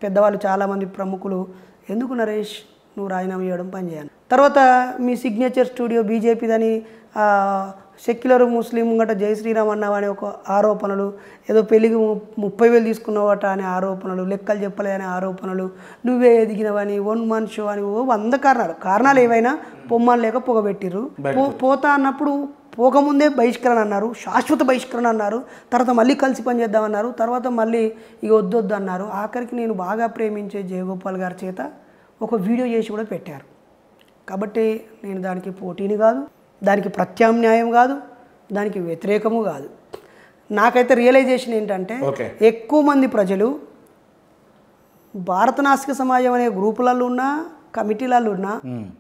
పెద్దవాళ్ళు చాలామంది ప్రముఖులు ఎందుకు నరేష్ నువ్వు రాజీనామా చేయడం పనిచేయను తర్వాత మీ సిగ్నేచర్ స్టూడియో బీజేపీదని సెక్యులర్ ముస్లిం గట జై శ్రీరామ్ అన్నావు అనే ఒక ఆరోపణలు ఏదో పెళ్లికి ముప్పై వేలు తీసుకున్నావట అనే ఆరోపణలు లెక్కలు చెప్పలే అనే ఆరోపణలు నువ్వే ఎదిగినవని వన్ మన్ షో అని ఓ వంద కారణాలు కారణాలు ఏవైనా పొమ్మని లేక పొగబెట్టిర్రు పోతా అన్నప్పుడు పోకముందే బహిష్కరణ అన్నారు శాశ్వత బహిష్కరణ అన్నారు తర్వాత మళ్ళీ కలిసి పనిచేద్దామన్నారు తర్వాత మళ్ళీ ఇక వద్దొద్దు అన్నారు ఆఖరికి నేను బాగా ప్రేమించే జయగోపాల్ గారి చేత ఒక వీడియో చేసి కూడా పెట్టారు కాబట్టి నేను దానికి పోటీని కాదు దానికి ప్రత్యామ్నాయం కాదు దానికి వ్యతిరేకము కాదు నాకైతే రియలైజేషన్ ఏంటంటే ఎక్కువ మంది ప్రజలు భారత నాస్తిక సమాజం అనే గ్రూపులలో ఉన్నా కమిటీలలో ఉన్నా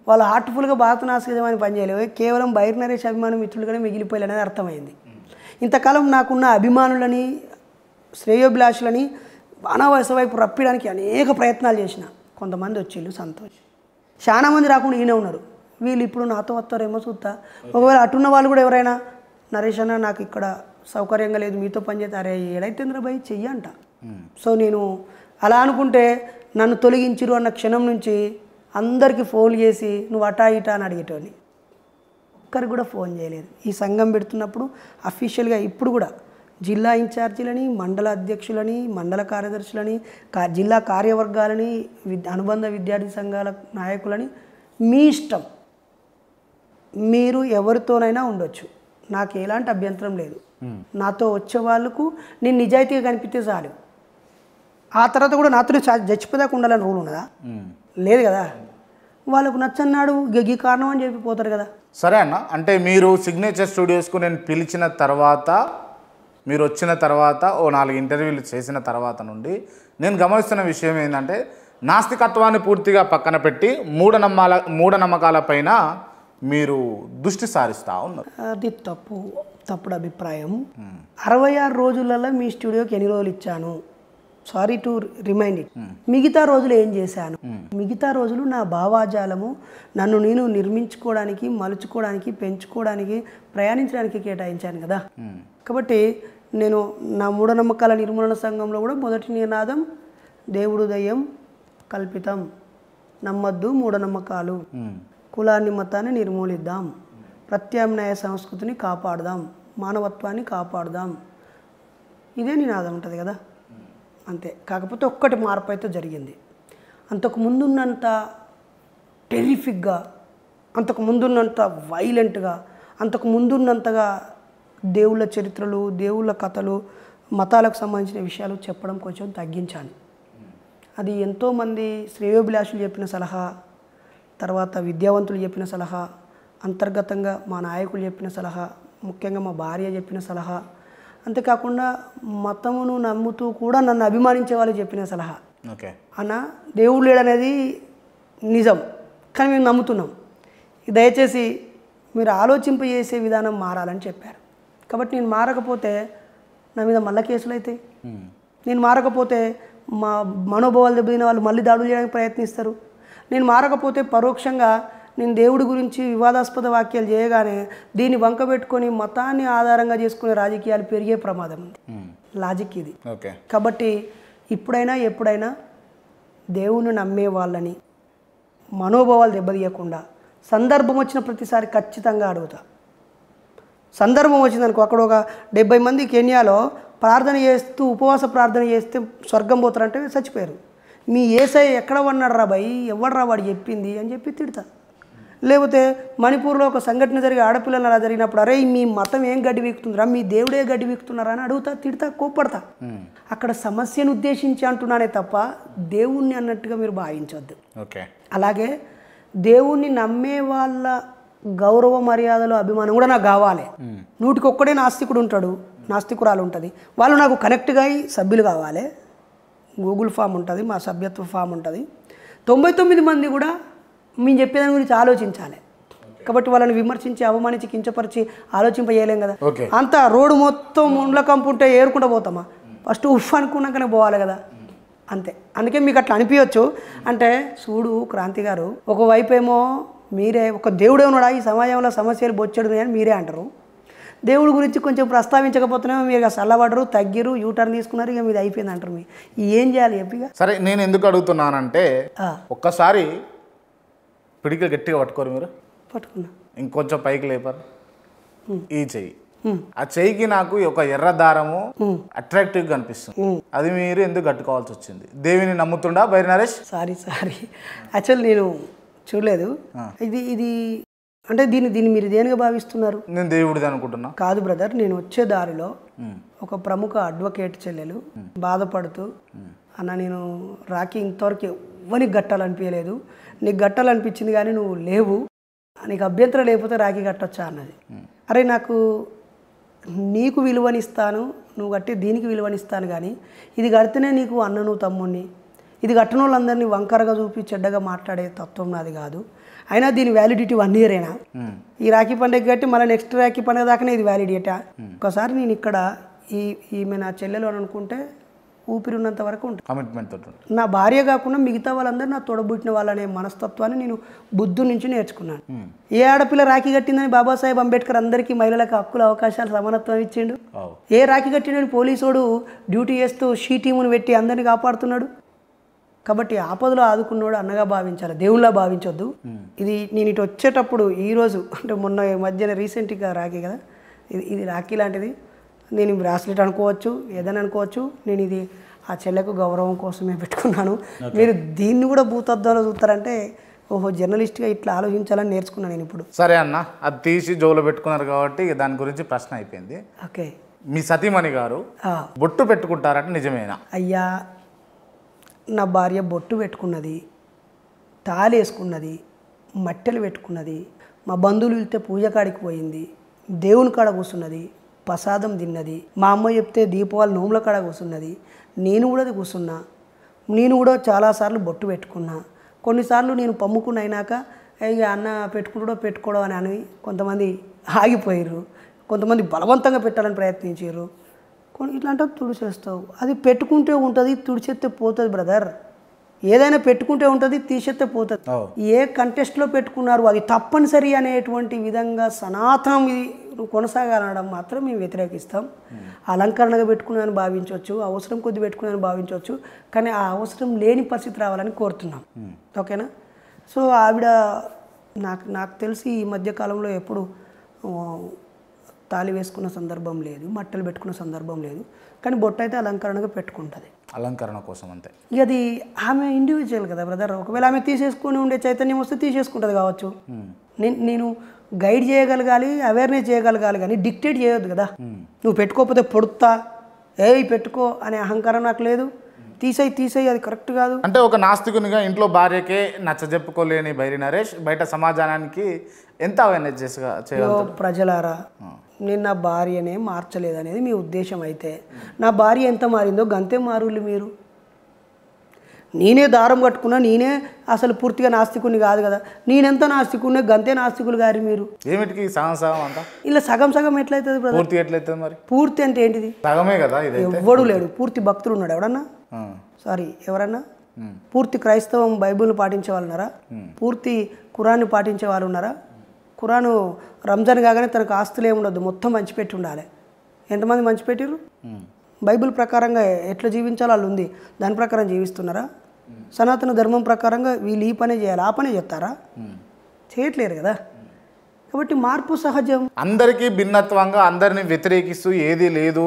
వాళ్ళు హార్ట్ఫుల్గా భారత నాస్తిక సమాజం పనిచేయలేవు కేవలం బైర్ నరేష్ అభిమానం మిత్రులుగానే మిగిలిపోయాలనేది అర్థమైంది ఇంతకాలం నాకున్న అభిమానులని శ్రేయోభిలాషులని అనవస వైపు రప్పడానికి అనేక ప్రయత్నాలు చేసిన కొంతమంది వచ్చిళ్ళు సంతోష్ చాలామంది రాకుండా ఈయన ఉన్నారు వీళ్ళు ఇప్పుడు నాతో వస్తారేమో చూస్తా ఒకవేళ అటున్న వాళ్ళు కూడా ఎవరైనా నరేష్ అన్న నాకు ఇక్కడ సౌకర్యంగా లేదు మీతో పనిచేస్తే అరే ఏడైతే భయ్ చెయ్యి అంట సో నేను అలా అనుకుంటే నన్ను తొలగించిరు అన్న క్షణం నుంచి అందరికీ ఫోన్ చేసి నువ్వు అటా ఇటా అని అడిగేటోని ఒక్కరికి కూడా ఫోన్ చేయలేదు ఈ సంఘం పెడుతున్నప్పుడు అఫీషియల్గా ఇప్పుడు కూడా జిల్లా ఇన్ఛార్జీలని మండల అధ్యక్షులని మండల కార్యదర్శులని జిల్లా కార్యవర్గాలని అనుబంధ విద్యార్థి సంఘాల నాయకులని మీ ఇష్టం మీరు ఎవరితోనైనా ఉండొచ్చు నాకు ఎలాంటి అభ్యంతరం లేదు నాతో వచ్చే వాళ్ళకు నేను నిజాయితీగా కనిపిస్తే చాలు ఆ తర్వాత కూడా నాతో చచ్చిపోదాకా ఉండాలని రూల్ ఉన్నదా లేదు కదా వాళ్ళకు నచ్చన్నాడు గగ్గి కారణం అని చెప్పి పోతారు కదా సరే అన్న అంటే మీరు సిగ్నేచర్ స్టూడియోస్కు నేను పిలిచిన తర్వాత మీరు వచ్చిన తర్వాత ఓ నాలుగు ఇంటర్వ్యూలు చేసిన తర్వాత నుండి నేను గమనిస్తున్న విషయం ఏంటంటే నాస్తికత్వాన్ని పూర్తిగా పక్కన పెట్టి మూఢనమ్మాల మూఢనమ్మకాలపైన మీరు దృష్టి సారిస్తా ఉన్నారు అది తప్పు తప్పుడు అభిప్రాయం అరవై ఆరు రోజులలో మీ స్టూడియోకి ఎన్ని రోజులు ఇచ్చాను సారీ టు రిమైండ్ ఇట్ మిగతా రోజులు ఏం చేశాను hmm. మిగతా రోజులు నా భావాజాలము నన్ను నేను నిర్మించుకోవడానికి మలుచుకోవడానికి పెంచుకోవడానికి ప్రయాణించడానికి కేటాయించాను కదా hmm. కాబట్టి నేను నా మూఢనమ్మకాల నిర్మూలన సంఘంలో కూడా మొదటి నినాదం దేవుడు దయ్యం కల్పితం నమ్మద్దు మూఢనమ్మకాలు hmm. కులాన్ని మతాన్ని నిర్మూలిద్దాం ప్రత్యామ్నాయ సంస్కృతిని కాపాడదాం మానవత్వాన్ని కాపాడదాం ఇదే నినాదం ఉంటుంది కదా అంతే కాకపోతే ఒక్కటి మార్పు అయితే జరిగింది అంతకు ముందున్నంత టెరిఫిక్గా అంతకు ముందున్నంత వైలెంట్గా అంతకు ముందున్నంతగా దేవుళ్ళ చరిత్రలు దేవుళ్ళ కథలు మతాలకు సంబంధించిన విషయాలు చెప్పడం కొంచెం తగ్గించాను అది ఎంతోమంది శ్రేయోభిలాషులు చెప్పిన సలహా తర్వాత విద్యావంతులు చెప్పిన సలహా అంతర్గతంగా మా నాయకులు చెప్పిన సలహా ముఖ్యంగా మా భార్య చెప్పిన సలహా అంతేకాకుండా మతమును నమ్ముతూ కూడా నన్ను అభిమానించే వాళ్ళు చెప్పిన సలహా ఓకే అన్న దేవుడు లేడనేది నిజం కానీ మేము నమ్ముతున్నాం దయచేసి మీరు ఆలోచింపజేసే చేసే విధానం మారాలని చెప్పారు కాబట్టి నేను మారకపోతే నా మీద మళ్ళీ కేసులు అవుతాయి నేను మారకపోతే మా మనోభావాలు దెబ్బతిన వాళ్ళు మళ్ళీ దాడులు చేయడానికి ప్రయత్నిస్తారు నేను మారకపోతే పరోక్షంగా నేను దేవుడి గురించి వివాదాస్పద వాక్యాలు చేయగానే దీన్ని వంక పెట్టుకొని మతాన్ని ఆధారంగా చేసుకునే రాజకీయాలు పెరిగే ప్రమాదం ఉంది లాజిక్ ఇది కాబట్టి ఇప్పుడైనా ఎప్పుడైనా దేవుని నమ్మే వాళ్ళని మనోభావాలు దెబ్బతీయకుండా సందర్భం వచ్చిన ప్రతిసారి ఖచ్చితంగా అడుగుతా సందర్భం వచ్చిందనుకో అక్కడ ఒక డెబ్బై మంది కెన్యాలో ప్రార్థన చేస్తూ ఉపవాస ప్రార్థన చేస్తే స్వర్గం పోతారంటే చచ్చిపోయారు మీ ఏసఐ ఎక్కడ ఉన్నాడు రా భయ్ ఎవడరా వాడు చెప్పింది అని చెప్పి తిడతా లేకపోతే మణిపూర్లో ఒక సంఘటన జరిగి ఆడపిల్లలు అలా జరిగినప్పుడు అరే మీ మతం ఏం గడ్డి వీక్తుందిరా మీ దేవుడే గడ్డి వీక్తున్నారా అని అడుగుతా తిడతా కోప్పడతా అక్కడ సమస్యను ఉద్దేశించి అంటున్నానే తప్ప దేవుణ్ణి అన్నట్టుగా మీరు భావించవద్దు ఓకే అలాగే దేవుణ్ణి నమ్మే వాళ్ళ గౌరవ మర్యాదలు అభిమానం కూడా నాకు కావాలి నూటికొక్కడే నాస్తికుడు ఉంటాడు నాస్తికురాలు ఉంటుంది వాళ్ళు నాకు కనెక్ట్గా అయి సభ్యులు కావాలి గూగుల్ ఫామ్ ఉంటుంది మా సభ్యత్వ ఫామ్ ఉంటుంది తొంభై తొమ్మిది మంది కూడా మేము చెప్పేదాని గురించి ఆలోచించాలి కాబట్టి వాళ్ళని విమర్శించి అవమానించి కించపరిచి ఆలోచింపజేయలేం కదా అంత రోడ్డు మొత్తం ముండ్ల కంపు ఉంటే ఏరుకుంటూ పోతామా ఫస్ట్ ఉఫ్ అనుకున్నాకనే పోవాలి కదా అంతే అందుకే మీకు అట్లా అనిపించచ్చు అంటే చూడు క్రాంతి గారు ఒకవైపు ఏమో మీరే ఒక దేవుడే ఉన్నాడా ఈ సమాజంలో సమస్యలు బొచ్చడు అని మీరే అంటారు దేవుడి గురించి కొంచెం ప్రస్తావించకపోతే మీరు చల్లబడరు తగ్గిరు యూటర్న్ తీసుకున్నారు ఇక మీద అయిపోయింది అంటారు మీ ఏం చేయాలి చెప్పిగా సరే నేను ఎందుకు అడుగుతున్నానంటే ఒక్కసారి పిడికి గట్టిగా పట్టుకోరు మీరు పట్టుకున్నా ఇంకొంచెం పైకి లేపారు ఈ చెయ్యి ఆ చెయ్యికి నాకు ఒక ఎర్ర దారము అట్రాక్టివ్ గా అనిపిస్తుంది అది మీరు ఎందుకు కట్టుకోవాల్సి వచ్చింది దేవిని నమ్ముతుండా Bairi Naresh sorry sorry actual నేను చూడలేదు ఇది ఇది అంటే దీన్ని దీన్ని మీరు దేనిగా భావిస్తున్నారు నేను దేవుడి అనుకుంటున్నా కాదు బ్రదర్ నేను వచ్చే దారిలో ఒక ప్రముఖ అడ్వకేట్ చెల్లెలు బాధపడుతూ అన్న నేను రాఖీ ఇంతవరకు ఎవ్వని గట్టాలనిపించలేదు నీకు గట్టాలనిపించింది కానీ నువ్వు లేవు నీకు అభ్యంతరం లేకపోతే రాఖీ కట్టొచ్చా అన్నది అరే నాకు నీకు విలువనిస్తాను నువ్వు కట్టి దీనికి విలువనిస్తాను కానీ ఇది కడితేనే నీకు అన్నను తమ్ముణ్ణి ఇది కట్టిన వాళ్ళందరినీ వంకరగా చూపి చెడ్డగా మాట్లాడే తత్వం నాది కాదు అయినా దీని వ్యాలిడిటీ వన్ ఇయర్ అయినా ఈ రాఖీ పండుగ కట్టి మళ్ళీ నెక్స్ట్ రాఖీ పండుగ దాకానే ఇది వ్యాలిడేటా ఒకసారి నేను ఇక్కడ ఈ ఈమె నా చెల్లెలు అని అనుకుంటే ఊపిరి ఉన్నంత వరకు ఉంటుంది నా భార్య కాకుండా మిగతా వాళ్ళందరూ నా తొడబుట్టిన వాళ్ళనే మనస్తత్వాన్ని నేను బుద్ధు నుంచి నేర్చుకున్నాను ఏ ఆడపిల్ల రాఖీ కట్టిందని బాబాసాహెబ్ అంబేద్కర్ అందరికీ మహిళలకు హక్కులు అవకాశాలు సమానత్వం ఇచ్చిండు ఏ రాఖీ కట్టిన పోలీసోడు డ్యూటీ చేస్తూ షీ టీమును పెట్టి అందరిని కాపాడుతున్నాడు కాబట్టి ఆపదలో ఆదుకున్నోడు అన్నగా భావించాలి దేవుళ్ళ భావించొద్దు ఇది నేను ఇటు వచ్చేటప్పుడు ఈరోజు అంటే మొన్న మధ్యన రీసెంట్గా రాఖీ కదా ఇది ఇది రాఖీ లాంటిది నేను బ్రాస్లెట్ అనుకోవచ్చు ఏదని అనుకోవచ్చు నేను ఇది ఆ చెల్లెకు గౌరవం కోసమే పెట్టుకున్నాను మీరు దీన్ని కూడా భూతద్దాలు చూస్తారంటే ఓహో జర్నలిస్ట్గా ఇట్లా ఆలోచించాలని నేర్చుకున్నాను నేను ఇప్పుడు సరే అన్న అది తీసి జోలు పెట్టుకున్నారు కాబట్టి దాని గురించి ప్రశ్న అయిపోయింది ఓకే మీ సతీమణి గారు బొట్టు పెట్టుకుంటారంటే నిజమేనా అయ్యా నా భార్య బొట్టు పెట్టుకున్నది తాళి వేసుకున్నది మట్టెలు పెట్టుకున్నది మా బంధువులు వెళ్తే పూజ కాడికి పోయింది దేవుని కాడ కూర్చున్నది ప్రసాదం తిన్నది మా అమ్మ చెప్తే దీపావళి నోముల కాడ కూర్చున్నది నేను కూడా అది కూర్చున్నా నేను కూడా చాలాసార్లు బొట్టు పెట్టుకున్నా కొన్నిసార్లు నేను పమ్ముకున్న అయినాక ఇక అన్న పెట్టుకుంటాడో పెట్టుకోవడం అని అని కొంతమంది ఆగిపోయారు కొంతమంది బలవంతంగా పెట్టాలని ప్రయత్నించారు ఇట్లాంటి తుడిచేస్తావు అది పెట్టుకుంటే ఉంటుంది తుడిచేస్తే పోతుంది బ్రదర్ ఏదైనా పెట్టుకుంటే ఉంటుంది తీసేస్తే పోతుంది ఏ కంటెస్ట్లో పెట్టుకున్నారు అది తప్పనిసరి అనేటువంటి విధంగా సనాతనం ఇది కొనసాగాలనడం మాత్రం మేము వ్యతిరేకిస్తాం అలంకరణగా పెట్టుకున్నాను భావించవచ్చు అవసరం కొద్ది పెట్టుకున్నాను భావించవచ్చు కానీ ఆ అవసరం లేని పరిస్థితి రావాలని కోరుతున్నాం ఓకేనా సో ఆవిడ నాకు నాకు తెలిసి ఈ మధ్యకాలంలో ఎప్పుడు తాళి వేసుకున్న సందర్భం లేదు మట్టలు పెట్టుకున్న సందర్భం లేదు కానీ బొట్ట అయితే అలంకరణగా పెట్టుకుంటుంది అలంకరణ కోసం అంతే ఇక అది ఆమె ఇండివిజువల్ కదా బ్రదర్ ఒకవేళ ఆమె తీసేసుకుని ఉండే చైతన్యం వస్తే తీసేసుకుంటుంది కావచ్చు నేను నేను గైడ్ చేయగలగాలి అవేర్నెస్ చేయగలగాలి కానీ డిక్టేట్ చేయొద్దు కదా నువ్వు పెట్టుకోకపోతే పొడుతా ఏ పెట్టుకో అనే అహంకారం నాకు లేదు తీసేయి తీసేయి అది కరెక్ట్ కాదు అంటే ఒక నాస్తికునిగా ఇంట్లో భార్యకే నచ్చజెప్పుకోలేని బైరి నరేష్ బయట సమాజానికి ఎంత అవేర్నెస్ చేసుకో ప్రజలారా నేను నా భార్యనే మార్చలేదు అనేది మీ ఉద్దేశం అయితే నా భార్య ఎంత మారిందో గంతే మారులు మీరు నేనే దారం కట్టుకున్నా నేనే అసలు పూర్తిగా నాస్తికుని కాదు కదా నేనెంత నాస్తికుని గంతే నాస్తికులు గారి మీరు ఏమిటి సగం సగం ఇలా సగం సగం ఎట్లయితుంది పూర్తి ఎట్లయితుంది మరి పూర్తి అంటే ఏంటిది సగమే కదా ఎవ్వడు లేడు పూర్తి భక్తులు ఉన్నాడు ఎవడన్నా సారీ ఎవరన్నా పూర్తి క్రైస్తవం బైబిల్ పాటించే వాళ్ళు ఉన్నారా పూర్తి కురాన్ని పాటించే వాళ్ళు ఉన్నారా ఖురాను రంజాన్ కాగానే తనకు ఆస్తులు ఏమి ఉండదు మొత్తం మంచిపెట్టి ఉండాలి ఎంతమంది పెట్టిరు బైబిల్ ప్రకారంగా ఎట్లా జీవించాలో వాళ్ళు ఉంది దాని ప్రకారం జీవిస్తున్నారా సనాతన ధర్మం ప్రకారంగా వీళ్ళు ఈ పనే చేయాలి ఆ పనే చెప్తారా చేయట్లేరు కదా కాబట్టి మార్పు సహజం అందరికీ భిన్నత్వంగా అందరిని వ్యతిరేకిస్తూ ఏది లేదు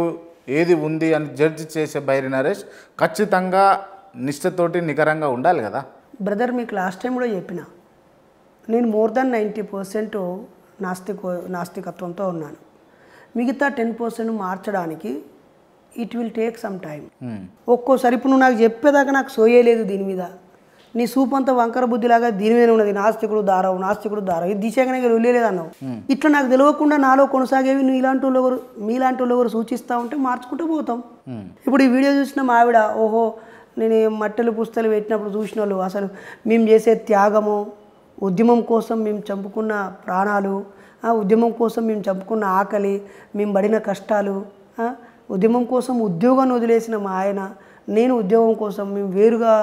ఏది ఉంది అని జడ్జి చేసే బైరి నరేష్ ఖచ్చితంగా నిష్ఠతోటి నికరంగా ఉండాలి కదా బ్రదర్ మీకు లాస్ట్ టైం కూడా చెప్పినా నేను మోర్ దెన్ నైంటీ పర్సెంట్ నాస్తిక నాస్తికత్వంతో ఉన్నాను మిగతా టెన్ పర్సెంట్ మార్చడానికి it will take some time ఒక్కోసారి ఇప్పుడు నువ్వు నాకు చెప్పేదాకా నాకు సోయలేదు దీని మీద నీ సూప్ అంతా వంకర బుద్ధిలాగా దీని మీద ఉన్నది నాస్తికుడు దారవు నాస్తికుడు దారవు ఇది దిశగానే వెళ్ళలేదు అన్నావు hmm. ఇట్లా నాకు తెలియకుండా నాలో కొనసాగేవి నువ్వు ఇలాంటి వాళ్ళు ఎవరు మీలాంటి వాళ్ళు ఎవరు సూచిస్తూ ఉంటే మార్చుకుంటూ పోతాం hmm. ఇప్పుడు ఈ వీడియో చూసిన మా ఆవిడ ఓహో నేను మట్టెలు పుస్తలు పెట్టినప్పుడు చూసిన వాళ్ళు అసలు మేము చేసే త్యాగము ఉద్యమం కోసం మేము చంపుకున్న ప్రాణాలు ఉద్యమం కోసం మేము చంపుకున్న ఆకలి మేము పడిన కష్టాలు ఉద్యమం కోసం ఉద్యోగాన్ని వదిలేసిన మా ఆయన నేను ఉద్యోగం కోసం మేము వేరుగా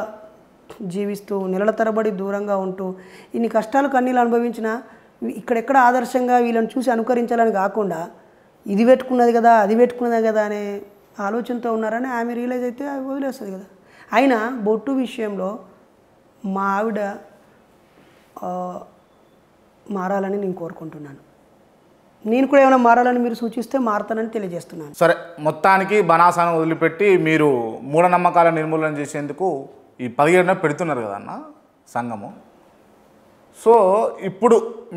జీవిస్తూ నెలల తరబడి దూరంగా ఉంటూ ఇన్ని కష్టాలు కన్నీళ్ళు అనుభవించిన ఇక్కడెక్కడ ఆదర్శంగా వీళ్ళని చూసి అనుకరించాలని కాకుండా ఇది పెట్టుకున్నది కదా అది పెట్టుకున్నది కదా అనే ఆలోచనతో ఉన్నారని ఆమె రియలైజ్ అయితే వదిలేస్తుంది కదా అయినా బొట్టు విషయంలో మా ఆవిడ మారాలని నేను కోరుకుంటున్నాను నేను కూడా ఏమైనా మారాలని మీరు సూచిస్తే మారుతానని తెలియజేస్తున్నాను సరే మొత్తానికి బనాసాను వదిలిపెట్టి మీరు మూఢనమ్మకాల నిర్మూలన చేసేందుకు ఈ పదిహేడున పెడుతున్నారు కదా అన్న సంఘము సో ఇప్పుడు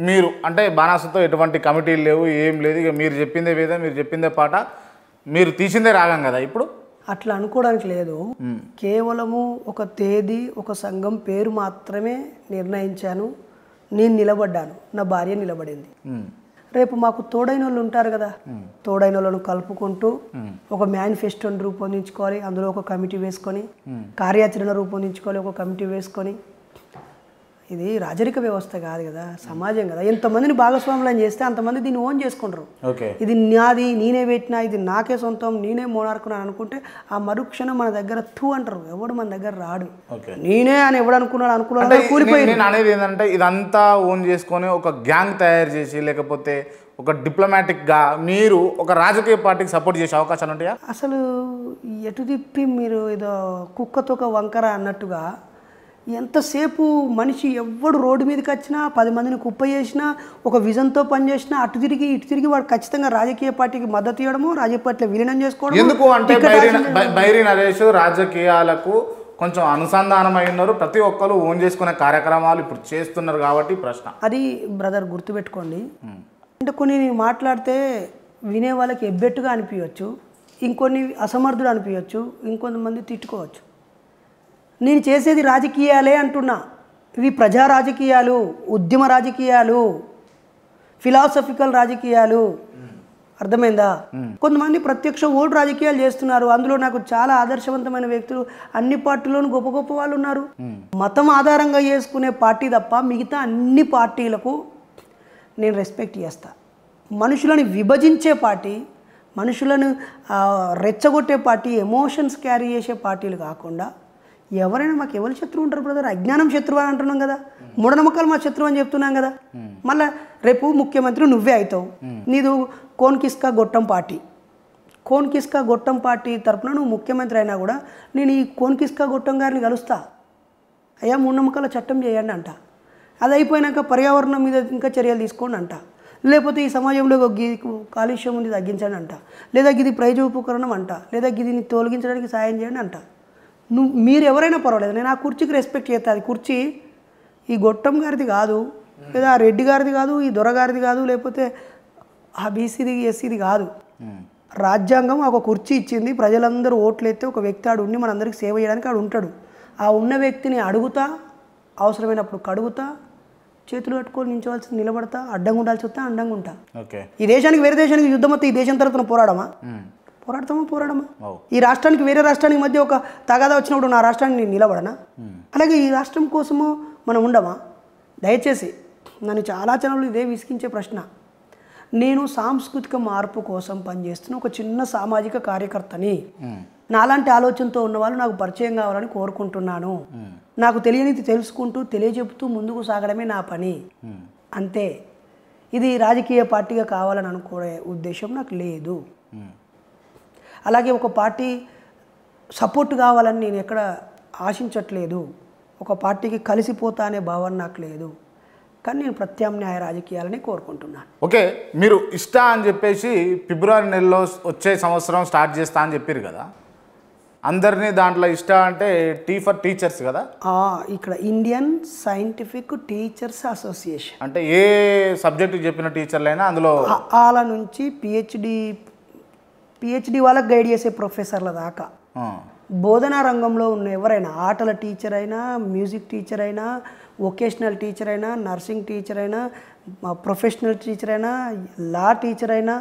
మీరు అంటే బనాసతో ఎటువంటి కమిటీలు లేవు ఏం లేదు ఇక మీరు చెప్పిందే వేద మీరు చెప్పిందే పాట మీరు తీసిందే రాగం కదా ఇప్పుడు అట్లా అనుకోవడానికి లేదు కేవలము ఒక తేదీ ఒక సంఘం పేరు మాత్రమే నిర్ణయించాను నేను నిలబడ్డాను నా భార్య నిలబడింది రేపు మాకు తోడైన వాళ్ళు ఉంటారు కదా తోడైన వాళ్ళను కలుపుకుంటూ ఒక మేనిఫెస్టోని రూపొందించుకోవాలి అందులో ఒక కమిటీ వేసుకొని కార్యాచరణ రూపొందించుకోవాలి ఒక కమిటీ వేసుకొని ఇది రాజరిక వ్యవస్థ కాదు కదా సమాజం కదా ఎంతమందిని భాగస్వాములను చేస్తే అంతమంది దీన్ని ఓన్ చేసుకుంటారు ఇది నాది నేనే పెట్టినా ఇది నాకే సొంతం నేనే మోనార్కున్నాను అనుకుంటే ఆ మరుక్షణం మన దగ్గర తూ అంటారు ఎవడు మన దగ్గర రాడు నేనే అని ఎవడు అనుకున్నాడు అనుకున్నాడు కూలిపోయి నేను అనేది ఏంటంటే ఇదంతా ఓన్ చేసుకొని ఒక గ్యాంగ్ తయారు చేసి లేకపోతే ఒక డిప్లొమాటిక్గా మీరు ఒక రాజకీయ పార్టీకి సపోర్ట్ చేసే అవకాశాలు ఉంటాయా అసలు ఎటు తిప్పి మీరు ఏదో కుక్కతో ఒక వంకర అన్నట్టుగా ఎంతసేపు మనిషి ఎవడు రోడ్డు మీదకి వచ్చినా పది మందిని కుప్ప చేసినా ఒక విజన్తో పనిచేసినా అటు తిరిగి ఇటు తిరిగి వాడు ఖచ్చితంగా రాజకీయ పార్టీకి మద్దతు ఇవ్వడము రాజకీయ పార్టీలో విలీనం చేసుకోవడం ఎందుకు అంటే బైరీ నరేష్ రాజకీయాలకు కొంచెం అనుసంధానం ఉన్నారు ప్రతి ఒక్కరు ఓన్ చేసుకునే కార్యక్రమాలు ఇప్పుడు చేస్తున్నారు కాబట్టి ప్రశ్న అది బ్రదర్ గుర్తుపెట్టుకోండి అంటే కొన్ని మాట్లాడితే వినే వాళ్ళకి ఎబ్బెట్టుగా అనిపించవచ్చు ఇంకొన్ని అసమర్థుడు అనిపించవచ్చు ఇంకొంతమంది తిట్టుకోవచ్చు నేను చేసేది రాజకీయాలే అంటున్నా ఇవి ప్రజా రాజకీయాలు ఉద్యమ రాజకీయాలు ఫిలాసఫికల్ రాజకీయాలు అర్థమైందా కొంతమంది ప్రత్యక్ష ఓటు రాజకీయాలు చేస్తున్నారు అందులో నాకు చాలా ఆదర్శవంతమైన వ్యక్తులు అన్ని పార్టీలోనూ గొప్ప గొప్ప వాళ్ళు ఉన్నారు మతం ఆధారంగా చేసుకునే పార్టీ తప్ప మిగతా అన్ని పార్టీలకు నేను రెస్పెక్ట్ చేస్తా మనుషులను విభజించే పార్టీ మనుషులను రెచ్చగొట్టే పార్టీ ఎమోషన్స్ క్యారీ చేసే పార్టీలు కాకుండా ఎవరైనా మాకు ఎవరు శత్రువు ఉంటారు బ్రదర్ అజ్ఞానం శత్రువు అని అంటున్నాం కదా మూఢనమ్మకాలు మా శత్రువు అని చెప్తున్నాం కదా మళ్ళీ రేపు ముఖ్యమంత్రి నువ్వే అవుతావు నీదు కోన్ కిస్కా గొట్టం పార్టీ కోన్ కిస్కా గొట్టం పార్టీ తరపున నువ్వు ముఖ్యమంత్రి అయినా కూడా నేను ఈ కోన్ కిస్కా గొట్టం గారిని కలుస్తా అయ్యా మూఢనమ్మకాల చట్టం చేయండి అంట అది అయిపోయినాక పర్యావరణం మీద ఇంకా చర్యలు తీసుకోండి అంట లేకపోతే ఈ సమాజంలో కాలుష్యం ఉంది తగ్గించండి అంట లేదా ఇది ప్రయోజన ఉపకరణం అంట లేదా గిదిని తొలగించడానికి సాయం చేయండి అంట నువ్వు మీరు ఎవరైనా పర్వాలేదు నేను ఆ కుర్చీకి రెస్పెక్ట్ చేస్తా అది కుర్చీ ఈ గొట్టం గారిది కాదు లేదా ఆ రెడ్డి గారిది కాదు ఈ దొరగారిది కాదు లేకపోతే ఆ బీసీది ఎస్సీది కాదు రాజ్యాంగం ఒక కుర్చీ ఇచ్చింది ప్రజలందరూ ఓట్లైతే ఒక వ్యక్తి ఆడు ఉండి మనందరికి సేవ చేయడానికి ఆడు ఉంటాడు ఆ ఉన్న వ్యక్తిని అడుగుతా అవసరమైనప్పుడు కడుగుతా చేతులు కట్టుకొని నించవలసి నిలబడతా అడ్డంగా ఉండాల్సి వస్తా అడ్డంగా ఉంటా ఈ దేశానికి వేరే దేశానికి యుద్ధం వస్తే ఈ దేశం తరఫున పోరాడమా పోరాడతామా పోరాడమా ఈ రాష్ట్రానికి వేరే రాష్ట్రానికి మధ్య ఒక తగాదా వచ్చినప్పుడు నా రాష్ట్రాన్ని నేను నిలబడనా అలాగే ఈ రాష్ట్రం కోసము మనం ఉండమా దయచేసి నన్ను చాలా ఛానళ్ళు ఇదే విసిగించే ప్రశ్న నేను సాంస్కృతిక మార్పు కోసం పనిచేస్తున్న ఒక చిన్న సామాజిక కార్యకర్తని నాలాంటి ఆలోచనతో ఉన్న వాళ్ళు నాకు పరిచయం కావాలని కోరుకుంటున్నాను నాకు తెలియనిది తెలుసుకుంటూ తెలియజెపుతూ ముందుకు సాగడమే నా పని అంతే ఇది రాజకీయ పార్టీగా కావాలని అనుకునే ఉద్దేశం నాకు లేదు అలాగే ఒక పార్టీ సపోర్ట్ కావాలని నేను ఎక్కడ ఆశించట్లేదు ఒక పార్టీకి కలిసిపోతా అనే భావన నాకు లేదు కానీ నేను ప్రత్యామ్నాయ రాజకీయాలని కోరుకుంటున్నాను ఓకే మీరు ఇష్ట అని చెప్పేసి ఫిబ్రవరి నెలలో వచ్చే సంవత్సరం స్టార్ట్ చేస్తా అని చెప్పారు కదా అందరినీ దాంట్లో ఇష్ట అంటే టీ ఫర్ టీచర్స్ కదా ఇక్కడ ఇండియన్ సైంటిఫిక్ టీచర్స్ అసోసియేషన్ అంటే ఏ సబ్జెక్టు చెప్పిన టీచర్లైనా అందులో ఆల నుంచి పిహెచ్డి పిహెచ్డి వాళ్ళకి గైడ్ చేసే ప్రొఫెసర్ల దాకా బోధనా రంగంలో ఉన్న ఎవరైనా ఆటల టీచర్ అయినా మ్యూజిక్ టీచర్ అయినా వొకేషనల్ టీచర్ అయినా నర్సింగ్ టీచర్ అయినా ప్రొఫెషనల్ టీచర్ అయినా లా టీచర్ అయినా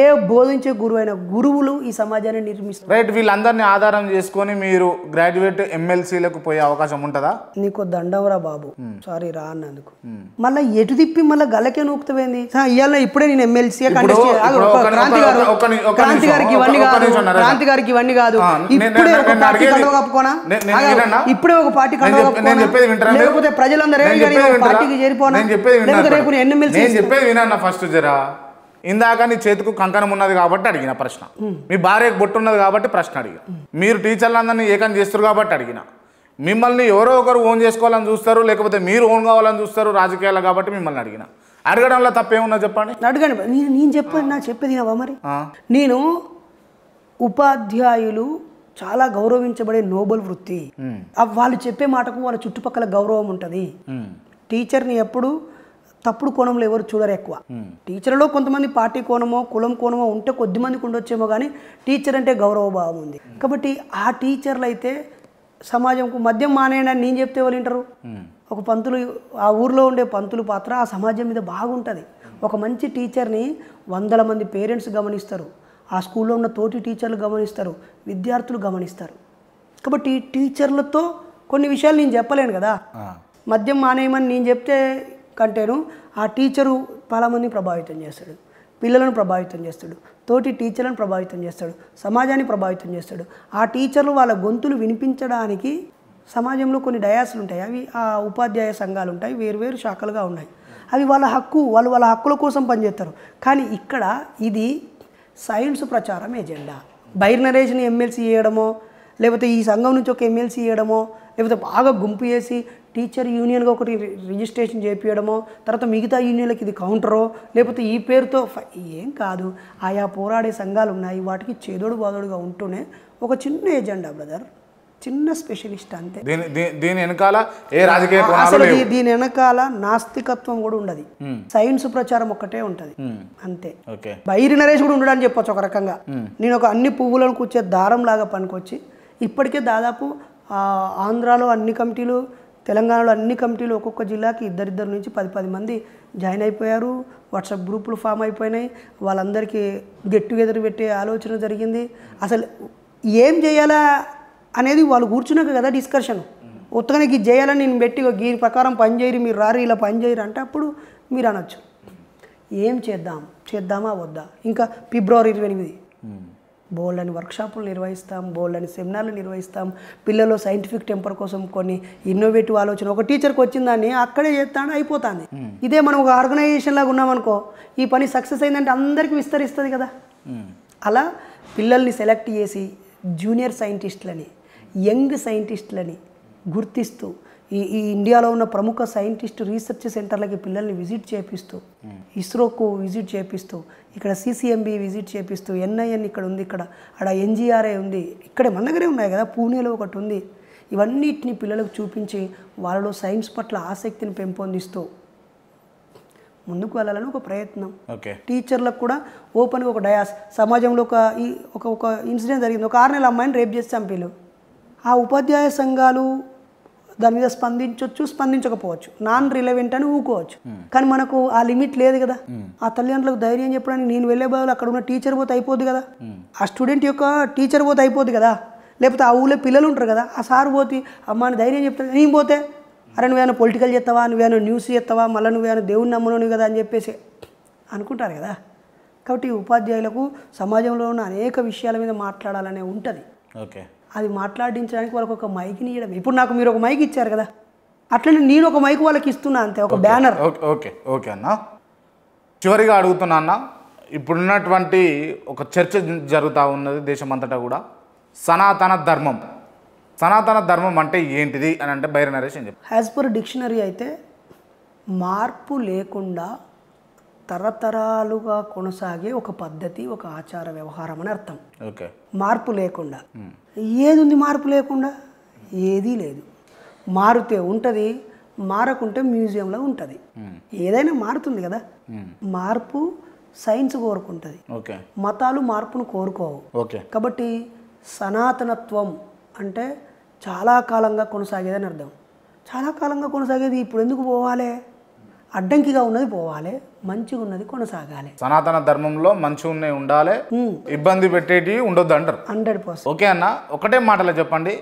ఏ బోధించే గురువు అయినా గురువులు ఈ సమాజాన్ని నిర్మిస్తారు రైట్ వీళ్ళందరినీ ఆధారం చేసుకొని మీరు గ్రాడ్యుయేట్ ఎమ్మెల్సీలకు పోయే అవకాశం ఉంటుందా నీకు దండవరా బాబు సారీ రా అన్నందుకు మళ్ళీ ఎటు తిప్పి మళ్ళీ గలకే నూకుతావేంది ఇవాళ ఇప్పుడే నేను ఎమ్మెల్సీ క్రాంతి గారికి ఇవన్నీ కాదు క్రాంతి గారికి ఇవన్నీ కాదు ఇప్పుడే ఒక పార్టీ కండవ కప్పుకోనా ఇప్పుడే ఒక పార్టీ కండవ కప్పుకోనా లేకపోతే ప్రజలందరూ పార్టీకి చేరిపోనా లేకపోతే రేపు ఎన్ని ఎమ్మెల్సీ చెప్పేది ఫస్ట్ జరా ఇందాక నీ చేతికి కంకణం ఉన్నది కాబట్టి అడిగిన ప్రశ్న మీ భార్యకు ఉన్నది కాబట్టి ప్రశ్న అడిగిన మీరు టీచర్లందరినీ ఏకం చేస్తారు కాబట్టి అడిగిన మిమ్మల్ని ఎవరో ఒకరు ఓన్ చేసుకోవాలని చూస్తారు లేకపోతే మీరు ఓన్ కావాలని చూస్తారు రాజకీయాలు కాబట్టి మిమ్మల్ని అడిగిన అడగడంలో తప్పేమున్నా చెప్పండి అడగండి నేను నేను చెప్పాను నా చెప్పేది మరి నేను ఉపాధ్యాయులు చాలా గౌరవించబడే నోబల్ వృత్తి వాళ్ళు చెప్పే మాటకు వాళ్ళ చుట్టుపక్కల గౌరవం ఉంటుంది టీచర్ని ఎప్పుడు తప్పుడు కోణంలో ఎవరు చూడరు ఎక్కువ టీచర్లో కొంతమంది పార్టీ కోణమో కులం కోణమో ఉంటే కొద్ది మందికి ఉండొచ్చేమో కానీ టీచర్ అంటే గౌరవ భావం ఉంది కాబట్టి ఆ టీచర్లు అయితే సమాజంకు మద్యం మానేయండి అని నేను చెప్తే వాళ్ళు వింటారు ఒక పంతులు ఆ ఊర్లో ఉండే పంతులు పాత్ర ఆ సమాజం మీద బాగుంటుంది ఒక మంచి టీచర్ని వందల మంది పేరెంట్స్ గమనిస్తారు ఆ స్కూల్లో ఉన్న తోటి టీచర్లు గమనిస్తారు విద్యార్థులు గమనిస్తారు కాబట్టి టీచర్లతో కొన్ని విషయాలు నేను చెప్పలేను కదా మద్యం మానేయమని నేను చెప్తే కంటేను ఆ టీచరు చాలామందిని ప్రభావితం చేస్తాడు పిల్లలను ప్రభావితం చేస్తాడు తోటి టీచర్లను ప్రభావితం చేస్తాడు సమాజాన్ని ప్రభావితం చేస్తాడు ఆ టీచర్లు వాళ్ళ గొంతులు వినిపించడానికి సమాజంలో కొన్ని డయాస్లు ఉంటాయి అవి ఆ ఉపాధ్యాయ సంఘాలు ఉంటాయి వేరువేరు శాఖలుగా ఉన్నాయి అవి వాళ్ళ హక్కు వాళ్ళు వాళ్ళ హక్కుల కోసం పనిచేస్తారు కానీ ఇక్కడ ఇది సైన్స్ ప్రచారం ఎజెండా బైర్ నరేష్ని ఎమ్మెల్సీ చేయడమో లేకపోతే ఈ సంఘం నుంచి ఒక ఎమ్మెల్సీ చేయడమో లేకపోతే బాగా గుంపు వేసి టీచర్ యూనియన్గా ఒకటి రిజిస్ట్రేషన్ చేపించడమో తర్వాత మిగతా యూనియన్లకు ఇది కౌంటరో లేకపోతే ఈ పేరుతో ఏం కాదు ఆయా పోరాడే సంఘాలు ఉన్నాయి వాటికి చేదోడు బాదోడుగా ఉంటూనే ఒక చిన్న ఎజెండా బ్రదర్ చిన్న స్పెషలిస్ట్ అంతే దీని వెనకాల ఏ రాజకీయ అసలు దీని వెనకాల నాస్తికత్వం కూడా ఉండదు సైన్స్ ప్రచారం ఒక్కటే ఉంటది అంతే బైరి నరేష్ కూడా ఉండడానికి చెప్పొచ్చు ఒక రకంగా నేను ఒక అన్ని పువ్వులను కూర్చే దారం లాగా పనికొచ్చి ఇప్పటికే దాదాపు ఆంధ్రాలో అన్ని కమిటీలు తెలంగాణలో అన్ని కమిటీలు ఒక్కొక్క జిల్లాకి ఇద్దరిద్దరు నుంచి పది పది మంది జాయిన్ అయిపోయారు వాట్సాప్ గ్రూపులు ఫామ్ అయిపోయినాయి వాళ్ళందరికీ గెట్ టుగెదర్ పెట్టే ఆలోచన జరిగింది అసలు ఏం చేయాలా అనేది వాళ్ళు కూర్చున్నాక కదా డిస్కషన్ ఉత్తగానికి చేయాలని నేను పెట్టి దీని ప్రకారం పని చేయరు మీరు రారు ఇలా పని చేయరు అంటే అప్పుడు మీరు అనొచ్చు ఏం చేద్దాం చేద్దామా వద్దా ఇంకా ఫిబ్రవరి ఇరవై ఎనిమిది బోల్డని వర్క్షాపులు నిర్వహిస్తాం బోల్డని సెమినార్లు నిర్వహిస్తాం పిల్లలు సైంటిఫిక్ టెంపర్ కోసం కొన్ని ఇన్నోవేటివ్ ఆలోచన ఒక టీచర్కి వచ్చిందాన్ని అక్కడే చేస్తాను అయిపోతుంది ఇదే మనం ఒక ఆర్గనైజేషన్ లాగా ఉన్నామనుకో ఈ పని సక్సెస్ అయిందంటే అందరికీ విస్తరిస్తుంది కదా అలా పిల్లల్ని సెలెక్ట్ చేసి జూనియర్ సైంటిస్టులని యంగ్ సైంటిస్టులని గుర్తిస్తూ ఈ ఈ ఇండియాలో ఉన్న ప్రముఖ సైంటిస్ట్ రీసెర్చ్ సెంటర్లకి పిల్లల్ని విజిట్ చేపిస్తూ ఇస్రోకు విజిట్ చేపిస్తూ ఇక్కడ సీసీఎంబీ విజిట్ చేపిస్తూ ఎన్ఐఎన్ ఇక్కడ ఉంది ఇక్కడ అక్కడ ఎన్జీఆర్ఐ ఉంది ఇక్కడ మన దగ్గరే ఉన్నాయి కదా పూణేలో ఒకటి ఉంది ఇవన్నిటిని పిల్లలకు చూపించి వాళ్ళలో సైన్స్ పట్ల ఆసక్తిని పెంపొందిస్తూ ముందుకు వెళ్ళాలని ఒక ప్రయత్నం టీచర్లకు కూడా ఓపెన్గా ఒక డయాస్ సమాజంలో ఒక ఈ ఒక ఒక ఇన్సిడెంట్ జరిగింది ఒక ఆరు నెలల అమ్మాయిని రేప్ చేసి చంపేలు ఆ ఉపాధ్యాయ సంఘాలు దాని మీద స్పందించవచ్చు స్పందించకపోవచ్చు నాన్ రిలవెంట్ అని ఊకోవచ్చు కానీ మనకు ఆ లిమిట్ లేదు కదా ఆ తల్లిదండ్రులకు ధైర్యం చెప్పడానికి నేను వెళ్ళే బదులు అక్కడ ఉన్న టీచర్ పోతే అయిపోద్ది కదా ఆ స్టూడెంట్ యొక్క టీచర్ పోతే అయిపోద్ది కదా లేకపోతే ఆ ఊళ్ళో పిల్లలు ఉంటారు కదా ఆ సార్ పోతే అమ్మాని ధైర్యం చెప్తాను నేను పోతే అరే నువ్వేమైనా పొలిటికల్ చేస్తావా నువ్వేమైనా న్యూస్ చేస్తావా మళ్ళీ నువ్వేమైనా దేవుని నమ్మను కదా అని చెప్పేసి అనుకుంటారు కదా కాబట్టి ఉపాధ్యాయులకు సమాజంలో ఉన్న అనేక విషయాల మీద మాట్లాడాలనే ఉంటుంది ఓకే అది మాట్లాడించడానికి వాళ్ళకి ఒక మైక్ ఇవ్వడం ఇప్పుడు నాకు మీరు ఒక మైక్ ఇచ్చారు కదా అట్లనే నేను ఒక మైక్ వాళ్ళకి ఇస్తున్నా అంతే ఒక బ్యానర్ ఓకే ఓకే అన్న చివరిగా అడుగుతున్నా అన్న ఇప్పుడున్నటువంటి ఒక చర్చ జరుగుతూ ఉన్నది దేశమంతటా కూడా సనాతన ధర్మం సనాతన ధర్మం అంటే ఏంటిది అని అంటే బైర నరేష్ అని చెప్పి యాజ్ పర్ డిక్షనరీ అయితే మార్పు లేకుండా తరతరాలుగా కొనసాగే ఒక పద్ధతి ఒక ఆచార వ్యవహారం అని అర్థం మార్పు లేకుండా ఉంది మార్పు లేకుండా ఏదీ లేదు మారుతే ఉంటుంది మారకుంటే మ్యూజియంలో ఉంటుంది ఏదైనా మారుతుంది కదా మార్పు సైన్స్ కోరుకుంటుంది మతాలు మార్పును కోరుకోవు కాబట్టి సనాతనత్వం అంటే చాలా కాలంగా కొనసాగేదని అర్థం చాలా కాలంగా కొనసాగేది ఇప్పుడు ఎందుకు పోవాలి అడ్డంకిగా ఉన్నది పోవాలి మంచి ఉన్నది కొనసాగాలి సనాతన ధర్మంలో మంచి ఉన్నాయి ఉండాలి ఇబ్బంది పెట్టేటి ఉండొద్దు అంటారు హండ్రెడ్ పర్సెంట్ ఓకే అన్న ఒకటే మాటలో చెప్పండి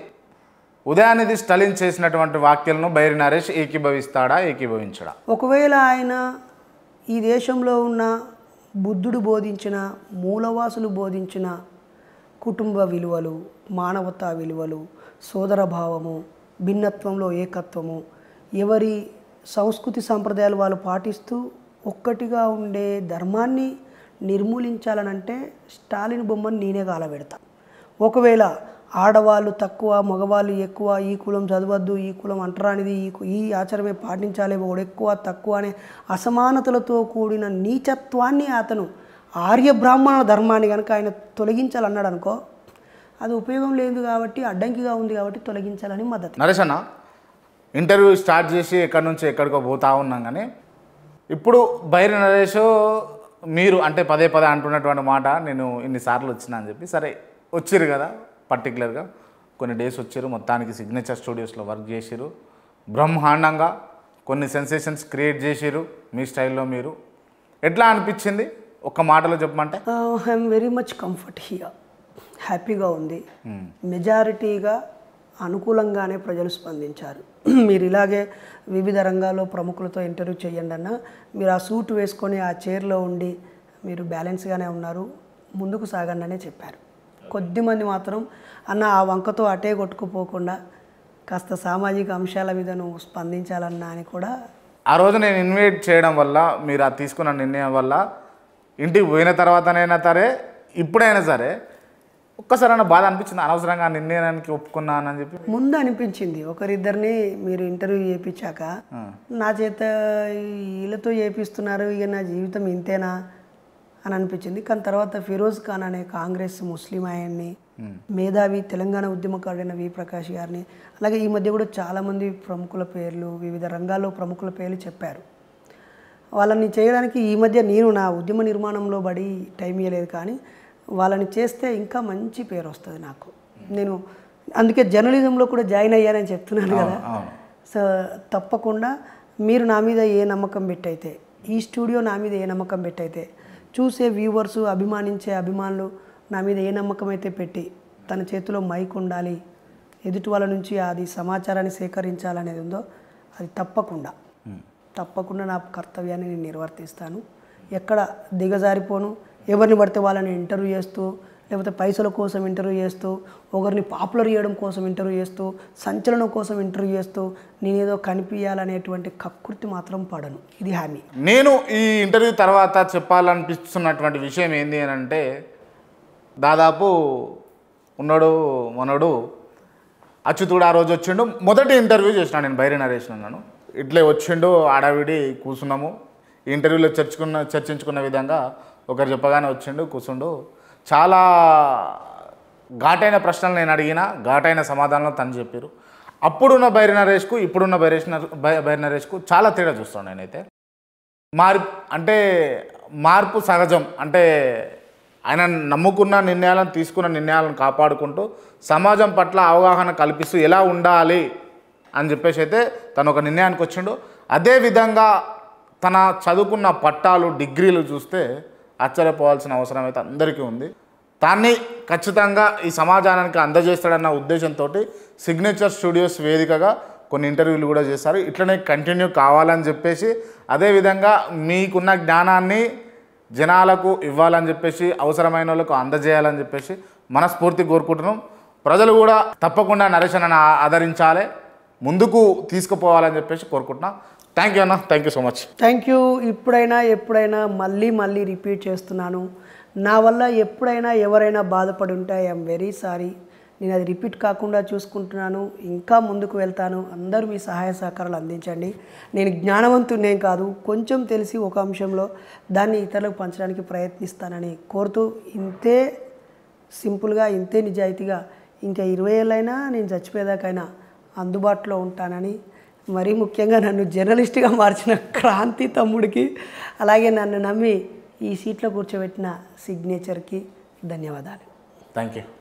ఉదయానిధి స్టలిన్ చేసినటువంటి వాక్యాలను బైరి నరేష్ ఏకీభవిస్తాడా ఏకీభవించడా ఒకవేళ ఆయన ఈ దేశంలో ఉన్న బుద్ధుడు బోధించిన మూలవాసులు బోధించిన కుటుంబ విలువలు మానవతా విలువలు సోదరభావము భిన్నత్వంలో ఏకత్వము ఎవరి సంస్కృతి సాంప్రదాయాలు వాళ్ళు పాటిస్తూ ఒక్కటిగా ఉండే ధర్మాన్ని నిర్మూలించాలనంటే స్టాలిన్ బొమ్మను నేనే కాలబెడతా ఒకవేళ ఆడవాళ్ళు తక్కువ మగవాళ్ళు ఎక్కువ ఈ కులం చదవద్దు ఈ కులం అంటరానిది ఈ ఈ ఆచారమే పాటించాలి ఒకడు ఎక్కువ తక్కువ అనే అసమానతలతో కూడిన నీచత్వాన్ని అతను ఆర్య బ్రాహ్మణ ధర్మాన్ని కనుక ఆయన తొలగించాలన్నాడు అనుకో అది ఉపయోగం లేదు కాబట్టి అడ్డంకిగా ఉంది కాబట్టి తొలగించాలని మద్దతు నరేష్ అన్న ఇంటర్వ్యూ స్టార్ట్ చేసి ఎక్కడి నుంచి ఎక్కడికో పోతా ఉన్నాం కానీ ఇప్పుడు బైరి నరేష్ మీరు అంటే పదే పదే అంటున్నటువంటి మాట నేను ఇన్నిసార్లు వచ్చినా అని చెప్పి సరే వచ్చారు కదా పర్టికులర్గా కొన్ని డేస్ వచ్చారు మొత్తానికి సిగ్నేచర్ స్టూడియోస్లో వర్క్ చేసారు బ్రహ్మాండంగా కొన్ని సెన్సేషన్స్ క్రియేట్ చేసారు మీ స్టైల్లో మీరు ఎట్లా అనిపించింది ఒక మాటలో చెప్పమంటే I'm very much comfort here హ్యాపీగా ఉంది మెజారిటీగా hmm. అనుకూలంగానే ప్రజలు స్పందించారు మీరు ఇలాగే వివిధ రంగాల్లో ప్రముఖులతో ఇంటర్వ్యూ చేయండి అన్న మీరు ఆ సూట్ వేసుకొని ఆ చైర్లో ఉండి మీరు బ్యాలెన్స్గానే ఉన్నారు ముందుకు సాగండి అనే చెప్పారు కొద్దిమంది మాత్రం అన్న ఆ వంకతో అటే కొట్టుకుపోకుండా కాస్త సామాజిక అంశాల మీద నువ్వు స్పందించాలన్నా అని కూడా ఆ రోజు నేను ఇన్వైట్ చేయడం వల్ల మీరు అది తీసుకున్న నిర్ణయం వల్ల ఇంటికి పోయిన తర్వాతనైనా సరే ఇప్పుడైనా సరే ఒక్కసారైనా బాధ అనిపించింది అనవసరంగా నిర్ణయానికి ఒప్పుకున్నానని చెప్పి ముందు అనిపించింది ఒకరిద్దరిని మీరు ఇంటర్వ్యూ చేయించాక నా చేత వీళ్ళతో చేపిస్తున్నారు ఇక నా జీవితం ఇంతేనా అని అనిపించింది కానీ తర్వాత ఫిరోజ్ ఖాన్ అనే కాంగ్రెస్ ముస్లిం ఆయన్ని మేధావి తెలంగాణ ఉద్యమకారుడైన వి ప్రకాష్ గారిని అలాగే ఈ మధ్య కూడా చాలామంది ప్రముఖుల పేర్లు వివిధ రంగాల్లో ప్రముఖుల పేర్లు చెప్పారు వాళ్ళని చేయడానికి ఈ మధ్య నేను నా ఉద్యమ నిర్మాణంలో పడి టైం ఇవ్వలేదు కానీ వాళ్ళని చేస్తే ఇంకా మంచి పేరు వస్తుంది నాకు నేను అందుకే జర్నలిజంలో కూడా జాయిన్ అయ్యానని చెప్తున్నాను కదా సో తప్పకుండా మీరు నా మీద ఏ నమ్మకం పెట్టయితే ఈ స్టూడియో నా మీద ఏ నమ్మకం పెట్టయితే చూసే వ్యూవర్స్ అభిమానించే అభిమానులు నా మీద ఏ నమ్మకం అయితే పెట్టి తన చేతిలో మైక్ ఉండాలి ఎదుటి వాళ్ళ నుంచి అది సమాచారాన్ని సేకరించాలనేది ఉందో అది తప్పకుండా తప్పకుండా నా కర్తవ్యాన్ని నేను నిర్వర్తిస్తాను ఎక్కడ దిగజారిపోను ఎవరిని పడితే వాళ్ళని ఇంటర్వ్యూ చేస్తూ లేకపోతే పైసల కోసం ఇంటర్వ్యూ చేస్తూ ఒకరిని పాపులర్ చేయడం కోసం ఇంటర్వ్యూ చేస్తూ సంచలనం కోసం ఇంటర్వ్యూ చేస్తూ నేనేదో కనిపించాలనేటువంటి కక్కుర్తి మాత్రం పడను ఇది హామీ నేను ఈ ఇంటర్వ్యూ తర్వాత చెప్పాలనిపిస్తున్నటువంటి విషయం ఏంది అని అంటే దాదాపు ఉన్నాడు మనోడు అచ్యుతుడు ఆ రోజు వచ్చిండు మొదటి ఇంటర్వ్యూ చేసినాను నేను బైరి నరేష్ అన్నాను ఇట్లే వచ్చిండు ఆడావిడి కూర్చున్నాము ఇంటర్వ్యూలో చర్చకున్న చర్చించుకున్న విధంగా ఒకరు చెప్పగానే వచ్చిండు కూర్చుండు చాలా ఘాటైన ప్రశ్నలు నేను అడిగిన ఘాటైన సమాధానాలు తను చెప్పారు అప్పుడున్న బైరి నరేష్కు ఇప్పుడున్న బైరేష్ బైరి నరేష్కు చాలా తేడా చూస్తాను నేనైతే మార్ అంటే మార్పు సహజం అంటే ఆయన నమ్ముకున్న నిర్ణయాలను తీసుకున్న నిర్ణయాలను కాపాడుకుంటూ సమాజం పట్ల అవగాహన కల్పిస్తూ ఎలా ఉండాలి అని చెప్పేసి అయితే తను ఒక నిర్ణయానికి వచ్చిండు అదేవిధంగా తన చదువుకున్న పట్టాలు డిగ్రీలు చూస్తే ఆశ్చర్యపోవాల్సిన అవసరం అయితే అందరికీ ఉంది తాన్ని ఖచ్చితంగా ఈ సమాజానికి అందజేస్తాడన్న ఉద్దేశంతో సిగ్నేచర్ స్టూడియోస్ వేదికగా కొన్ని ఇంటర్వ్యూలు కూడా చేస్తారు ఇట్లనే కంటిన్యూ కావాలని చెప్పేసి అదేవిధంగా మీకున్న జ్ఞానాన్ని జనాలకు ఇవ్వాలని చెప్పేసి అవసరమైన వాళ్ళకు అందజేయాలని చెప్పేసి మనస్ఫూర్తి కోరుకుంటున్నాం ప్రజలు కూడా తప్పకుండా నరేషన్ ఆదరించాలి ముందుకు తీసుకుపోవాలని చెప్పేసి కోరుకుంటున్నాం థ్యాంక్ యూ అన్న thank you so much thank you ఇప్పుడైనా ఎప్పుడైనా మళ్ళీ మళ్ళీ రిపీట్ చేస్తున్నాను నా వల్ల ఎప్పుడైనా ఎవరైనా బాధపడి ఉంటే ఐఎమ్ వెరీ సారీ నేను అది రిపీట్ కాకుండా చూసుకుంటున్నాను ఇంకా ముందుకు వెళ్తాను అందరూ మీ సహాయ సహకారాలు అందించండి నేను జ్ఞానవంతుడినేం కాదు కొంచెం తెలిసి ఒక అంశంలో దాన్ని ఇతరులకు పంచడానికి ప్రయత్నిస్తానని కోరుతూ ఇంతే సింపుల్గా ఇంతే నిజాయితీగా ఇంకా ఇరవై ఏళ్ళైనా నేను చచ్చిపోయేదాకైనా అందుబాటులో ఉంటానని మరీ ముఖ్యంగా నన్ను జర్నలిస్ట్గా మార్చిన క్రాంతి తమ్ముడికి అలాగే నన్ను నమ్మి ఈ సీట్లో కూర్చోబెట్టిన సిగ్నేచర్కి ధన్యవాదాలు థ్యాంక్ యూ